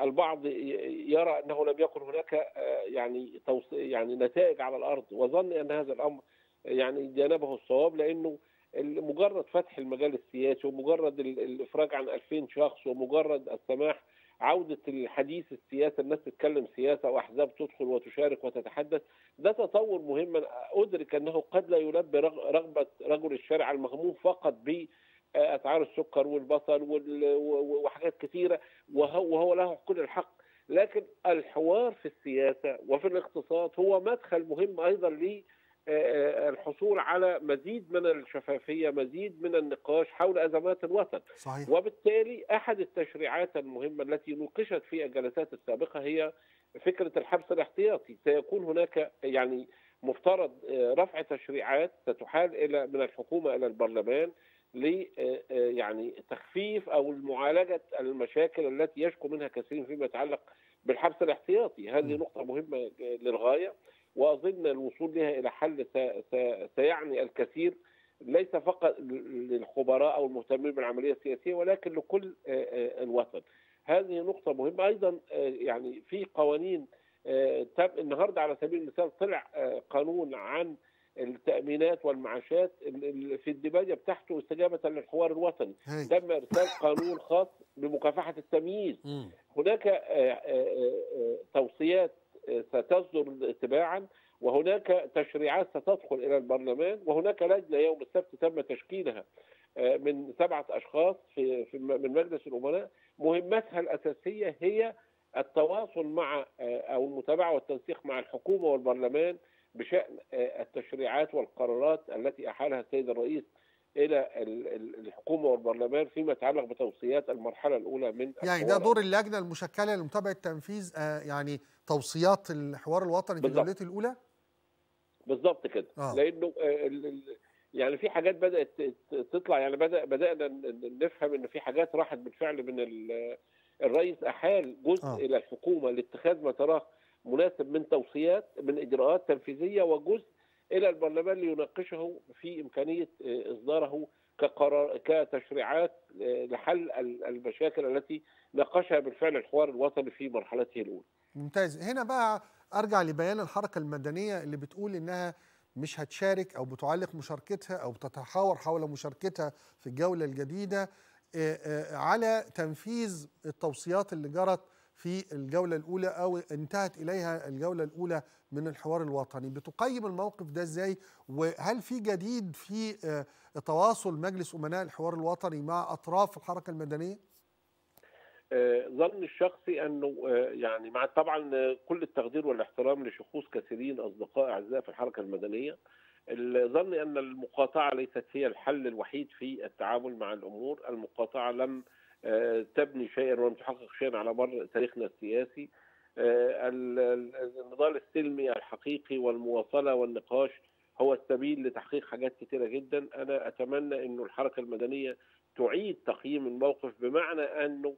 البعض يرى انه لم يكن هناك آه، يعني يعني نتائج على الارض وظن ان هذا الامر يعني جانبه الصواب لانه مجرد فتح المجال السياسي ومجرد الافراج عن 2000 شخص ومجرد السماح عودة الحديث السياسة الناس تتكلم سياسة وأحزاب تدخل وتشارك وتتحدث ده تطور مهم أدرك أنه قد لا يلبي رغبة رجل الشارع المهموم فقط ب آه، أسعار السكر والبصل وحاجات كثيرة وهو له كل الحق لكن الحوار في السياسة وفي الاقتصاد هو مدخل مهم أيضا لي آه، آه، الحصول على مزيد من الشفافيه، مزيد من النقاش حول ازمات الوطن. صحيح. وبالتالي احد التشريعات المهمه التي نوقشت في الجلسات السابقه هي فكره الحبس الاحتياطي، سيكون هناك يعني مفترض آه، رفع تشريعات ستحال الى من الحكومه الى البرلمان ل يعني تخفيف او معالجه المشاكل التي يشكو منها كثيرين فيما يتعلق بالحبس الاحتياطي، هذه نقطه مهمه للغايه. واظن الوصول لها الى حل سيعني الكثير ليس فقط للخبراء او المهتمين بالعمليه السياسيه ولكن لكل الوطن. هذه نقطه مهمه ايضا يعني في قوانين النهارده على سبيل المثال طلع قانون عن التامينات والمعاشات في الديباجه بتاعته استجابه للحوار الوطني تم ارسال قانون خاص بمكافحه التمييز هناك توصيات ستصدر تباعا وهناك تشريعات ستدخل الى البرلمان وهناك لجنه يوم السبت تم تشكيلها آه، من سبعه اشخاص في من مجلس الامناء مهمتها الاساسيه هي التواصل مع آه، او المتابعه والتنسيق مع الحكومه والبرلمان بشان آه، التشريعات والقرارات التي احالها السيد الرئيس الى الحكومه والبرلمان فيما يتعلق بتوصيات المرحله الاولى من يعني ده دور اللجنه المشكله لمتابعه تنفيذ آه، يعني توصيات الحوار الوطني في الجولات الاولى بالظبط كده آه. لانه آه، يعني في حاجات بدات تطلع يعني بدا بدانا نفهم ان في حاجات راحت بالفعل من الرئيس احال جزء آه. الى الحكومه لاتخاذ ما تراه مناسب من توصيات من اجراءات تنفيذيه وجزء الى البرلمان ليناقشه في امكانيه آه، اصداره كقرار كتشريعات آه، لحل المشاكل التي ناقشها بالفعل الحوار الوطني في مرحلته الاولى. ممتاز، هنا بقى ارجع لبيان الحركه المدنيه اللي بتقول انها مش هتشارك او بتعلق مشاركتها او بتتحاور حول مشاركتها في الجوله الجديده آه، على تنفيذ التوصيات اللي جرت في الجولة الأولى أو انتهت إليها الجولة الأولى من الحوار الوطني بتقيم الموقف ده إزاي وهل في جديد في آه، تواصل مجلس أمناء الحوار الوطني مع أطراف الحركة المدنية؟ آه، ظني الشخصي انه آه، يعني مع طبعا كل التقدير والاحترام لشخوص كثيرين اصدقاء اعزاء في الحركه المدنيه ظني ان المقاطعه ليست هي الحل الوحيد في التعامل مع الامور، المقاطعه لم آه، تبني شيئا ولم تحقق شيئا على مر تاريخنا السياسي آه، النضال السلمي الحقيقي والمواصلة والنقاش هو السبيل لتحقيق حاجات كثيرة جدا أنا أتمنى أن الحركة المدنية تعيد تقييم الموقف بمعنى أنه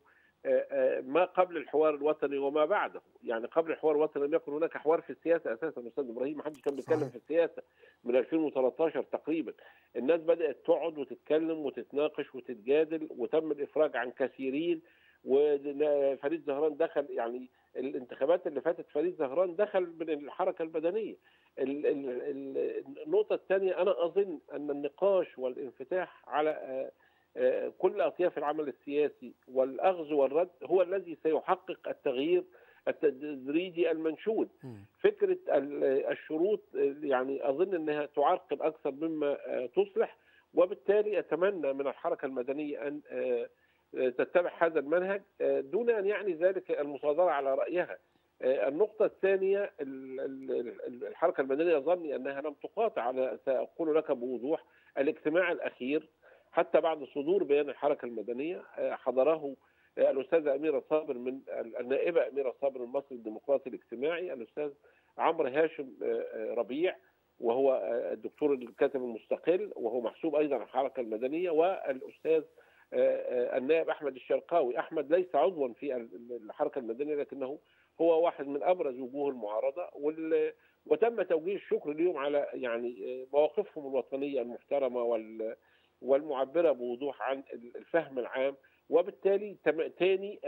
ما قبل الحوار الوطني وما بعده يعني قبل الحوار الوطني لم يكن هناك حوار في السياسه اساسا استاذ ابراهيم ما حدش كان بيتكلم في السياسه من 2013 تقريبا الناس بدات تقعد وتتكلم وتتناقش وتتجادل وتم الافراج عن كثيرين وفريد زهران دخل يعني الانتخابات اللي فاتت فريد زهران دخل من الحركه البدنيه النقطه الثانيه انا اظن ان النقاش والانفتاح على آه، كل اطياف العمل السياسي والاخذ والرد هو الذي سيحقق التغيير التدريجي المنشود فكره الشروط يعني اظن انها تعرقل اكثر مما آه، تصلح وبالتالي اتمنى من الحركه المدنيه ان آه، تتبع هذا المنهج دون ان يعني ذلك المصادره على رايها النقطة الثانية الحركة المدنية ظني أنها لم تقاطع على سأقول لك بوضوح الاجتماع الأخير حتى بعد صدور بيان الحركه المدنيه آه، حضره آه، الاستاذه اميره صابر من النائبه اميره صابر المصري الديمقراطي الاجتماعي الاستاذ عمرو هاشم آه، ربيع وهو الدكتور الكاتب المستقل وهو محسوب ايضا على الحركه المدنيه والاستاذ النائب احمد الشرقاوي، احمد ليس عضوا في الحركه المدنيه لكنه هو واحد من ابرز وجوه المعارضه وال... وتم توجيه الشكر اليوم على يعني مواقفهم الوطنيه المحترمه وال... والمعبره بوضوح عن الفهم العام وبالتالي تاني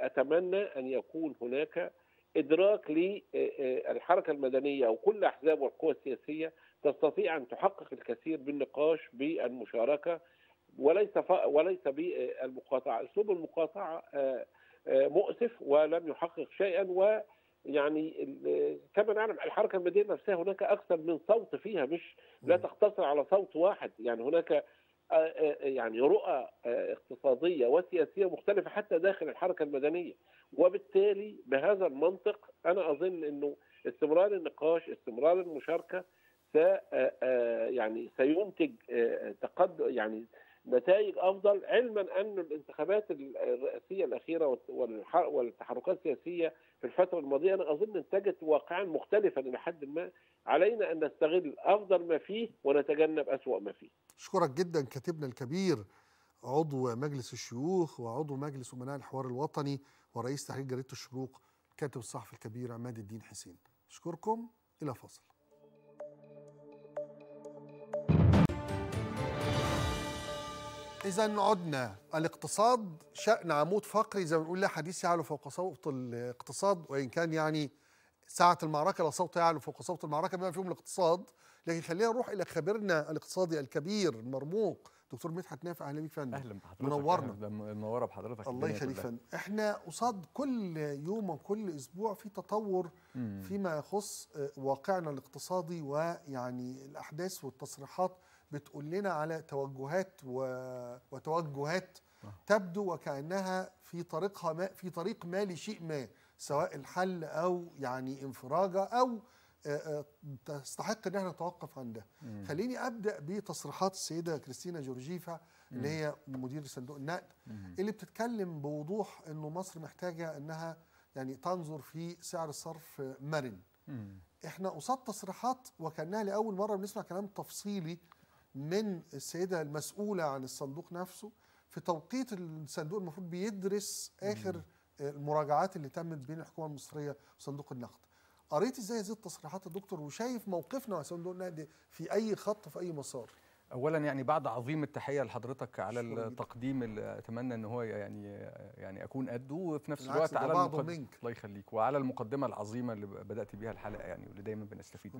اتمنى ان يكون هناك ادراك للحركه المدنيه وكل احزاب والقوى السياسيه تستطيع ان تحقق الكثير بالنقاش بالمشاركه وليس وليس بالمقاطعه، اسلوب المقاطعه مؤسف ولم يحقق شيئا ويعني كما نعلم الحركه المدنيه نفسها هناك اكثر من صوت فيها مش لا تقتصر على صوت واحد يعني هناك آه، آه، آه، يعني رؤى اقتصاديه وسياسيه مختلفه حتى داخل الحركه المدنيه وبالتالي بهذا المنطق انا اظن انه استمرار النقاش استمرار المشاركه س يعني سينتج تقدم يعني نتائج افضل علما ان الانتخابات الرئاسيه الاخيره والتحركات السياسيه في الفترة الماضية أنا أظن انتجت واقعا مختلفا إلى حد ما علينا أن نستغل أفضل ما فيه ونتجنب أسوأ ما فيه أشكرك جدا كاتبنا الكبير عضو مجلس الشيوخ وعضو مجلس أمناء الحوار الوطني ورئيس تحرير جريدة الشروق كاتب الصحفي الكبير عماد الدين حسين أشكركم إلى فاصل إذا عدنا الاقتصاد شأن عمود فقري زي ما بنقول لا حديث يعلو فوق صوت الاقتصاد وإن كان يعني ساعة المعركة لا صوت يعلو فوق صوت المعركة بما فيهم الاقتصاد لكن خلينا نروح إلى خبيرنا الاقتصادي الكبير المرموق دكتور مدحت نافع اهلا بيك فندم اهلا بحضرتك منورنا منوره بحضرتك الله يخليك فندم احنا قصاد كل يوم وكل اسبوع في تطور مم. فيما يخص آه، واقعنا الاقتصادي ويعني الاحداث والتصريحات بتقول لنا على توجهات و... وتوجهات تبدو وكانها في طريقها ما في طريق ما لشيء ما سواء الحل او يعني انفراجه او آه، آه، تستحق ان احنا نتوقف عندها. مم. خليني ابدا بتصريحات السيده كريستينا جورجيفا اللي هي مدير صندوق النقد اللي بتتكلم بوضوح انه مصر محتاجه انها يعني تنظر في سعر الصرف مرن. مم. احنا قصاد تصريحات وكانها لاول مره بنسمع كلام تفصيلي من السيده المسؤوله عن الصندوق نفسه في توقيت الصندوق المفروض بيدرس اخر مم. المراجعات اللي تمت بين الحكومه المصريه وصندوق النقد قريت ازاي هذه التصريحات يا دكتور وشايف موقفنا مع صندوق النقد في اي خط في اي مسار اولا يعني بعد عظيم التحيه لحضرتك على التقديم اللي اتمنى ان هو يعني يعني اكون قده وفي نفس الوقت على المقدمه الله يخليك وعلى المقدمه العظيمه اللي بدات بيها الحلقه يعني واللي دايما بنستفيد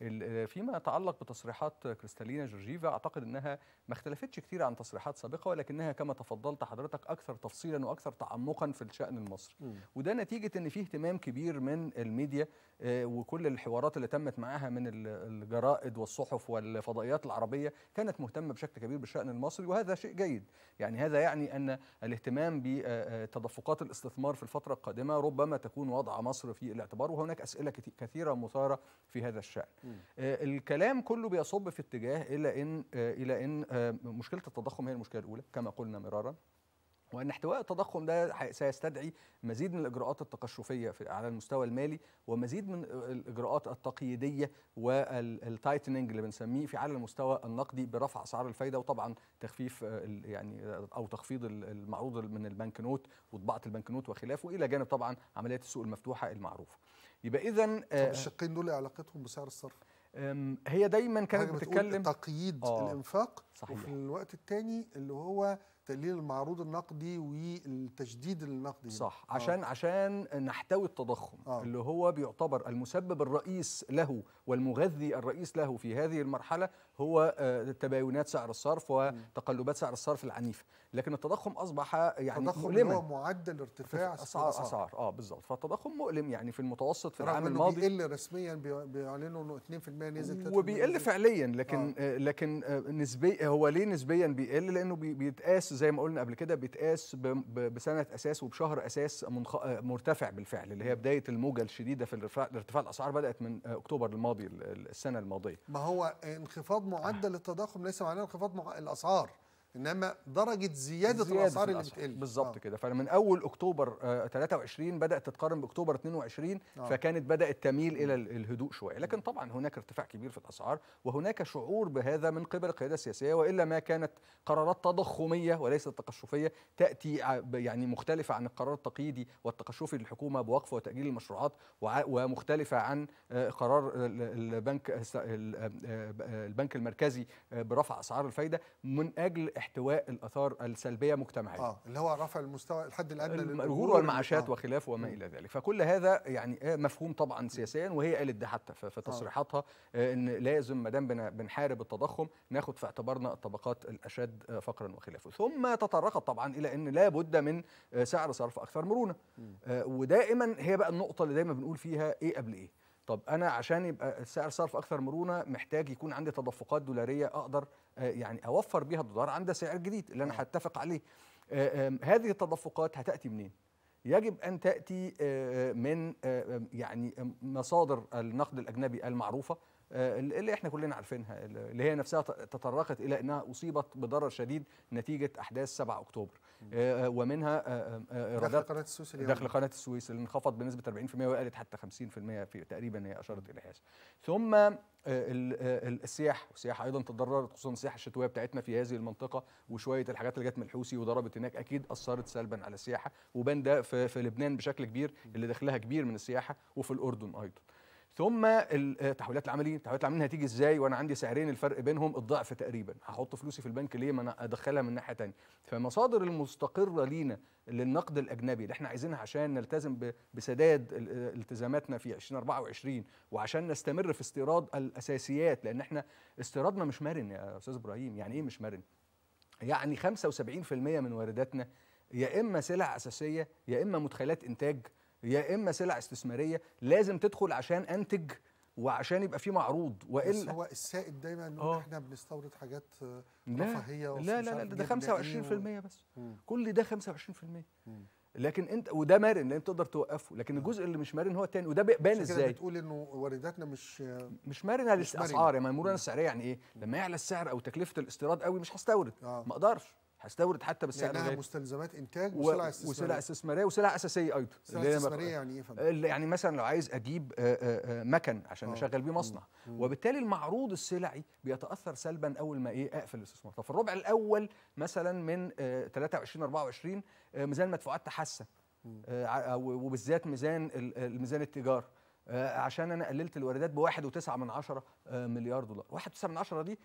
منها فيما يتعلق بتصريحات كريستالينا جورجيفا اعتقد انها ما اختلفتش كتير عن تصريحات سابقه ولكنها كما تفضلت حضرتك اكثر تفصيلا واكثر تعمقا في الشان المصري وده نتيجه ان في اهتمام كبير من الميديا آه، وكل الحوارات اللي تمت معاها من الجرائد والصحف والفضائيات العربيه كانت مهتمه بشكل كبير بالشان المصري وهذا شيء جيد يعني هذا يعني ان الاهتمام بتدفقات الاستثمار في الفتره القادمه ربما تكون وضع مصر في الاعتبار وهناك اسئله كثيره مثاره في هذا الشان آه، الكلام كله بيصب في اتجاه الى ان آه، الى ان آه، مشكله التضخم هي المشكله الاولى كما قلنا مرارا وأن احتواء التضخم ده سيستدعي مزيد من الإجراءات التقشفية على المستوى المالي ومزيد من الإجراءات التقييدية والتايتننج اللي بنسميه في على المستوى النقدي برفع أسعار الفايدة وطبعا تخفيف يعني أو تخفيض المعروض من البنك نوت وطباعة البنك نوت وخلافه إلى جانب طبعا عمليات السوق المفتوحة المعروفة يبقى إذا آه، الشقين دول علاقتهم بسعر الصرف هي دايما كانت بتتكلم تقييد آه الانفاق صحيح. وفي الوقت الثاني اللي هو تقليل المعروض النقدي والتجديد النقدي صح آه. عشان آه. عشان نحتوي التضخم آه. اللي هو بيعتبر المسبب الرئيس له والمغذي الرئيس له في هذه المرحله هو آه، تباينات سعر الصرف وتقلبات سعر الصرف العنيفه لكن التضخم اصبح يعني التضخم مؤلما هو معدل ارتفاع اسعار اسعار اه بالظبط فالتضخم مؤلم يعني في المتوسط في العام الماضي بيقل رسميا بيعلنوا انه 2% نزل وبيقل فعليا لكن آه. آه، لكن آه، نسبي هو ليه نسبيا بيقل لانه بيتقاس زي ما قلنا قبل كده بيتقاس بسنه اساس وبشهر اساس مرتفع بالفعل اللي هي بدايه الموجه الشديده في ارتفاع الاسعار بدات من اكتوبر الماضي الماضي السنه الماضيه ما هو انخفاض معدل التضخم ليس معناه انخفاض مع... الاسعار انما درجه زياده, زيادة الاسعار اللي بتقل بالظبط آه. كده فمن اول اكتوبر آه 23 بدات تتقارن باكتوبر 22 آه. فكانت بدات تميل الى الهدوء شويه لكن طبعا هناك ارتفاع كبير في الاسعار وهناك شعور بهذا من قبل القياده السياسيه والا ما كانت قرارات تضخميه وليست تقشفيه تاتي يعني مختلفه عن القرار التقييدي والتقشفي للحكومه بوقف وتاجيل المشروعات ومختلفه عن آه، قرار البنك آه، آه، البنك المركزي برفع اسعار الفايده من اجل احتواء الاثار السلبيه مجتمعيا اه اللي هو رفع المستوى الحد الادنى للاجور والمعاشات آه. وخلافه وما الى ذلك فكل هذا يعني آه، مفهوم طبعا سياسيا وهي قالت ده حتى في آه. تصريحاتها آه، ان لازم ما دام بنحارب التضخم ناخد في اعتبارنا الطبقات الاشد فقرا وخلافه ثم تطرقت طبعا الى ان لا بد من سعر صرف اكثر مرونه ودائما هي بقى النقطه اللي دايما بنقول فيها ايه قبل ايه طب انا عشان يبقى سعر صرف اكثر مرونه محتاج يكون عندي تدفقات دولاريه اقدر آه، يعني اوفر بيها الدولار عند سعر جديد اللي انا نعم. هتفق عليه آه، آه، هذه التدفقات هتاتي منين يجب ان تاتي من يعني مصادر النقد الاجنبي المعروفه اللي احنا كلنا عارفينها اللي هي نفسها تطرقت الى انها اصيبت بضرر شديد نتيجه احداث 7 اكتوبر آه، آه، ومنها آه، ايرادات دخل قناه السويس اليوم. دخل قناه السويس اللي انخفض بنسبه 40% وقالت حتى 50% في تقريبا هي اشارت هذا ثم السياحه والسياحه ايضا تضررت خصوصا السياحه الشتويه بتاعتنا في هذه المنطقه وشويه الحاجات اللي جت من الحوثي وضربت هناك اكيد اثرت سلبا على السياحه وبان ده في لبنان بشكل كبير اللي دخلها كبير من السياحه وفي الاردن ايضا ثم التحويلات العمليه تحويلات العمليه هتيجي ازاي وانا عندي سعرين الفرق بينهم الضعف تقريبا هحط فلوسي في البنك ليه ما انا ادخلها من ناحيه ثانيه فالمصادر المستقره لينا للنقد الاجنبي اللي احنا عايزينها عشان نلتزم بسداد آه، التزاماتنا في 2024 وعشان نستمر في استيراد الاساسيات لان احنا استيرادنا مش مرن يا استاذ ابراهيم يعني ايه مش مرن يعني 75% من وارداتنا يا اما سلع اساسيه يا اما مدخلات انتاج يا اما سلع استثماريه لازم تدخل عشان انتج وعشان يبقى في معروض والا بس هو السائد دايما ان آه. احنا بنستورد حاجات رفاهيه لا لا لا ده, ده 25% و... بس مم. كل ده 25% مم. لكن انت وده مرن لان تقدر توقفه لكن الجزء اللي مش مرن هو الثاني وده بان ازاي بتقول انه وارداتنا مش مش مرنه للاسعار يعني المرونه السعريه يعني ايه لما يعلى السعر او تكلفه الاستيراد قوي مش هستورد آه. ما اقدرش هستورد حتى بالسعر لانها مستلزمات انتاج وسلع استثماريه وسلع استثماريه وسلع اساسيه ايضا سلع استثماريه يعني ايه يعني مثلا لو عايز اجيب آه، آه، آه، مكن عشان أوه. اشغل بيه مصنع وبالتالي المعروض السلعي بيتاثر سلبا اول ما ايه اقفل الاستثمار ففي الربع الاول مثلا من 23 24 ميزان المدفوعات تحسن وبالذات ميزان الميزان التجاره عشان انا قللت الواردات ب 1.9 مليار دولار 1.9 دي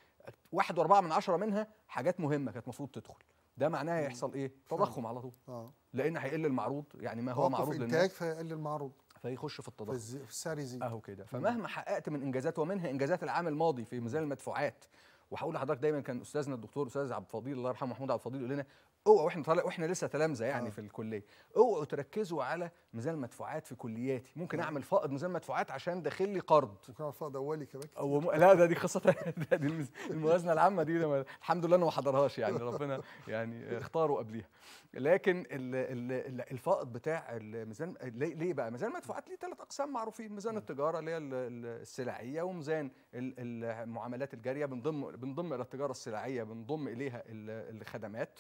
واحد واربعه من عشره منها حاجات مهمه كانت المفروض تدخل ده معناه يحصل ايه؟ تضخم على طول اه لان هيقل المعروض يعني ما هو معروض للناس انتاج فيقل المعروض فيخش في التضخم في, في السعر يزيد اهو كده فمهما حققت من انجازات ومنها انجازات العام الماضي في ميزان المدفوعات وهقول لحضرتك دايما كان استاذنا الدكتور استاذ عبد الفضيل الله يرحمه محمود عبد الفضيل يقول لنا اوعوا واحنا طالع واحنا لسه تلامذه يعني آه. في الكليه اوعوا تركزوا على ميزان المدفوعات في كلياتي ممكن آه. اعمل فائض ميزان مدفوعات عشان داخل لي قرض ممكن اعمل فائض اولي كمان أو م... لا ده دي قصه دي الموازنه العامه دي الحمد لله انا ما حضرهاش يعني ربنا يعني اختاروا قبليها لكن الفائض بتاع الميزان ليه بقى ميزان المدفوعات ليه ثلاث اقسام معروفين ميزان التجاره اللي هي السلعيه وميزان المعاملات الجاريه بنضم بنضم الى التجاره السلعيه بنضم اليها الخدمات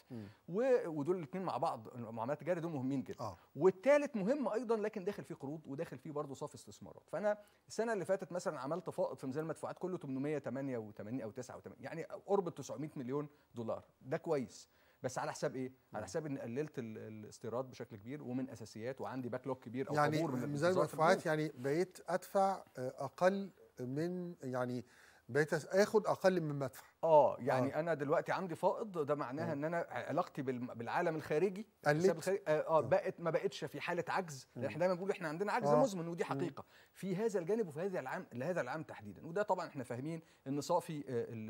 ودول الاثنين مع بعض المعاملات الجاريه دول مهمين جدا آه. والثالث مهم ايضا لكن داخل فيه قروض وداخل فيه برضه صافي استثمارات فانا السنه اللي فاتت مثلا عملت فائض في ميزان المدفوعات كله 888 او 89 يعني قرب 900 مليون دولار ده كويس بس على حساب ايه؟ على حساب ان قللت الاستيراد بشكل كبير ومن اساسيات وعندي باك لوك كبير او يعني من ميزان المدفوعات يعني بقيت ادفع آه، اقل من يعني بقيت اخد اقل مما ادفع آه،, اه يعني آه. انا دلوقتي عندي فائض ده معناها آه. ان انا علاقتي بالعالم الخارجي قلت آه،, آه, اه بقت ما بقتش في حاله عجز احنا دايما بنقول احنا عندنا عجز آه. مزمن ودي حقيقه في هذا الجانب وفي هذا العام لهذا العام تحديدا وده طبعا احنا فاهمين ان صافي آه،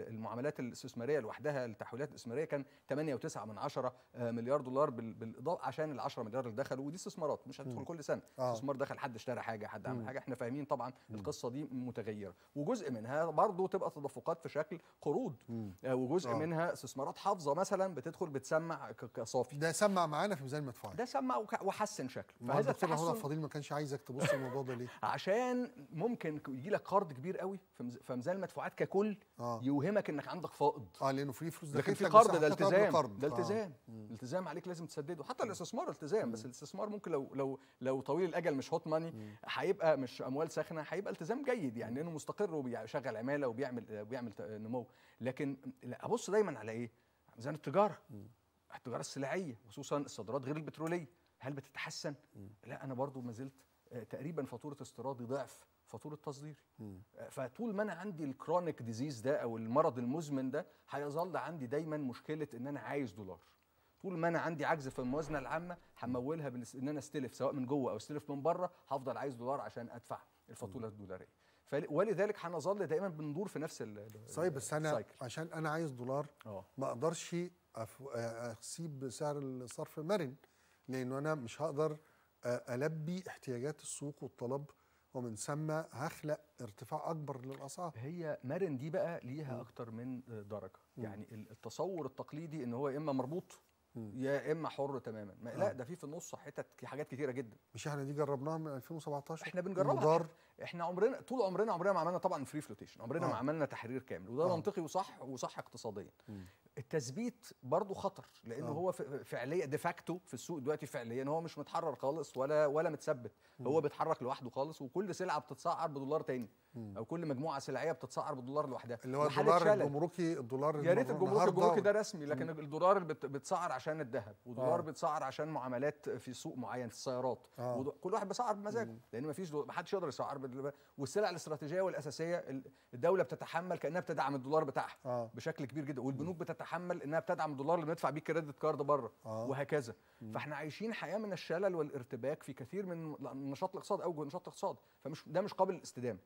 المعاملات الاستثماريه لوحدها التحويلات الاستثماريه كان 8.9 من 10 مليار دولار بالاضافه عشان ال 10 مليار اللي دخلوا ودي استثمارات مش هتدخل كل سنه آه. استثمار دخل حد اشترى حاجه حد عمل حاجه احنا فاهمين طبعا القصه دي متغيره وجزء منها برضه تبقى تدفقات في شكل قروض آه، وجزء آه. منها استثمارات حافظه مثلا بتدخل بتسمع كصافي ده سمع معانا في ميزان المدفوعات ده سمع وحسن شكله فهذا الدكتور هو فضيل ما كانش عايزك تبص الموضوع ده ليه عشان ممكن يجي لك قرض كبير قوي في ميزان المدفوعات ككل آه. يوهمك انك عندك فائض اه لانه في فلوس لكن في قرض ده التزام ده التزام آه. التزام عليك لازم تسدده حتى الاستثمار التزام بس الاستثمار ممكن لو لو لو طويل الاجل مش هوت ماني هيبقى مش اموال ساخنه هيبقى التزام جيد يعني لانه مستقر وبيشغل عماله وبيعمل بيعمل نمو لكن ابص دايما على ايه ميزان التجاره التجاره السلعيه خصوصا الصادرات غير البتروليه هل بتتحسن لا انا برضو ما زلت آه، تقريبا فاتوره استيرادي ضعف فاتوره تصديري آه، فطول ما انا عندي الكرونيك ديزيز ده او المرض المزمن ده هيظل عندي دايما مشكله ان انا عايز دولار طول ما انا عندي عجز في الموازنه العامه همولها ان انا استلف سواء من جوه او استلف من بره هفضل عايز دولار عشان ادفع الفاتوره الدولاريه ولذلك هنظل دايما بندور في نفس طيب بس انا عشان انا عايز دولار أوه. ما اقدرش آه، اسيب سعر الصرف مرن لانه انا مش هقدر آه، البي احتياجات السوق والطلب ومن ثم هخلق ارتفاع اكبر للاسعار هي مرن دي بقى ليها اكتر من درجه يعني التصور التقليدي ان هو يا اما مربوط يا اما حر تماما ما لا آه. ده في في النص حتت حاجات كتيره جدا مش احنا دي جربناها من 2017 احنا بنجربها مدار. احنا عمرنا طول عمرنا عمرنا ما عملنا طبعا فري فلوتيشن عمرنا آه. ما عملنا تحرير كامل وده آه. منطقي وصح وصح اقتصاديا التثبيت برضه خطر لانه آه. هو فعليا ديفاكتو في السوق دلوقتي فعليا هو مش متحرر خالص ولا ولا متثبت هو بيتحرك لوحده خالص وكل سلعه بتتسعر بدولار تاني او كل مجموعه سلعيه بتتسعر بدولار لوحدها اللي هو الدولار الجمركي الدولار يا ريت الجمركي الجمركي ده رسمي لكن مم. الدولار بتسعر عشان الذهب ودولار آه. بتسعر عشان معاملات في سوق معين في السيارات آه. كل واحد بيسعر بمزاجه لان ما فيش ما حدش يقدر يسعر والسلع الاستراتيجيه والاساسيه الدوله بتتحمل كانها بتدعم الدولار بتاعها آه. بشكل كبير جدا والبنوك بتتحمل تتحمل انها بتدعم الدولار اللي بندفع بيه كريدت كارد بره آه. وهكذا مم. فاحنا عايشين حياه من الشلل والارتباك في كثير من نشاط الاقتصاد او نشاط الاقتصاد فمش ده مش قابل للاستدامه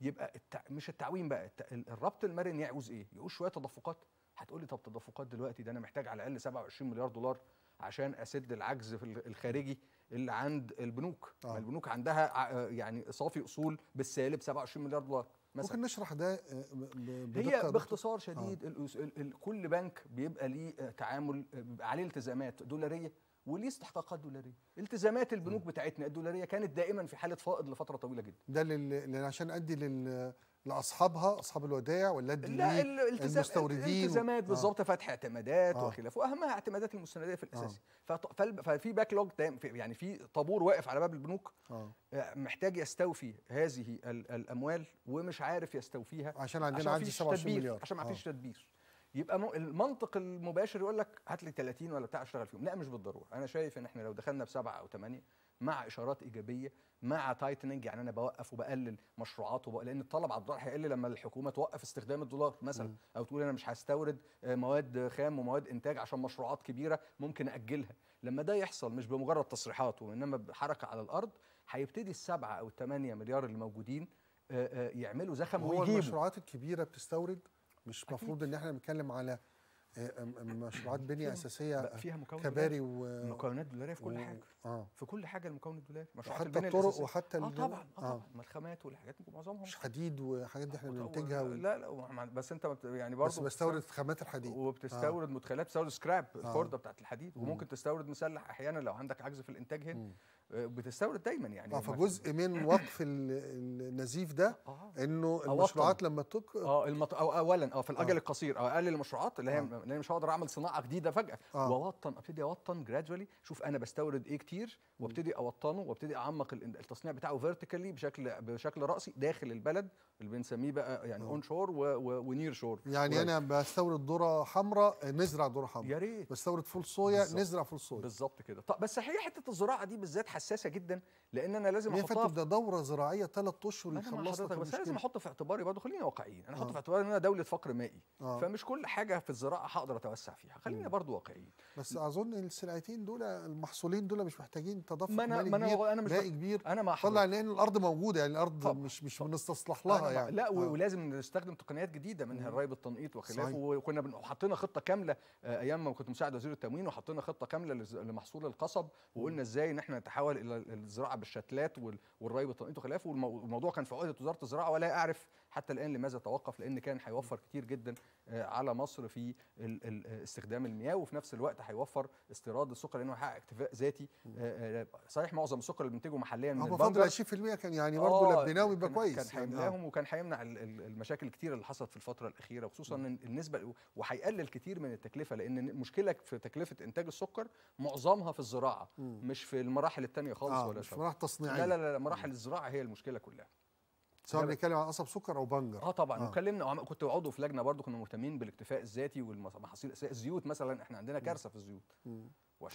يبقى التع... مش التعويم بقى الت... الربط المرن يعوز ايه يعوز شويه تدفقات هتقول لي طب تدفقات دلوقتي ده انا محتاج على الاقل 27 مليار دولار عشان اسد العجز في الخارجي اللي عند البنوك آه. البنوك عندها يعني صافي اصول بالسالب 27 مليار دولار مثلا ممكن نشرح ده آه، بدقه هي باختصار شديد آه. كل بنك بيبقى ليه آه، تعامل آه، بيبقى عليه التزامات دولاريه وليه استحقاقات دولاريه التزامات البنوك م. بتاعتنا الدولاريه كانت دائما في حاله فائض لفتره طويله جدا ده لل... عشان ادي لل لاصحابها اصحاب الودائع ولا لا المستوردين الالتزامات بالظبط آه. فتح اعتمادات آه. وخلافه واهمها اعتمادات المستنديه في الاساس آه. ففي باك لوج يعني في طابور واقف على باب البنوك آه. آه، محتاج يستوفي هذه الاموال ومش عارف يستوفيها عشان عندنا عندي 27 مليار عشان ما فيش آه. تدبير يبقى المنطق المباشر يقول لك هات لي 30 ولا بتاع اشتغل فيهم لا مش بالضروره انا شايف ان احنا لو دخلنا بسبعه او ثمانيه مع اشارات ايجابيه مع تايتننج يعني انا بوقف وبقلل مشروعات وبقل... لان الطلب على الدولار هيقل لما الحكومه توقف استخدام الدولار مثلا م. او تقول انا مش هستورد آه، مواد خام ومواد انتاج عشان مشروعات كبيره ممكن اجلها لما ده يحصل مش بمجرد تصريحات وانما بحركه على الارض هيبتدي السبعه او الثمانيه مليار اللي موجودين آه، آه، يعملوا زخم ويجيبوا المشروعات الكبيره بتستورد مش المفروض ان احنا بنتكلم على مشروعات بنيه اساسيه فيها مكون كباري و... مكونات دولاريه في كل و... حاجه آه. في كل حاجه المكون الدولاري مشروعات وحتى الطرق وحتى اه طبعا اه, آه. طبعا الخامات والحاجات معظمهم مش حديد وحاجات دي احنا بننتجها و... لا لا بس انت يعني برضه بس بستورد خامات الحديد وبتستورد آه. مدخلات بتستورد سكراب الخرده آه. بتاعت الحديد وممكن تستورد مسلح احيانا لو عندك عجز في الانتاج هنا بتستورد دايما يعني اه فجزء من وقف النزيف ده آه. انه آه، المشروعات لما تك اه المط... أو اولا اه في الاجل آه. القصير او اقلل المشروعات اللي هي آه. اللي مش هقدر اعمل صناعه جديده فجاه آه. واوطن ابتدي اوطن جرادولي شوف انا بستورد ايه كتير وابتدي اوطنه وابتدي اعمق التصنيع بتاعه فيرتيكالي بشكل بشكل راسي داخل البلد اللي بنسميه بقى يعني اون آه. شور و... و... ونير شور يعني و... انا بستورد ذره حمراء نزرع ذره حمراء يا ريت بستورد فول صويا نزرع فول صويا بالظبط كده طب بس هي حته الزراعه دي بالذات حساسه جدا لان انا لازم احطها ده دوره زراعيه ثلاث اشهر يخلص لك بس لازم احط في اعتباري برضه خليني واقعيين انا احط آه. في اعتباري ان انا دوله فقر مائي آه. فمش كل حاجه في الزراعه هقدر اتوسع فيها خلينا برضه واقعيين بس اظن السلعتين دول المحصولين دول مش محتاجين تدفق ما أنا مالي ما أنا كبير انا مش كبير انا مع طلع لان الارض موجوده يعني الارض طبعا. مش مش بنستصلح لها يعني لا آه. ولازم نستخدم تقنيات جديده منها الري بالتنقيط وخلافه وكنا حطينا خطه كامله آه، ايام ما كنت مساعد وزير التموين وحطينا خطه كامله لمحصول القصب وقلنا ازاي ان احنا نتحول الى الزراعه بالشتلات والري بالتنقيط وخلافه والموضوع كان في عقده وزاره الزراعه ولا اعرف حتى الان لماذا توقف لان كان هيوفر كتير جدا آه، على مصر في آه، استخدام المياه وفي نفس الوقت هيوفر استيراد السكر لانه هيحقق اكتفاء ذاتي آه، صحيح معظم السكر اللي بنتجه محليا من البنجر 20% كان يعني برضه لبيناه ويبقى كويس كان هيمنعهم وكان هيمنع المشاكل الكتير اللي حصلت في الفتره الاخيره وخصوصا النسبه وهيقلل كتير من التكلفه لان المشكله في تكلفه انتاج السكر معظمها في الزراعه مش في المراحل الثانيه خالص آه ولا مش مراحل تصنيعيه لا لا لا مراحل الزراعه هي المشكله كلها سواء بنتكلم عن قصب سكر او بنجر اه طبعا آه. وكلمنا كنت عضو في لجنه برضو كنا مهتمين بالاكتفاء الذاتي والمحاصيل الزيوت مثلا احنا عندنا كارثه في الزيوت 80%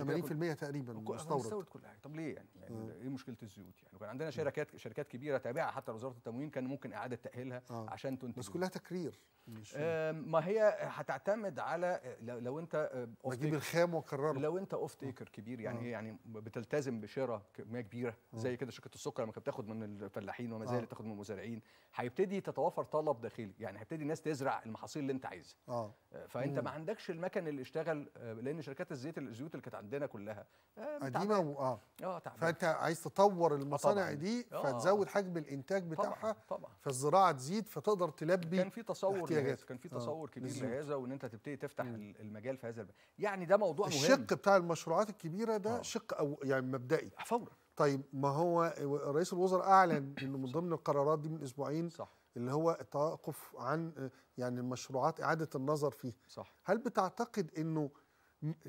تقريبا مستورد مستورد كل حاجه طب ليه يعني, يعني مم. آه. ايه مشكله الزيوت يعني وكان عندنا شركات مم. شركات كبيره تابعه حتى لوزاره التموين كان ممكن اعاده تاهيلها آه. عشان تنتج بس كلها تكرير مش ما هي هتعتمد على لو, لو انت تجيب آه، الخام واكرره لو انت اوف تيكر كبير يعني آه. ايه يعني بتلتزم بشراء كميه كبيره آه. زي كده شركه السكر لما كانت بتاخد من الفلاحين وما زالت آه. تاخد من المزارعين هيبتدي تتوافر طلب داخلي يعني هيبتدي الناس تزرع المحاصيل اللي انت عايزها آه. فانت مم. ما عندكش المكن اللي اشتغل لان شركات الزيت الزيوت اللي كانت عندنا كلها آه، قديمه واه اه, آه، تعبان فانت عايز تطور المصانع دي آه. فتزود حجم الانتاج بتاعها طبعا فالزراعه تزيد فتقدر تلبي كان في تصور لهذا كان في تصور كبير لهذا وان انت تبتدي تفتح مم. المجال في هذا الب... يعني ده موضوع الشق مهم الشق بتاع المشروعات الكبيره ده آه. شق او يعني مبدئي فورا طيب ما هو رئيس الوزراء اعلن انه من ضمن القرارات دي من اسبوعين صح اللي هو التوقف عن يعني المشروعات اعاده النظر فيه صح هل بتعتقد انه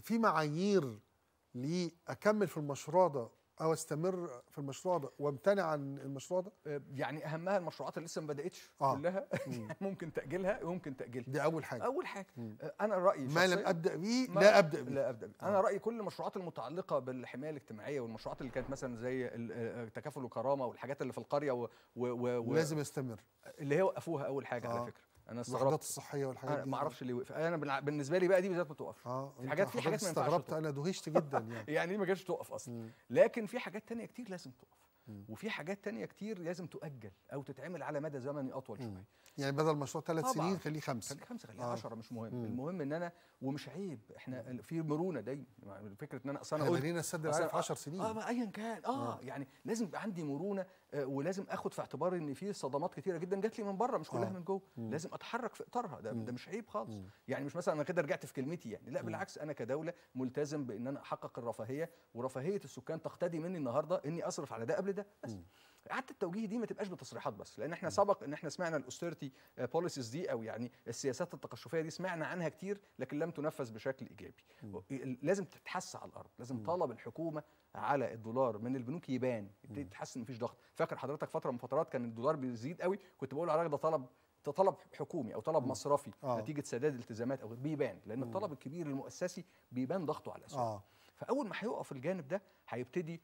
في معايير لاكمل في المشروع ده او استمر في المشروع ده وامتنع عن المشروع ده آه، يعني اهمها المشروعات اللي لسه ما بداتش آه. كلها ممكن تاجيلها وممكن تاجيلها دي اول حاجه اول حاجه مم. آه، انا رايي ما لم ابدا بيه لا ابدا بيه لا ابدا بيه آه. انا رايي كل المشروعات المتعلقه بالحمايه الاجتماعيه والمشروعات اللي كانت مثلا زي آه، تكافل وكرامه والحاجات اللي في القريه و... و... و... لازم يستمر اللي هي وقفوها اول حاجه آه. على فكره انا استغربت الصحيه والحاجات دي ما اعرفش ليه وقف انا بالنسبه لي بقى دي بالذات ما توقفش اه في حاجات في حاجات ما استغربت انا دهشت جدا يعني يعني ليه ما كانتش توقف اصلا لكن في حاجات تانية كتير لازم مم. وفي حاجات تانية كتير لازم تؤجل او تتعمل على مدى زمني اطول شويه يعني بدل مشروع ثلاث سنين خليه خمسه خليه خمسه خليه 10 آه. مش مهم مم. المهم ان انا ومش عيب احنا في مرونه دايما فكره ان انا اصل انا قلت خلينا السد العالي في 10 سنين اه ايا كان آه, اه يعني لازم يبقى عندي مرونه آه، ولازم اخد في اعتبار ان في صدمات كتيره جدا جات لي من بره مش كلها آه. من جوه لازم اتحرك في اطارها ده, ده مش عيب خالص مم. يعني مش مثلا انا كده رجعت في كلمتي يعني لا مم. بالعكس انا كدوله ملتزم بان انا احقق الرفاهيه ورفاهيه السكان تقتدي مني النهارده اني اصرف على ده قبل ده بس مم. حتى التوجيه دي ما تبقاش بتصريحات بس لان احنا سبق ان احنا سمعنا الاوستيرتي بوليسيز آه، دي او يعني السياسات التقشفيه دي سمعنا عنها كتير لكن لم تنفذ بشكل ايجابي لازم تتحس على الارض لازم طلب الحكومه على الدولار من البنوك يبان يبتدي تحس ان مفيش ضغط فاكر حضرتك فتره من فترات كان الدولار بيزيد قوي كنت بقول على ده طلب ده طلب حكومي او طلب مصرفي آه. نتيجه سداد التزامات او بيبان لان الطلب الكبير المؤسسي بيبان ضغطه على الاسواق آه. فاول ما هيقف الجانب ده هيبتدي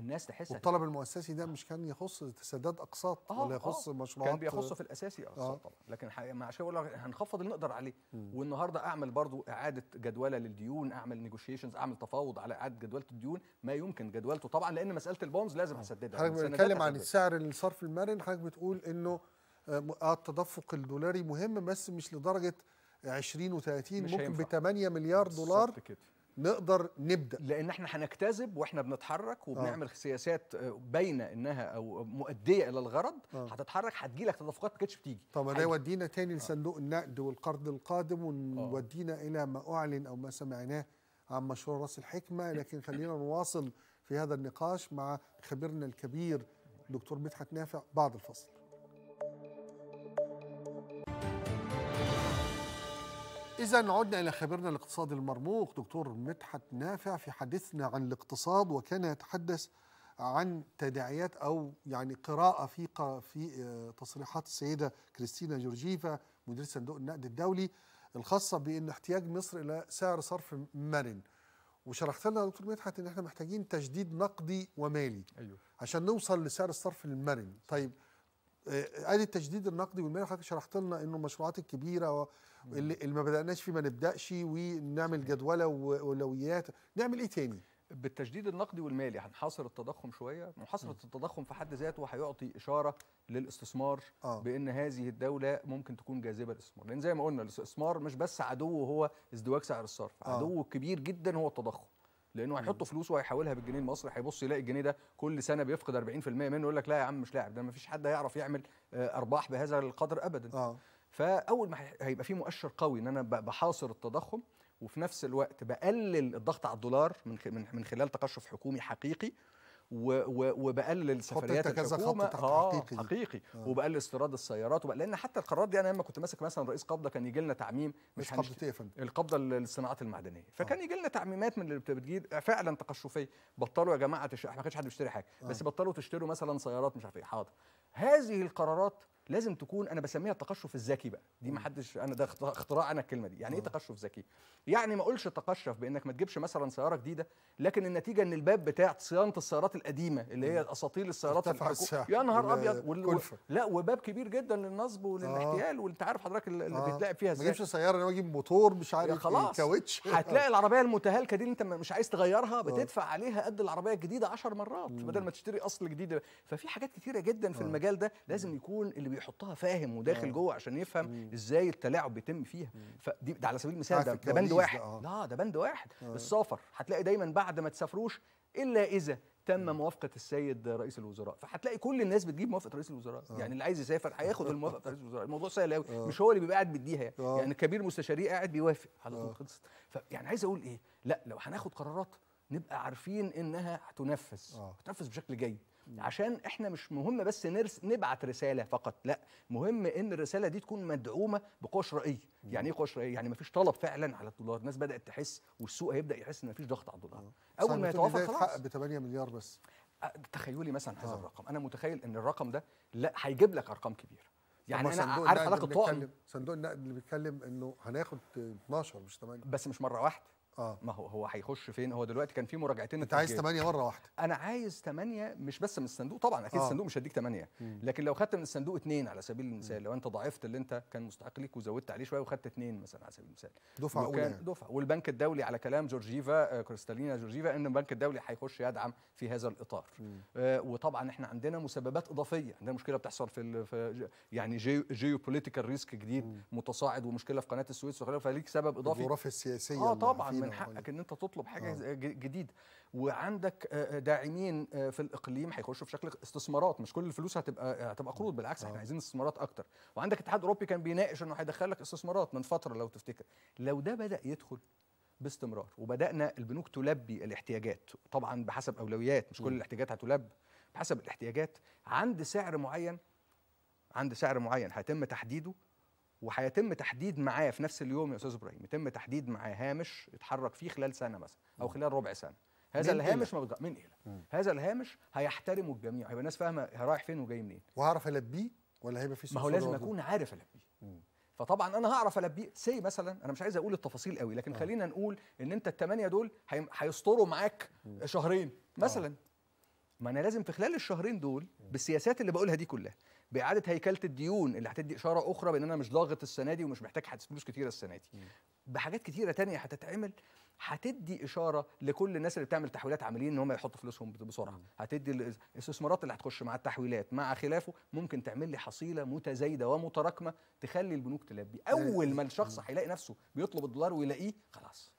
الناس تحس الطلب المؤسسي ده مش كان يخص سداد اقساط آه ولا آه، يخص آه مشروعات كان بيخص في الاساسي اقساط آه طبعا لكن مع عشان اقول هنخفض اللي نقدر عليه والنهارده اعمل برضو اعاده جدوله للديون اعمل نيجوشيشنز اعمل تفاوض على اعاده جدوله الديون ما يمكن جدولته طبعا لان مساله البونز لازم هسددها آه. حضرتك يعني بتتكلم عن السعر الصرف المرن حضرتك بتقول انه آه، التدفق الدولاري مهم بس مش لدرجه 20 و30 ممكن ب 8 مليار دولار كده. نقدر نبدا لان احنا هنجتذب واحنا بنتحرك آه. وبنعمل آه. سياسات باينه انها او مؤديه الى الغرض آه. هتتحرك آه. هتجي لك تدفقات ما كانتش بتيجي طب ده يودينا تاني آه. لصندوق آه. النقد والقرض القادم ويودينا آه. الى ما اعلن او ما سمعناه عن مشروع راس الحكمه لكن خلينا نواصل في هذا النقاش مع خبيرنا الكبير دكتور مدحت نافع بعد الفصل إذا عدنا إلى خبيرنا الاقتصادي المرموق دكتور مدحت نافع في حديثنا عن الاقتصاد وكان يتحدث عن تداعيات أو يعني قراءة في في آه، تصريحات السيدة كريستينا جورجيفا مدير صندوق النقد الدولي الخاصة بأن احتياج مصر إلى سعر صرف مرن وشرحت لنا دكتور مدحت ان احنا محتاجين تجديد نقدي ومالي أيوه. عشان نوصل لسعر الصرف المرن طيب قال آه، آه، التجديد النقدي والمالي حضرتك شرحت لنا انه المشروعات الكبيره اللي, اللي ما بدأناش فيه ما نبدأش ونعمل جدولة وأولويات نعمل إيه تاني؟ بالتجديد النقدي والمالي هنحاصر التضخم شويه محاصره التضخم في حد ذاته هيعطي اشاره للاستثمار آه. بان هذه الدوله ممكن تكون جاذبه للاستثمار لان زي ما قلنا الاستثمار مش بس عدوه هو ازدواج سعر الصرف آه. عدوه كبير جدا هو التضخم لانه هيحط فلوسه وهيحولها بالجنيه المصري هيبص يلاقي الجنيه ده كل سنه بيفقد 40% منه يقول لك لا يا عم مش لاعب ده ما فيش حد هيعرف يعمل آه، ارباح بهذا القدر ابدا آه. فاول ما هيبقى في مؤشر قوي ان انا بحاصر التضخم وفي نفس الوقت بقلل الضغط على الدولار من من خلال تقشف حكومي حقيقي وبقلل السفريات الحكومه خط آه حقيقي حقيقي آه. وبقلل استيراد السيارات وبقلل لان حتى القرارات دي يعني انا لما كنت ماسك مثلا رئيس قبضه كان يجي لنا تعميم مش قبضه ايه يا فندم القبضه للصناعات المعدنيه آه. فكان آه. يجي لنا تعميمات من اللي بتجيب فعلا تقشفيه بطلوا يا جماعه تش... ما كانش حد بيشتري حاجه آه. بس بطلوا تشتروا مثلا سيارات مش عارف ايه حاضر هذه القرارات لازم تكون انا بسميها التقشف الذكي بقى دي ما حدش انا ده اختراع انا الكلمه دي يعني ايه آه. تقشف ذكي يعني ما اقولش تقشف بانك ما تجيبش مثلا سياره جديده لكن النتيجه ان الباب بتاع صيانه السيارات القديمه اللي هي اساطيل السيارات يا نهار ابيض وال... لا وباب كبير جدا للنصب وللاحتيال آه. وانت عارف حضرتك اللي آه. بيتلاقي فيها ازاي ما تجيبش سياره انا اجيب موتور مش عارف خلاص كاوتش هتلاقي العربيه المتهالكه دي اللي انت مش عايز تغيرها آه. بتدفع عليها قد العربيه الجديده 10 مرات بدل ما تشتري اصل جديد ففي حاجات كتيره جدا في آه. المجال ده لازم يكون اللي بيحطها فاهم وداخل آه. جوه عشان يفهم مم. ازاي التلاعب بيتم فيها فدي ده على سبيل المثال آه، ده, ده بند واحد آه. لا ده بند واحد آه. السفر هتلاقي دايما بعد ما تسافروش الا اذا تم موافقه السيد رئيس الوزراء فهتلاقي كل الناس بتجيب موافقه رئيس الوزراء أوه. يعني اللي عايز يسافر هياخد الموافقه رئيس الوزراء الموضوع سهل قوي مش هو اللي بيبقى قاعد بيديها يعني, يعني كبير مستشاريه قاعد بيوافق على طول خلصت فيعني عايز اقول ايه لا لو هناخد قرارات نبقى عارفين انها هتنفذ هتنفذ بشكل جيد نعم. عشان احنا مش مهم بس نرس نبعت رساله فقط لا مهم ان الرساله دي تكون مدعومه بقوه شرائيه نعم. يعني ايه قوه شرائيه يعني مفيش طلب فعلا على الدولار الناس بدات تحس والسوق هيبدا يحس ان مفيش ضغط على الدولار آه. اول ما يتوافق خلاص ب 8 مليار بس تخيلي مثلا هذا آه. الرقم انا متخيل ان الرقم ده لا هيجيب لك ارقام كبيره يعني انا عارف حضرتك الطقم صندوق النقد اللي بيتكلم انه هناخد 12 مش 8 بس مش مره واحده آه. ما هو هو هيخش فين هو دلوقتي كان في مراجعتين انت عايز 8 مره واحده انا عايز 8 مش بس من الصندوق طبعا اكيد آه. الصندوق مش هديك 8 لكن لو خدت من الصندوق 2 على سبيل المثال لو انت ضعفت اللي انت كان مستحق ليك وزودت عليه شويه وخدت 2 مثلا على سبيل المثال دفعه اولى يعني. دفعه والبنك الدولي على كلام جورجيفا آه، كريستالينا جورجيفا ان البنك الدولي هيخش يدعم في هذا الاطار آه وطبعا احنا عندنا مسببات اضافيه عندنا مشكله بتحصل في, في يعني جيوبوليتيكال ريسك جديد متصاعد ومشكله في قناه السويس وغيره فليك سبب اضافي الظروف السياسيه اه طبعا من أيوة، حقك ان انت تطلب حاجه آه. جديده وعندك آه، آه، داعمين آه، في الاقليم هيخشوا في شكل استثمارات مش كل الفلوس هتبقى هتبقى قروض بالعكس آه. احنا عايزين استثمارات اكتر وعندك اتحاد اوروبي كان بيناقش انه هيدخل لك استثمارات من فتره لو تفتكر لو ده بدا يدخل باستمرار وبدانا البنوك تلبي الاحتياجات طبعا بحسب اولويات مش كل الاحتياجات هتلب بحسب الاحتياجات عند سعر معين عند سعر معين هيتم تحديده وهيتم تحديد معاه في نفس اليوم يا استاذ ابراهيم يتم تحديد معاه هامش يتحرك فيه خلال سنه مثلا او خلال ربع سنه هذا الهامش ما بتج... من إيه؟ هذا الهامش هيحترمه الجميع هيبقى الناس فاهمه رايح فين وجاي منين وهعرف البيه ولا هيبقى في ما هو لازم اكون عارف البيه فطبعا انا هعرف البيه سي مثلا انا مش عايز اقول التفاصيل قوي لكن آه. خلينا نقول ان انت الثمانيه دول هيستروا معاك شهرين مثلا ما انا لازم في خلال الشهرين دول بالسياسات اللي بقولها دي كلها باعاده هيكله الديون اللي هتدي اشاره اخرى بان انا مش ضاغط السنه دي ومش محتاج فلوس كتيره السنه دي بحاجات كتيره تانية هتتعمل هتدي اشاره لكل الناس اللي بتعمل تحويلات عاملين ان هم يحطوا فلوسهم بسرعه هتدي الاستثمارات اللي هتخش مع التحويلات مع خلافه ممكن تعمل لي حصيله متزايده ومتراكمه تخلي البنوك تلبي يعني اول ما الشخص هيلاقي نفسه بيطلب الدولار ويلاقيه خلاص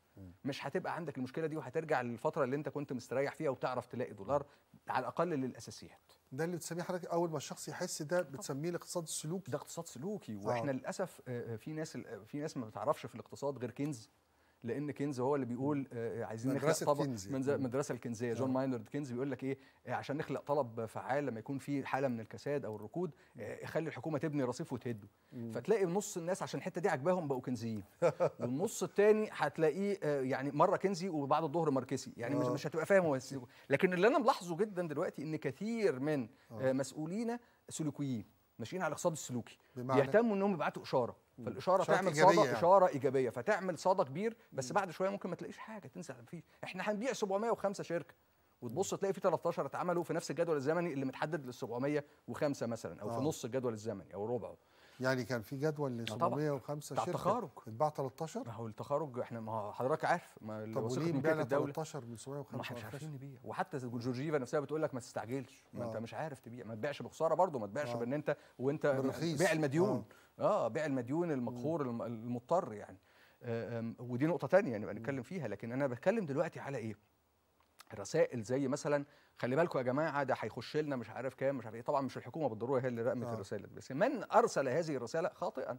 مش هتبقى عندك المشكله دي وهترجع للفتره اللي انت كنت مستريح فيها وتعرف تلاقي دولار على الاقل للاساسيات ده اللي بتسميه حضرتك اول ما الشخص يحس ده بتسميه الاقتصاد السلوكي ده اقتصاد سلوكي آه. واحنا آه. للاسف آه، في ناس في ناس ما بتعرفش في الاقتصاد غير كنز لان كينز هو اللي بيقول آه، آه، عايزين نخلق طبق مدرسه الكنزيه آه. جون ماينرد كينز بيقول لك ايه عشان نخلق طلب فعال لما يكون في حاله من الكساد او الركود خلي الحكومه تبني رصيف وتهده فتلاقي نص الناس عشان الحته دي عجباهم بقوا كنزيين والنص الثاني هتلاقيه يعني مره كنزي وبعد الظهر ماركسي يعني مش, مش هتبقى فاهم هو لكن اللي انا ملاحظه جدا دلوقتي ان كثير من مسؤولينا سلوكيين ماشيين على الاقتصاد السلوكي بيهتموا انهم يبعتوا اشاره فالاشاره تعمل إيجابية صدى يعني. اشاره ايجابيه فتعمل صدى كبير بس بعد شويه ممكن ما تلاقيش حاجه تنسى فيه احنا هنبيع 705 شركه وتبص تلاقي في 13 اتعملوا في نفس الجدول الزمني اللي متحدد لل 705 مثلا او آه. في نص الجدول الزمني او ربعه يعني كان في جدول ل 705 شركه التخارج اتباع 13 ما هو التخارج احنا ما حضرتك عارف ما طب وليه بعنا 13 من 705 ما احنا مش عارفين نبيع وحتى جورجيفا نفسها بتقول لك ما تستعجلش ما آه. انت مش عارف تبيع ما تبيعش بخساره برضه ما تبيعش آه. بان انت وانت بيع المديون آه. اه بيع المديون المقهور المضطر يعني آه، ودي نقطه ثانيه يعني نتكلم فيها لكن انا بتكلم دلوقتي على ايه رسائل زي مثلا خلي بالكم يا جماعه ده هيخش لنا مش عارف كام مش عارف ايه طبعا مش الحكومه بالضروره هي اللي رقمت آه. الرسائل بس من ارسل هذه الرساله خاطئا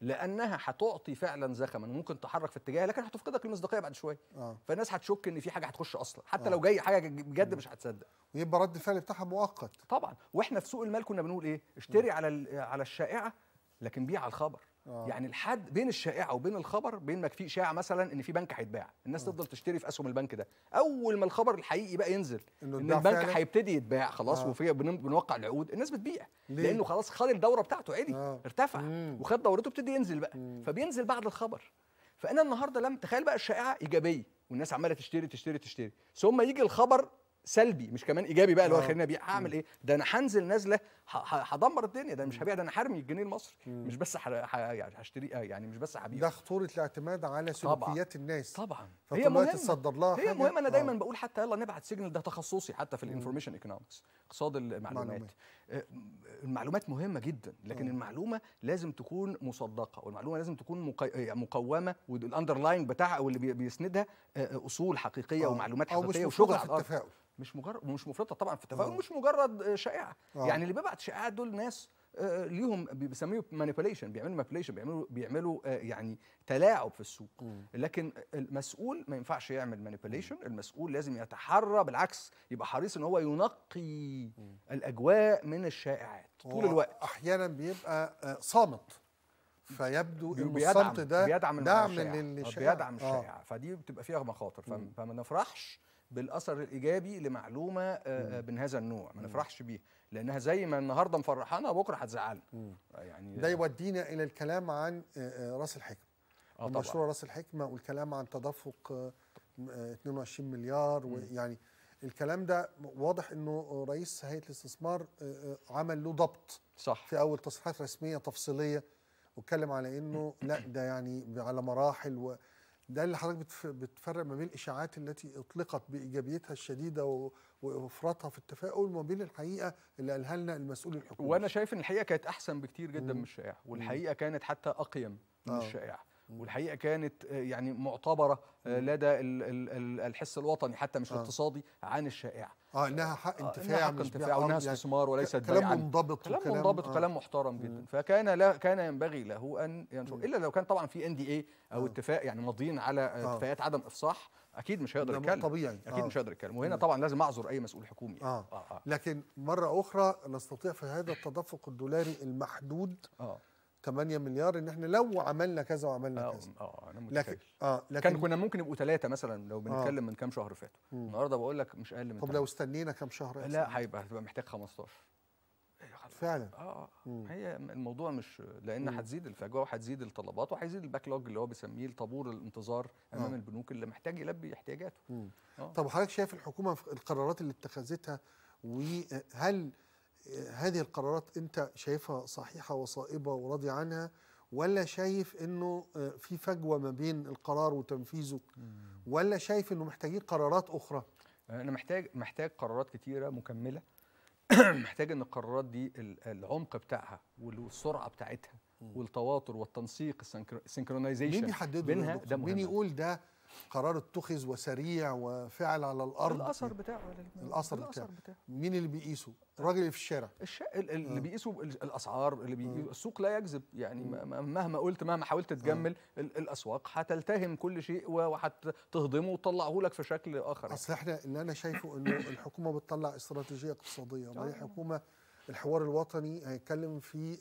لانها هتعطي فعلا زخما وممكن تحرك في اتجاه لكن هتفقدك المصداقيه بعد شويه آه. فالناس هتشك ان في حاجه هتخش اصلا حتى آه. لو جاي حاجه بجد مش هتصدق ويبقى رد الفعل بتاعها مؤقت طبعا واحنا في سوق المال كنا بنقول ايه اشتري م. على على الشائعه لكن بيع على الخبر آه. يعني الحد بين الشائعه وبين الخبر بين ما في اشاعه مثلا ان في بنك هيتباع الناس آه. تفضل تشتري في اسهم البنك ده اول ما الخبر الحقيقي بقى ينزل ان البنك هيبتدي يتباع خلاص آه. وفي بنوقع العقود الناس بتبيع ليه؟ لانه خلاص خد الدوره بتاعته عالي آه. ارتفع مم. وخد دورته ابتدي ينزل بقى مم. فبينزل بعد الخبر فانا النهارده لم تخيل بقى الشائعه ايجابيه والناس عماله تشتري تشتري تشتري ثم يجي الخبر سلبي مش كمان ايجابي بقى اللي هو آه. خلينا ابيع هعمل ايه ده انا هنزل نازله هدمر الدنيا ده مش هبيع ده انا هرمي الجنيه المصري مش بس يعني هشتري آه، يعني مش بس هبيع ده خطوره الاعتماد على سلوكيات الناس طبعا هي مهمه تصدر لها هي مهمه انا دايما آه. بقول حتى يلا نبعت سيجنال ده تخصصي حتى في الانفورميشن ايكونومكس اقتصاد المعلومات آه، المعلومات مهمه جدا لكن م. المعلومه لازم تكون مصدقه والمعلومه لازم تكون آه، مقومه والاندرلاين بتاعها او اللي بيسندها آه، اصول حقيقيه أوه. ومعلومات حقيقيه وشغل على التفاؤل مش مجرد مش مفرطه طبعا في التفاؤل مش مجرد شائعه أوه. يعني اللي بيبعت شائعات دول ناس آه، آه، ليهم بيسميه مانيبيليشن بيعملوا مانيبيليشن بيعملوا بيعملوا آه، يعني تلاعب في السوق لكن المسؤول ما ينفعش يعمل مانيبيليشن المسؤول لازم يتحرى بالعكس يبقى حريص ان هو ينقي الاجواء من الشائعات طول الوقت احيانا بيبقى صامت فيبدو ان الصمت ده بيدعم دعم للشائعه بيدعم الشائعه فدي بتبقى فيها مخاطر فما نفرحش بالاثر الايجابي لمعلومه من هذا النوع ما نفرحش بيها لانها زي ما النهارده مفرحانا بكره هتزعلنا آه، يعني ده يودينا الى الكلام عن آه، آه، راس الحكمه آه مشروع راس الحكمه والكلام عن تدفق 22 مليار ويعني الكلام ده واضح انه رئيس هيئه الاستثمار عمل له ضبط صح في اول تصريحات رسميه تفصيليه واتكلم على انه لا ده يعني على مراحل و ده اللي حضرتك بتفرق ما بين الاشاعات التي اطلقت بايجابيتها الشديده وافراطها في التفاؤل ما بين الحقيقه اللي قالها لنا المسؤول الحكومي وانا شايف ان الحقيقه كانت احسن بكتير جدا مم. من الشائعه والحقيقه كانت حتى اقيم من آه. الشائعه والحقيقه كانت آه، يعني معتبره آه، لدى الحس الوطني حتى مش الاقتصادي عن الشائعه اه انها حق انتفاع آه حق مش انتفاع وانها استثمار يعني وليست بيع كلام منضبط كلام منضبط وكلام محترم جدا فكان لا كان ينبغي له ان ينشر الا لو كان طبعا في ان دي اي او اتفاق يعني ماضيين على اتفاقيات عدم افصاح اكيد مش هيقدر يتكلم طبيعي اكيد آه. مش هيقدر يتكلم وهنا طبعا لازم اعذر اي مسؤول حكومي يعني. آه. آه. آه. لكن مره اخرى نستطيع في هذا التدفق الدولاري المحدود آه. 8 مليار ان احنا لو عملنا كذا وعملنا آه كذا اه انا متخيل لكن اه لكن كان كنا ممكن يبقوا ثلاثه مثلا لو آه. بنتكلم آه من كام شهر فاتوا النهارده بقول لك مش اقل من طب لو استنينا كام شهر لا هيبقى هتبقى محتاج 15 فعلا اه اه هي الموضوع مش لان هتزيد الفجوه وهتزيد الطلبات وهيزيد الباك لوج اللي هو بيسميه طابور الانتظار امام آه. البنوك اللي محتاج يلبي احتياجاته آه. طب حضرتك شايف الحكومه في القرارات اللي اتخذتها وهل هذه القرارات انت شايفها صحيحه وصائبه وراضي عنها ولا شايف انه آه، في فجوه ما بين القرار وتنفيذه ولا شايف انه محتاجين قرارات اخرى انا محتاج محتاج قرارات كتيره مكمله محتاج ان القرارات دي العمق بتاعها والسرعه بتاعتها والتواتر والتنسيق السنكرونايزيشن مين يحدده بينها ده مين يقول ده قرار اتخذ وسريع وفعل على الارض الاثر بتاعه الاثر بتاعه, بتاعه. مين اللي بيقيسه الراجل اللي في الشارع الش... اللي آه. بيقيسوا الاسعار اللي بيقيسوا آه. السوق لا يكذب يعني آه. مهما قلت مهما حاولت تجمل الاسواق هتلتهم كل شيء وهتهضمه وتطلعه لك في شكل اخر اصل احنا اللي انا شايفه انه الحكومه بتطلع استراتيجيه اقتصاديه ما هي حكومه الحوار الوطني هيتكلم في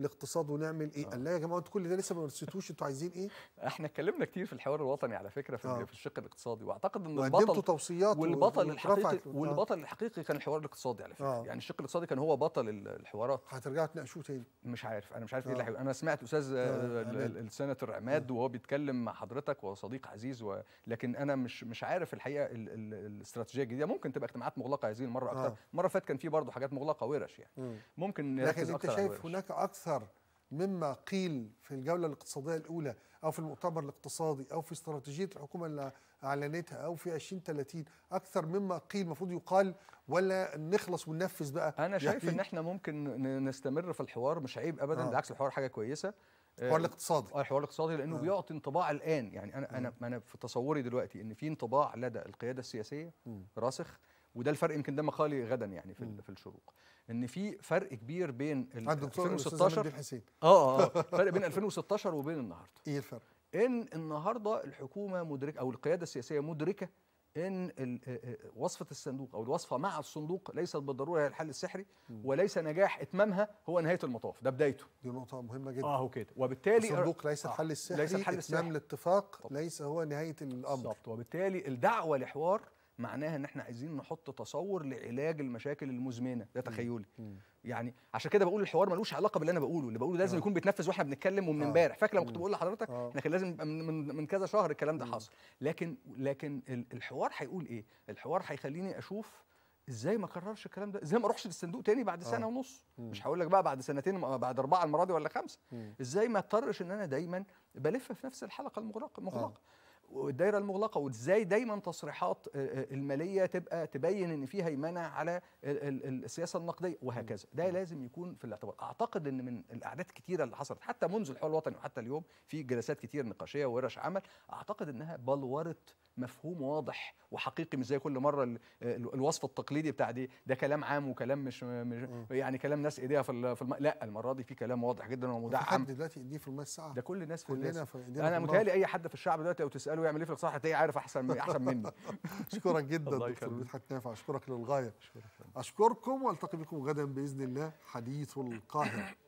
الاقتصاد ونعمل ايه؟ آه. قال لا يا جماعه انتوا كل ده لسه ما نسيتوش انتوا عايزين ايه؟ احنا اتكلمنا كتير في الحوار الوطني على فكره في, آه. في الشق الاقتصادي واعتقد ان البطل توصيات والبطل الحقيقي والبطل الحقيقي كان الحوار الاقتصادي على فكره آه. يعني الشق الاقتصادي كان هو بطل الحوارات هترجعوا تناقشوه تاني مش عارف انا مش عارف آه. ايه اللي آه. انا سمعت استاذ آه، السناتور عماد وهو بيتكلم مع حضرتك وصديق عزيز ولكن لكن انا مش مش عارف الحقيقه الاستراتيجيه الجديده ممكن تبقى اجتماعات مغلقه هذه المره اكتر المره فات كان في برضه حاجات مغلقه ورش يعني ممكن لكن انت شايف هناك اكثر أكثر مما قيل في الجولة الاقتصادية الأولى أو في المؤتمر الاقتصادي أو في استراتيجية الحكومة اللي أعلنتها أو في 2030 أكثر مما قيل المفروض يقال ولا نخلص وننفذ بقى أنا شايف يعني إن إحنا ممكن نستمر في الحوار مش عيب أبدا آه. بالعكس الحوار حاجة كويسة الحوار آه، الاقتصادي اه الحوار الاقتصادي لانه آه. بيعطي انطباع الان يعني انا انا آه. انا في تصوري دلوقتي ان في انطباع لدى القياده السياسيه م. آه. راسخ وده الفرق يمكن ده مقالي غدا يعني في, في الشروق ان في فرق كبير بين 2016 آه،, اه اه فرق بين 2016 وبين النهارده ايه الفرق ان النهارده الحكومه مدركه او القياده السياسيه مدركه ان آه، آه، وصفه الصندوق او الوصفه مع الصندوق ليست بالضروره هي الحل السحري وليس نجاح اتمامها هو نهايه المطاف ده بدايته دي نقطه مهمه جدا اه كده وبالتالي الصندوق ليس الحل السحري ليس الحل السحري اتمام الاتفاق ليس هو نهايه الامر بالظبط وبالتالي الدعوه لحوار معناها ان احنا عايزين نحط تصور لعلاج المشاكل المزمنه ده تخيلي يعني عشان كده بقول الحوار ملوش علاقه باللي انا بقوله اللي بقوله لازم آه. يكون بيتنفذ واحنا بنتكلم ومن آه. امبارح فاكر لما كنت بقول لحضرتك احنا آه. كان لازم من, من كذا شهر الكلام ده حصل لكن لكن الحوار هيقول ايه الحوار هيخليني اشوف ازاي ما اكررش الكلام ده ازاي ما اروحش للصندوق تاني بعد سنه آه. ونص مم. مش هقول لك بقى بعد سنتين بعد اربعه المره دي ولا خمسه مم. ازاي ما اضطرش ان انا دايما بلف في نفس الحلقه المغلقه المغلقه آه. والدائره المغلقه وازاي دايما تصريحات آه، آه، الماليه تبقى تبين ان في هيمنه على السياسه النقديه وهكذا ده لازم يكون في الاعتبار اعتقد ان من الاعداد كتيره اللي حصلت حتى منذ الحوار الوطني وحتى اليوم في جلسات كتير نقاشيه وورش عمل اعتقد انها بلورت مفهوم واضح وحقيقي مش زي كل مره الوصف التقليدي بتاع دي ده كلام عام وكلام مش, مش يعني كلام ناس ايديها في, في الم... لا المره دي في كلام واضح جدا ومدعم حد دلوقتي ايديه في الميه الساقعه ده كل الناس في كلنا في انا متهيألي اي حد في الشعب دلوقتي لو تساله يعمل ايه في الصحه هتلاقيه عارف احسن احسن مني اشكرك جدا دكتور مدحت نافع اشكرك للغايه اشكركم والتقي بكم غدا باذن الله حديث القاهره